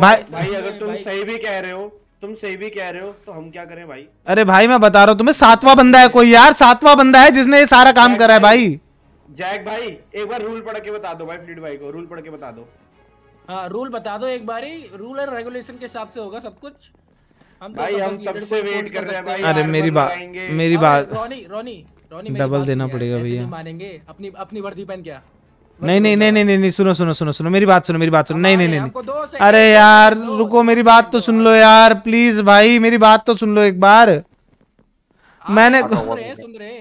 भाई अगर तुम सही भी कह रहे हो तुम सही भी कह रहे हो तो हम क्या करें भाई अरे भाई मैं बता रहा हूँ तुम्हें सातवा बंदा है कोई यार सातवा बंदा है जिसने ये सारा काम करा है भाई जैक भाई एक बार रूल पढ़ के बता दो भाई फ्लिट भाई को रूल पढ़ के बता दो हाँ रूल बता दो एक बारी रूल एंड रेगुलेशन के हिसाब से होगा सब कुछ हम तो भाई तो हम तब से वेट कर रहे हैं भाई अरे मेरी हाँ, बात मेरी बात रोनी रोनी रोनी डबल देना पड़ेगा भैया मानेंगे अपनी अपनी वर्दी पहन क्या नहीं नहीं नहीं नहीं नहीं सुनो सुनो सुनो सुनो मेरी बात सुनो मेरी बात सुनो नहीं नहीं नहीं अरे यार रुको मेरी बात तो सुन लो यार प्लीज भाई मेरी बात तो सुन लो एक बार हाँ, मैंने सुन रहे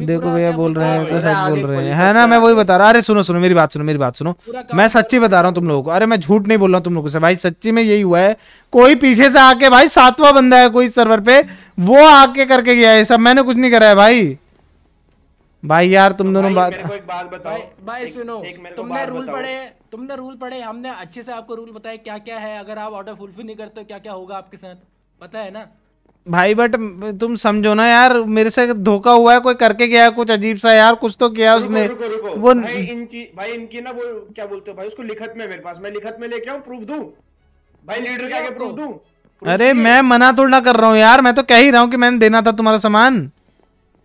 देखो भैया बोल रहे हैं तो सच बोल रहे हैं है हाँ ना मैं वही बता रहा अरे सुनो सुनो मेरी बात सुनो मेरी बात सुनो मैं सच्ची बता रहा हूँ तुम लोगों को अरे मैं झूठ नहीं बोल रहा हूँ तुम लोगों से भाई सच्ची में यही हुआ है कोई पीछे से आके भाई सातवां बंदा है कोई सर्वर पे वो आके करके गया है सब मैंने कुछ नहीं करा है भाई भाई यार तुम तो दोनों बात बताओ भाई सुनो तुमने रूल पढ़े तुमने रूल पढ़े हमने अच्छे से आपको रूल बताया क्या क्या है अगर आप ऑर्डर फुलफिल नहीं करते क्या क्या होगा आपके साथ पता है ना भाई बट तुम समझो ना यार मेरे से धोखा हुआ है कोई करके गया कुछ अजीब सा यार कुछ तो किया उसने रुको, रुको, वो भाई इन भाई इनकी ना वो क्या बोलते हो भाई उसको लिखत में मेरे पास मैं लिखत में लेके आऊं प्रूफ दूं भाई लीडर के आगे प्रूफ तो। दूं अरे मैं मना थोड़ा कर रहा हूँ यार मैं तो कह ही रहा हूँ कि मैंने देना था तुम्हारा सामान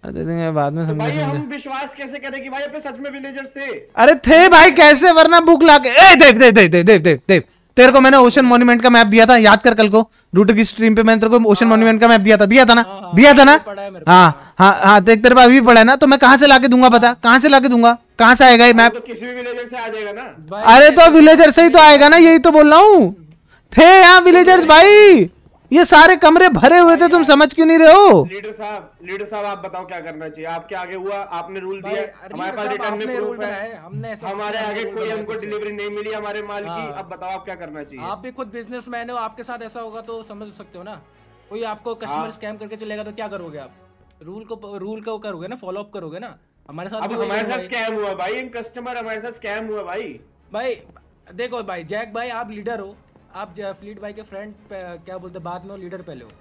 दे देंगे बाद में तो समझा भाई हम विश्वास कैसे करें कि भाई अपने सच में विलेजर्स थे अरे थे भाई कैसे वरना भूख लाके ए देव देव देव देव देव देव तेरे को मैंने ओशन मॉन्यूमेंट का मैप दिया था याद कर कल को रूटर की स्ट्रीम पे मैंने तेरे को ओशन मॉन्यूमेंट का मैप दिया था दिया था ना हाँ, हाँ, दिया था ना हाँ हाँ हाँ देख तेरे पास अभी पड़ा है ना तो मैं कहाँ से लाके दूंगा पता कहाँ से लाके दूंगा कहाँ से आएगा ये मैप तो किसी भी विलेजर से आ जाएगा ना अरे तो विलेजर से ही तो आएगा ना यही तो बोल रहा हूँ थे यहाँ विलेजर्स तो भाई ये सारे कमरे भरे हुए थे तुम समझ क्यों नहीं रहे हो लीडर साहब लीडर साहब आप बताओ क्या करना चाहिए आपके आगे हुआ आपने रूल दिया हमारे पास रिटर्न में प्रूफ है हमने हमारे आगे कोई हमको डिलीवरी नहीं मिली हमारे माल की अब हाँ। बताओ आप क्या करना चाहिए आप भी खुद बिजनेस मैन हो आपके साथ ऐसा होगा तो समझ सकते हो ना कोई आपको कस्टमर हाँ। स्कैम करके चलेगा तो क्या करोगे आप रूल को रूल को करोगे ना फॉलो अप करोगे ना हमारे साथ हमारे साथ स्कैम हुआ भाई इन कस्टमर हमारे साथ स्कैम हुआ भाई भाई देखो भाई जैक भाई आप लीडर हो आप फ्लीट भाई के फ्रेंड क्या बोलते बाद में लीडर पहले हो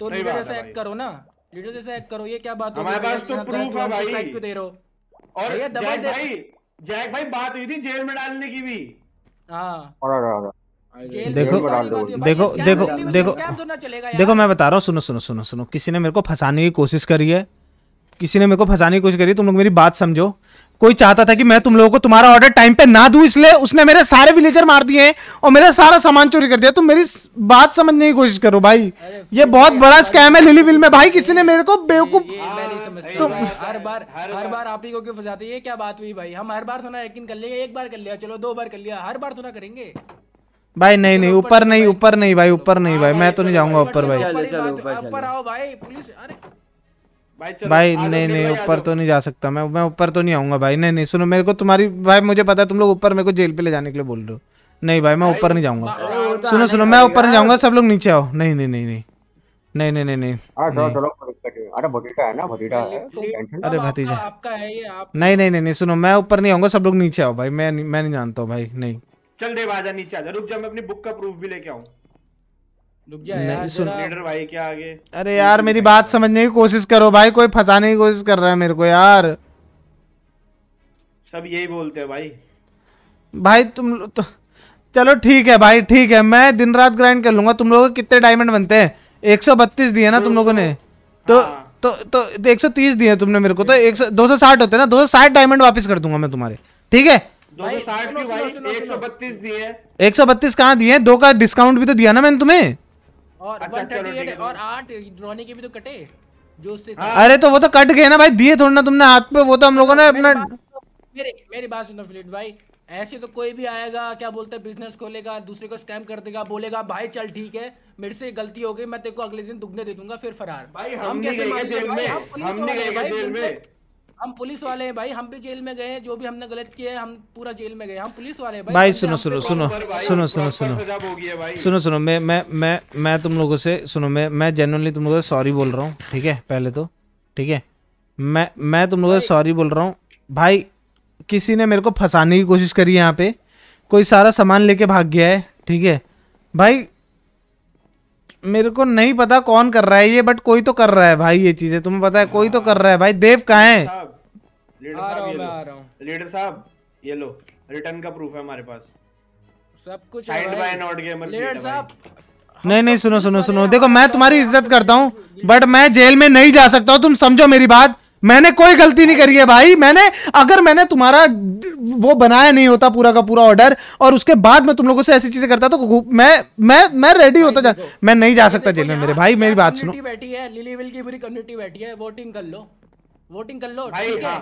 तो लीडर जैसे एक्ट करो ना लीडर जैसे एक्ट करो ये क्या बात हमारे पास तो प्रूफ है भाई तो दे रहे हो और ये भाई जैक भाई बात हुई थी जेल में डालने की भी हां देखो देखो देखो देखो देखो मैं बता रहा हूँ सुनो सुनो सुनो सुनो किसी ने मेरे को फंसाने की कोशिश करी है किसी ने मेरे को फंसाने की कोशिश करी तुम लोग मेरी बात समझो कोई चाहता था कि मैं तुम लोगों को तुम्हारा ऑर्डर टाइम पे ना दूं इसलिए उसने मेरे सारे विलेजर मार दिए और मेरा सारा सामान चोरी कर दिया तुम मेरी बात समझने की कोशिश करो भाई ये बहुत बड़ा स्कैम है लिली बिल में भाई किसी ने मेरे को बेवकूफ तो- हर बार हर बार आप ही को क्यों फंसाते ये क्या बात हुई भाई हम हर बार सुना यकीन कर लेंगे एक बार कर लिया चलो दो बार कर लिया हर बार सुना करेंगे भाई नहीं नहीं ऊपर नहीं ऊपर नहीं भाई ऊपर नहीं भाई हाँ, मैं तो नहीं जाऊंगा ऊपर भाई ऊपर आओ भाई पुलिस अरे भाई भाई नहीं नहीं ऊपर तो नहीं जा सकता मैं मैं ऊपर तो नहीं आऊंगा भाई नहीं नहीं सुनो मेरे को तुम्हारी भाई मुझे पता है तुम लोग ऊपर मेरे को जेल पे ले जाने के लिए बोल रहे हो नहीं भाई मैं ऊपर नहीं जाऊंगा सुनो सुनो मैं ऊपर नहीं जाऊंगा सब लोग नीचे आओ नहीं नहीं नहीं नहीं नहीं नहीं नहीं हाँ, अरे भतीजा है ना भतीजा है अरे भतीजा आपका नहीं नहीं नहीं सुनो मैं ऊपर नहीं आऊंगा सब लोग नीचे आओ भाई मैं मैं नहीं जानता हूँ भाई नहीं चल दे बाजा नीचे आ जा रुक जा मैं अपनी बुक का प्रूफ भी लेके आऊँ अरे यार मेरी बात समझने की कोशिश करो भाई कोई फंसाने की कोशिश कर रहा है मेरे को यार सब यही बोलते हैं भाई भाई तुम तो चलो ठीक है भाई ठीक है मैं दिन रात ग्राइंड कर लूंगा तुम लोगों के कितने डायमंड बनते हैं एक सौ बत्तीस दिए ना तुम लोगों ने तो हाँ। तो तो 130 सौ तीस दिए तुमने मेरे को तो एक सौ दो सौ साठ होते ना दो सौ साठ डायमंड वापस कर दूंगा मैं तुम्हारे ठीक है एक सौ बत्तीस दिए एक सौ बत्तीस कहाँ दिए दो का डिस्काउंट भी तो दिया ना मैंने तुम्हें और अच्छा, तो- और आठ के भी तो कटे जो उससे हाँ। अरे तो वो तो कट गए ना भाई दिए थोड़ा ना तुमने हाथ पे वो तो हम लोगों ने अपना मेरी बात सुनो फिलिट भाई ऐसे तो कोई भी आएगा क्या बोलते हैं बिजनेस खोलेगा दूसरे को स्कैम कर देगा बोलेगा भाई चल ठीक है मेरे से गलती हो गई मैं तेरे को अगले दिन दुगने दे दूंगा फिर फरार भाई हम, हम कैसे जेल में हम नहीं गए जेल में हम पुलिस वाले हैं भाई हम भी जेल में गए जो भी हमने गलत किया है हम पूरा जेल में गए हम पुलिस वाले हैं भाई भाई सुनो सुनो सुनो सुनो सुनो सुनो सुनो सुनो मैं मैं मैं मैं तुम लोगों से सुनो मैं मैं जेनुअनली तुम लोगों से सॉरी बोल रहा हूँ ठीक है पहले तो ठीक है मैं मैं तुम लोगों से सॉरी बोल रहा हूँ भाई किसी ने मेरे को फंसाने की कोशिश करी यहाँ पे कोई सारा सामान लेके भाग गया है ठीक है भाई मेरे को नहीं पता कौन कर रहा है ये बट कोई तो कर रहा है भाई ये चीजें तुम्हें पता है कोई तो कर रहा है भाई देव कहा है लीडर साहब ये लो रिटर्न का प्रूफ है हमारे पास सब कुछ लीडर साहब नहीं नहीं तो सुनो सुनो सुनो देखो मैं तो तुम्हारी इज्जत करता हूँ बट मैं जेल में नहीं जा सकता हूँ तुम समझो मेरी बात मैंने कोई गलती नहीं करी है भाई मैंने अगर मैंने तुम्हारा वो बनाया नहीं होता पूरा का पूरा ऑर्डर और उसके बाद में तुम लोगों से ऐसी चीजें करता तो मैं मैं मैं रेडी होता जा मैं नहीं जा सकता जेल में मेरे भाई मेरी बात सुनो बैठी है लिलीविल की पूरी कम्युनिटी बैठी है वोटिंग कर लो वोटिंग कर लो ठीक है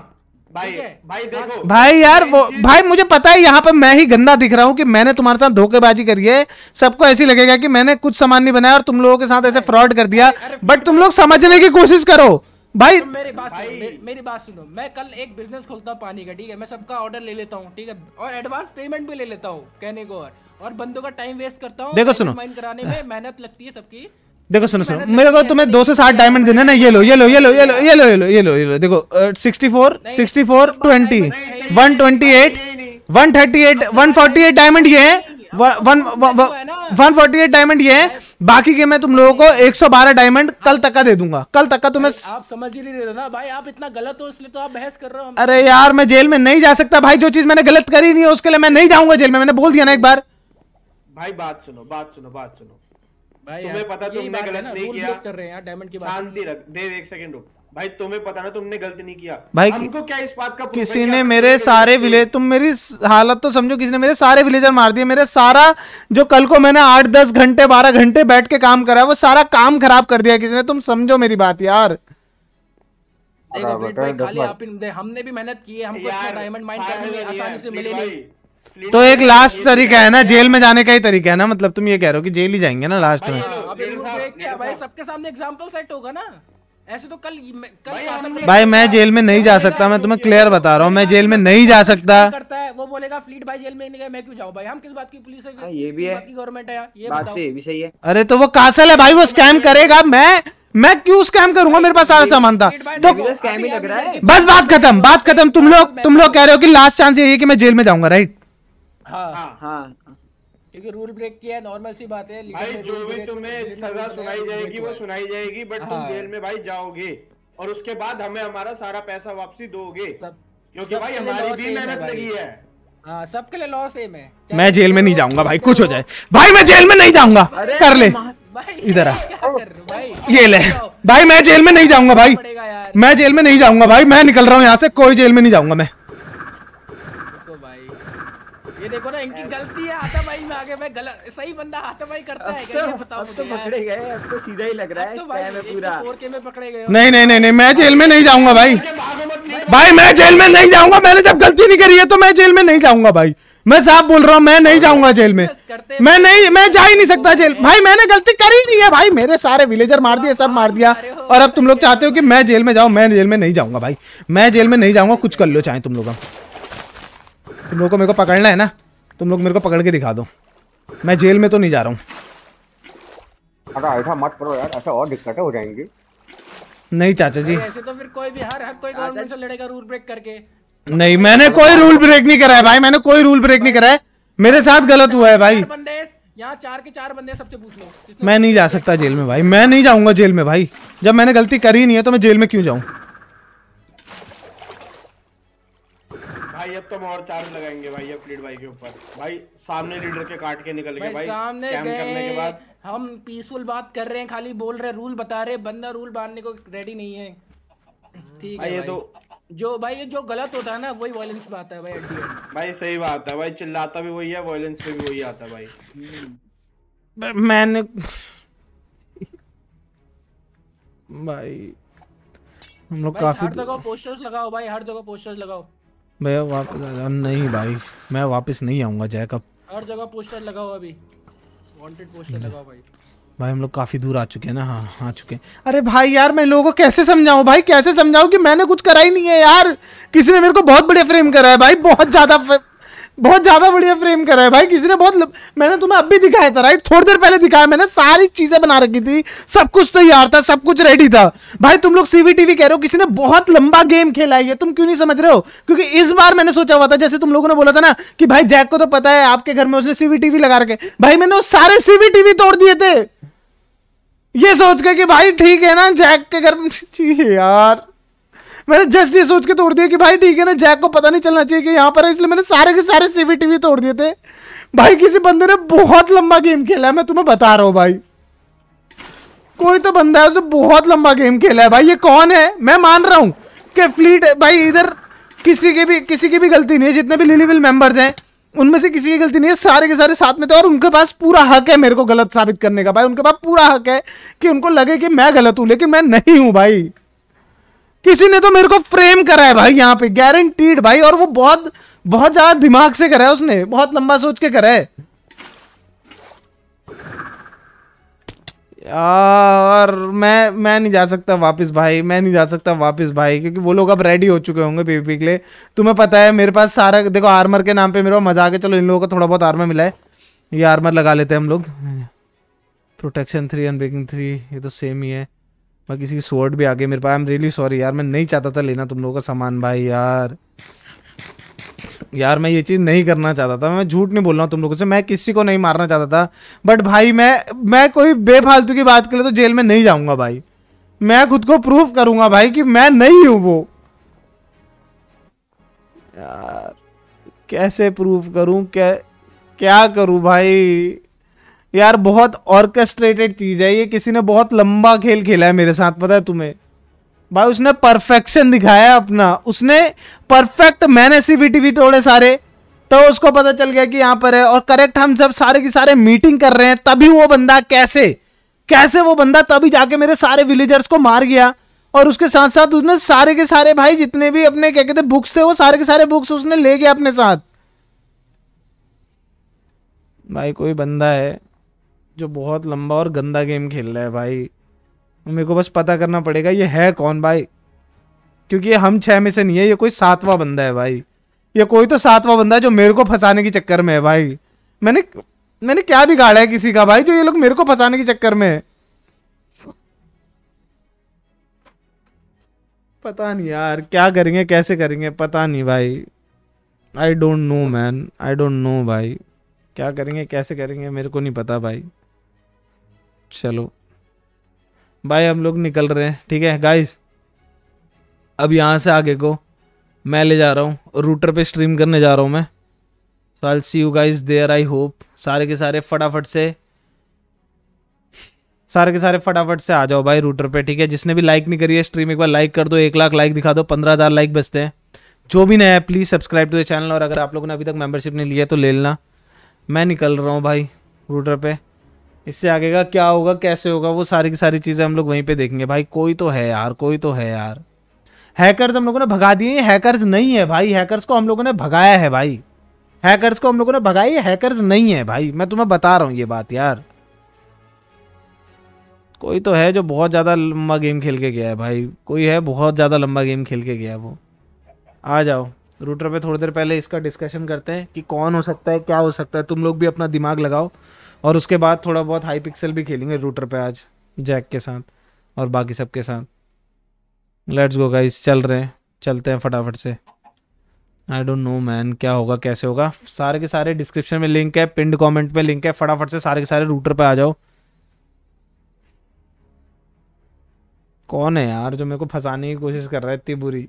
भाई भाई हाँ। देखो भाई यार वो भाई मुझे पता है यहाँ पर मैं ही गंदा दिख रहा हूँ कि मैंने तुम्हारे साथ धोखेबाजी करी है सबको ऐसी लगेगा कि मैंने कुछ सामान नहीं बनाया और तुम लोगों के साथ ऐसे फ्रॉड कर दिया बट तुम तो लोग समझने की कोशिश करो भाई तो मेरी बात सुनो मे, मेरी बात सुनो मैं कल एक बिजनेस खोलता हूँ पानी का ठीक है मैं सबका ऑर्डर ले लेता हूँ ठीक है और एडवांस पेमेंट भी ले लेता हूँ कहने को और और बंदों का टाइम वेस्ट करता हूँ देखो सुनो माइंड कराने में मेहनत लगती है सबकी देखो सुनो तो सुनो मेरे को तुम्हें दो सौ साठ डायमंड देना ना ये लो ये लो ये लो ये लो ये लो ये लो ये लो ये लो देखो sixty four sixty four twenty one twenty eight one thirty eight one forty eight diamond ये तो है one one forty eight diamond ये है बाकी के मैं तुम लोगों को 112 डायमंड कल तक का दे दूंगा कल तक का तुम्हें आप समझ ही नहीं रहे ना भाई आप इतना गलत हो इसलिए तो आप बहस कर रहे हो अरे यार मैं जेल में नहीं जा सकता भाई जो चीज मैंने गलत करी नहीं है उसके लिए मैं नहीं जाऊंगा जेल में मैंने बोल दिया ना एक बार भाई बात सुनो बात सुनो बात सुनो भाई तुम्हें पता तुमने गलत नहीं किया कर रहे हैं डायमंड की शांति रख देव एक सेकंड रुक भाई तुम्हें पता ना तुमने गलती नहीं किया भाई हमको क्या इस बात का किसी ने मेरे सारे विलेज तुम मेरी हालत तो समझो किसी ने मेरे सारे विलेजर मार दिए मेरे सारा जो कल को मैंने आठ दस घंटे बारह घंटे बैठ के काम करा वो सारा काम खराब कर दिया किसी ने तुम समझो मेरी बात यार तो एक लास्ट तरीका है ना जेल में जाने का ही तरीका है ना मतलब तुम ये कह रहे हो कि जेल ही जाएंगे ना लास्ट में सबके सामने एग्जाम्पल सेट होगा ना ऐसे तो कल कल भाई, भाई मैं जेल में नहीं जा सकता मैं तुम्हें क्लियर बता रहा हूँ मैं जेल में नहीं जा सकता करता है वो बोलेगा फ्लीट भाई जेल में नहीं गया मैं क्यों जाऊँ भाई हम किस बात की पुलिस है हाँ, ये भी है गवर्नमेंट है तो ये भी सही है अरे तो वो कासल है भाई वो स्कैम करेगा मैं मैं क्यों स्कैम करूंगा मेरे पास सारा सामान था तो स्कैम ही लग रहा है बस बात खत्म बात खत्म तुम हाँ, लोग तुम लोग कह रहे हो कि लास्ट चांस यही है कि मैं जेल में जाऊंगा राइट हाँ हाँ, हाँ। क्योंकि रूल ब्रेक किया नॉर्मल सी बात है भाई जो भी तुम्हें तो सजा सुनाई जाएगी वो सुनाई जाएगी बट तुम हाँ। जेल में भाई जाओगे और उसके बाद हमें हमारा सारा पैसा वापसी दोगे क्योंकि भाई हमारी भी मेहनत लगी है हाँ, सबके लिए लॉस एम है मैं जेल में नहीं जाऊंगा भाई कुछ हो जाए भाई मैं जेल में नहीं जाऊंगा कर ले इधर आ (laughs) ये ले भाई मैं जेल में नहीं जाऊंगा भाई मैं जेल में नहीं जाऊंगा भाई मैं निकल रहा हूँ यहाँ से कोई जेल में नहीं जाऊंगा मैं ये देखो ना इनकी गलती है भाई में आगे मैं गलत सही बंदा भाई करता है तो, बताओ तो पकड़े गए अब तो सीधा ही लग रहा है तो भाई पूरा तो में पकड़े गए नहीं नहीं नहीं नहीं मैं जेल में नहीं जाऊंगा भाई भाई मैं जेल में नहीं जाऊंगा मैंने जब गलती नहीं करी है तो मैं जेल में नहीं जाऊंगा भाई मैं साफ बोल रहा हूँ मैं नहीं जाऊंगा जेल में मैं नहीं मैं जा ही नहीं सकता जेल भाई मैंने गलती करी नहीं है भाई मेरे सारे विलेजर मार दिए सब मार दिया और अब तुम लोग चाहते हो कि मैं जेल में जाऊँ मैं जेल में नहीं जाऊंगा भाई मैं जेल में नहीं जाऊंगा कुछ कर लो चाहे तुम लोग तुम लोग को मेरे को पकड़ना है ना तुम लोग मेरे को पकड़ के दिखा दो मैं जेल में तो नहीं जा रहा हूँ ऐसा मत करो यार ऐसा और दिक्कतें हो जाएंगी नहीं चाचा जी ऐसे तो फिर कोई भी हर हर कोई गवर्नमेंट से लड़ेगा रूल ब्रेक करके नहीं मैंने कोई रूल ब्रेक नहीं करा है भाई मैंने कोई रूल ब्रेक नहीं करा है मेरे साथ गलत हुआ है भाई यहाँ चार के चार बंदे सबसे पूछ लो मैं नहीं जा सकता जेल में भाई मैं नहीं जाऊंगा जेल में भाई जब मैंने गलती करी नहीं है तो मैं जेल में क्यों जाऊँ भाई अब तो और चार्ज लगाएंगे भाई अब फ्लीड भाई के ऊपर भाई सामने लीडर के काट के निकल गए भाई सामने करने के बाद हम पीसफुल बात कर रहे हैं खाली बोल रहे रूल बता रहे बंदा रूल बांधने को रेडी नहीं है ठीक है ये तो जो भाई ये जो गलत होता है ना वही वायलेंस में आता है भाई भाई सही बात है भाई चिल्लाता भी वही है वायलेंस में भी वही आता है भाई मैंने भाई हम लोग काफी हर जगह पोस्टर्स लगाओ भाई हर जगह पोस्टर्स लगाओ मैं वापस नहीं भाई मैं वापस नहीं आऊंगा जैकअप हर जगह पोस्टर लगा हुआ अभी वांटेड पोस्टर लगा भाई भाई हम लोग काफ़ी दूर आ चुके हैं ना हाँ आ चुके हैं अरे भाई यार मैं लोगों को कैसे समझाऊं भाई कैसे समझाऊं कि मैंने कुछ करा ही नहीं है यार किसी ने मेरे को बहुत बड़े फ्रेम करा है भाई बहुत ज़्यादा बहुत ज्यादा बढ़िया फ्रेम करा है भाई किसी ने बहुत मैंने तुम्हें अब भी दिखाया था राइट थोड़ी देर पहले दिखाया मैंने सारी चीजें बना रखी थी सब कुछ तैयार था सब कुछ रेडी था भाई तुम लोग सीवीटीवी कह रहे हो किसी ने बहुत लंबा गेम खेला है तुम क्यों नहीं समझ रहे हो क्योंकि इस बार मैंने सोचा हुआ था जैसे तुम लोगों ने बोला था ना कि भाई जैक को तो पता है आपके घर में उसने सीवीटीवी लगा रखे भाई मैंने वो सारे सीवीटीवी तोड़ दिए थे ये सोच के कि भाई ठीक है ना जैक के घर में (laughs) यार मैंने जस्ट ये सोच के तोड़ दिया कि भाई ठीक है ना जैक को पता नहीं चलना चाहिए कि यहाँ पर है इसलिए मैंने सारे के सारे सीवी टीवी तोड़ दिए थे भाई किसी बंदे ने बहुत लंबा गेम खेला है मैं तुम्हें बता रहा हूँ भाई कोई तो बंदा है उसने बहुत लंबा गेम खेला है भाई ये कौन है मैं मान रहा हूँ कि फ्लीट भाई इधर किसी की भी किसी की भी गलती नहीं है जितने भी लिलीविल मेंबर्स हैं उनमें से किसी की गलती नहीं है सारे के सारे साथ में थे और उनके पास पूरा हक है मेरे को गलत साबित करने का भाई उनके पास पूरा हक है कि उनको लगे कि मैं गलत हूँ लेकिन मैं नहीं हूँ भाई किसी ने तो मेरे को फ्रेम करा है भाई यहाँ पे गारंटीड भाई और वो बहुत बहुत ज्यादा दिमाग से करा है उसने बहुत लंबा सोच के करा है यार मैं मैं नहीं जा सकता वापस भाई मैं नहीं जा सकता वापस भाई क्योंकि वो लोग अब रेडी हो चुके होंगे पीपी के लिए तुम्हें पता है मेरे पास सारा देखो आर्मर के नाम पे मेरे पास मजा आ गया चलो इन लोगों को थोड़ा बहुत आर्मर मिला है ये आर्मर लगा लेते हैं हम लोग प्रोटेक्शन थ्री अनब्रेकिंग थ्री ये तो सेम ही है मैं किसी की स्वर्ड भी आ गई मेरे पास आई एम रियली सॉरी यार मैं नहीं चाहता था लेना तुम लोगों का सामान भाई यार यार मैं ये चीज़ नहीं करना चाहता था मैं झूठ नहीं बोल रहा हूँ तुम लोगों से मैं किसी को नहीं मारना चाहता था बट भाई मैं मैं कोई बेफालतू की बात करे तो जेल में नहीं जाऊँगा भाई मैं खुद को प्रूफ करूंगा भाई कि मैं नहीं हूं वो यार कैसे प्रूफ करूं क्या क्या करूं भाई यार बहुत ऑर्केस्ट्रेटेड चीज है ये किसी ने बहुत लंबा खेल खेला है मेरे साथ पता है तुम्हें भाई उसने परफेक्शन दिखाया अपना उसने परफेक्ट मैंने सीबीटी भी तोड़े सारे तो उसको पता चल गया कि यहां पर है और करेक्ट हम सब सारे की सारे मीटिंग कर रहे हैं तभी वो बंदा कैसे कैसे वो बंदा तभी जाके मेरे सारे विलेजर्स को मार गया और उसके साथ साथ उसने सारे के सारे भाई जितने भी अपने क्या कहते बुक्स थे वो सारे के सारे बुक्स उसने ले गया अपने साथ भाई कोई बंदा है जो बहुत लंबा और गंदा गेम खेल रहा है भाई मेरे को बस पता करना पड़ेगा ये है कौन भाई क्योंकि ये हम छः में से नहीं है ये कोई सातवां बंदा है भाई ये कोई तो सातवां बंदा है जो मेरे को फंसाने के चक्कर में है भाई मैंने मैंने क्या बिगाड़ा है किसी का भाई जो ये लोग मेरे को फंसाने के चक्कर में है पता नहीं यार क्या करेंगे कैसे करेंगे पता नहीं भाई I don't know man I don't know भाई क्या करेंगे कैसे करेंगे मेरे को नहीं पता भाई चलो भाई हम लोग निकल रहे हैं ठीक है गाइस अब यहाँ से आगे को मैं ले जा रहा हूँ रूटर पे स्ट्रीम करने जा रहा हूँ मैं so I see you guys there I hope सारे के सारे फटाफट से सारे के सारे फटाफट से आ जाओ भाई रूटर पे ठीक है जिसने भी लाइक नहीं करी है स्ट्रीम एक बार लाइक कर दो एक लाख लाइक दिखा दो पंद्रह हज़ार लाइक बचते हैं जो भी नया है please subscribe to the channel और अगर आप लोगों ने अभी तक मेंबरशिप नहीं लिया तो ले लेना मैं निकल रहा हूँ भाई रूटर पर इससे आगे का क्या होगा कैसे होगा वो सारी की सारी चीज़ें हम लोग वहीं पे देखेंगे भाई कोई तो है यार कोई तो है यार हैकर्स हम लोगों ने भगा दिए हैकर्स नहीं है भाई हैकर्स को हम लोगों ने भगाया है भाई हैकर्स को हम लोगों ने भगाई हैकर्स नहीं है भाई मैं तुम्हें बता रहा हूँ ये बात यार कोई तो है जो बहुत ज़्यादा लंबा गेम खेल के गया है भाई कोई है बहुत ज़्यादा लंबा गेम खेल के गया है वो आ जाओ रूटर पे थोड़ी देर पहले इसका डिस्कशन करते हैं कि कौन हो सकता है क्या हो सकता है तुम लोग भी अपना दिमाग लगाओ और उसके बाद थोड़ा बहुत हाई पिक्सल भी खेलेंगे रूटर पे आज जैक के साथ और बाकी सबके साथ लेट्स गो गाइस चल रहे हैं चलते हैं फटाफट से आई डोंट नो मैन क्या होगा कैसे होगा सारे के सारे डिस्क्रिप्शन में लिंक है पिंड कमेंट में लिंक है फटाफट से सारे के सारे रूटर पे आ जाओ कौन है यार जो मेरे को फंसाने की कोशिश कर रहा है इतनी बुरी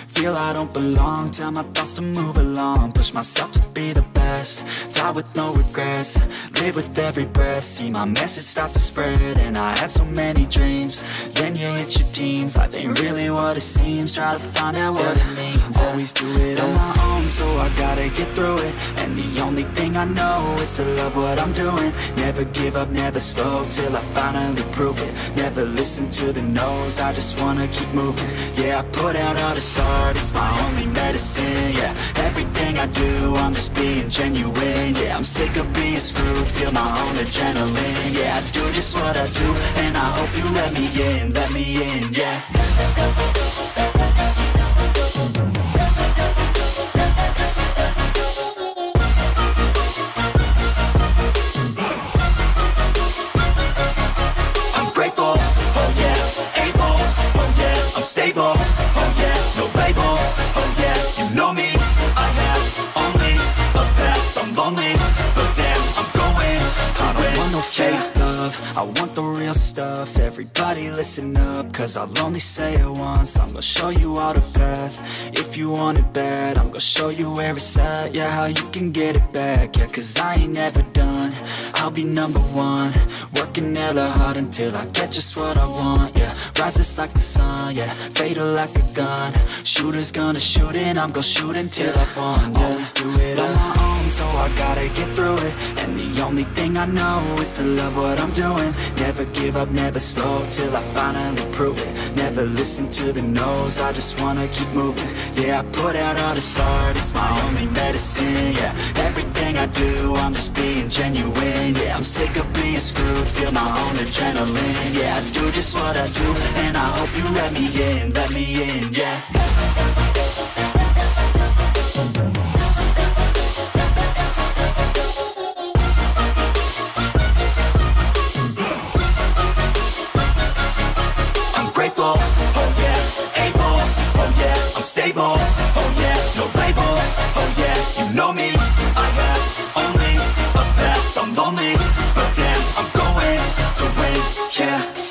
Feel I don't belong, tell my thoughts to move along Push myself to be the best, die with no regrets Live with every breath, see my message start to spread And I had so many dreams, then you hit your teens Life ain't really what it seems, try to find out what it means Always do it on my own, so I gotta get through it And the only thing I know is to love what I'm doing Never give up, never slow, till I finally prove it Never listen to the no's, I just wanna keep moving Yeah, I put out all the stars it's my only medicine, yeah Everything I do, I'm just being genuine, yeah I'm sick of being screwed, feel my own adrenaline, yeah I do just what I do, and I hope you let me in, let me in, yeah oh oh stable. Oh yeah. Oh but oh, yes, you know me. I have only a past, I'm lonely no fake love I want the real stuff Everybody listen up Cause I'll only say it once I'm gonna show you all the path If you want it bad I'm gonna show you where it's at Yeah, how you can get it back Yeah, cause I ain't never done I'll be number one Working hella hard until I get just what I want Yeah, rises like the sun Yeah, fatal like a gun Shooters gonna shoot and I'm gonna shoot until yeah. I fall yeah. Always do it on my own So I gotta get through it And the only thing I know is just to love what I'm doing Never give up, never slow, till I finally prove it Never listen to the no's, I just wanna keep moving Yeah, I put out all the art, it's my only medicine, yeah Everything I do, I'm just being genuine, yeah I'm sick of being screwed, feel my own adrenaline, yeah I do just what I do, and I hope you let me in, let me in, yeah stable. Oh yes, no label. Oh yes, you know me. I have only a past. I'm lonely, but damn, I'm going to win. Yeah.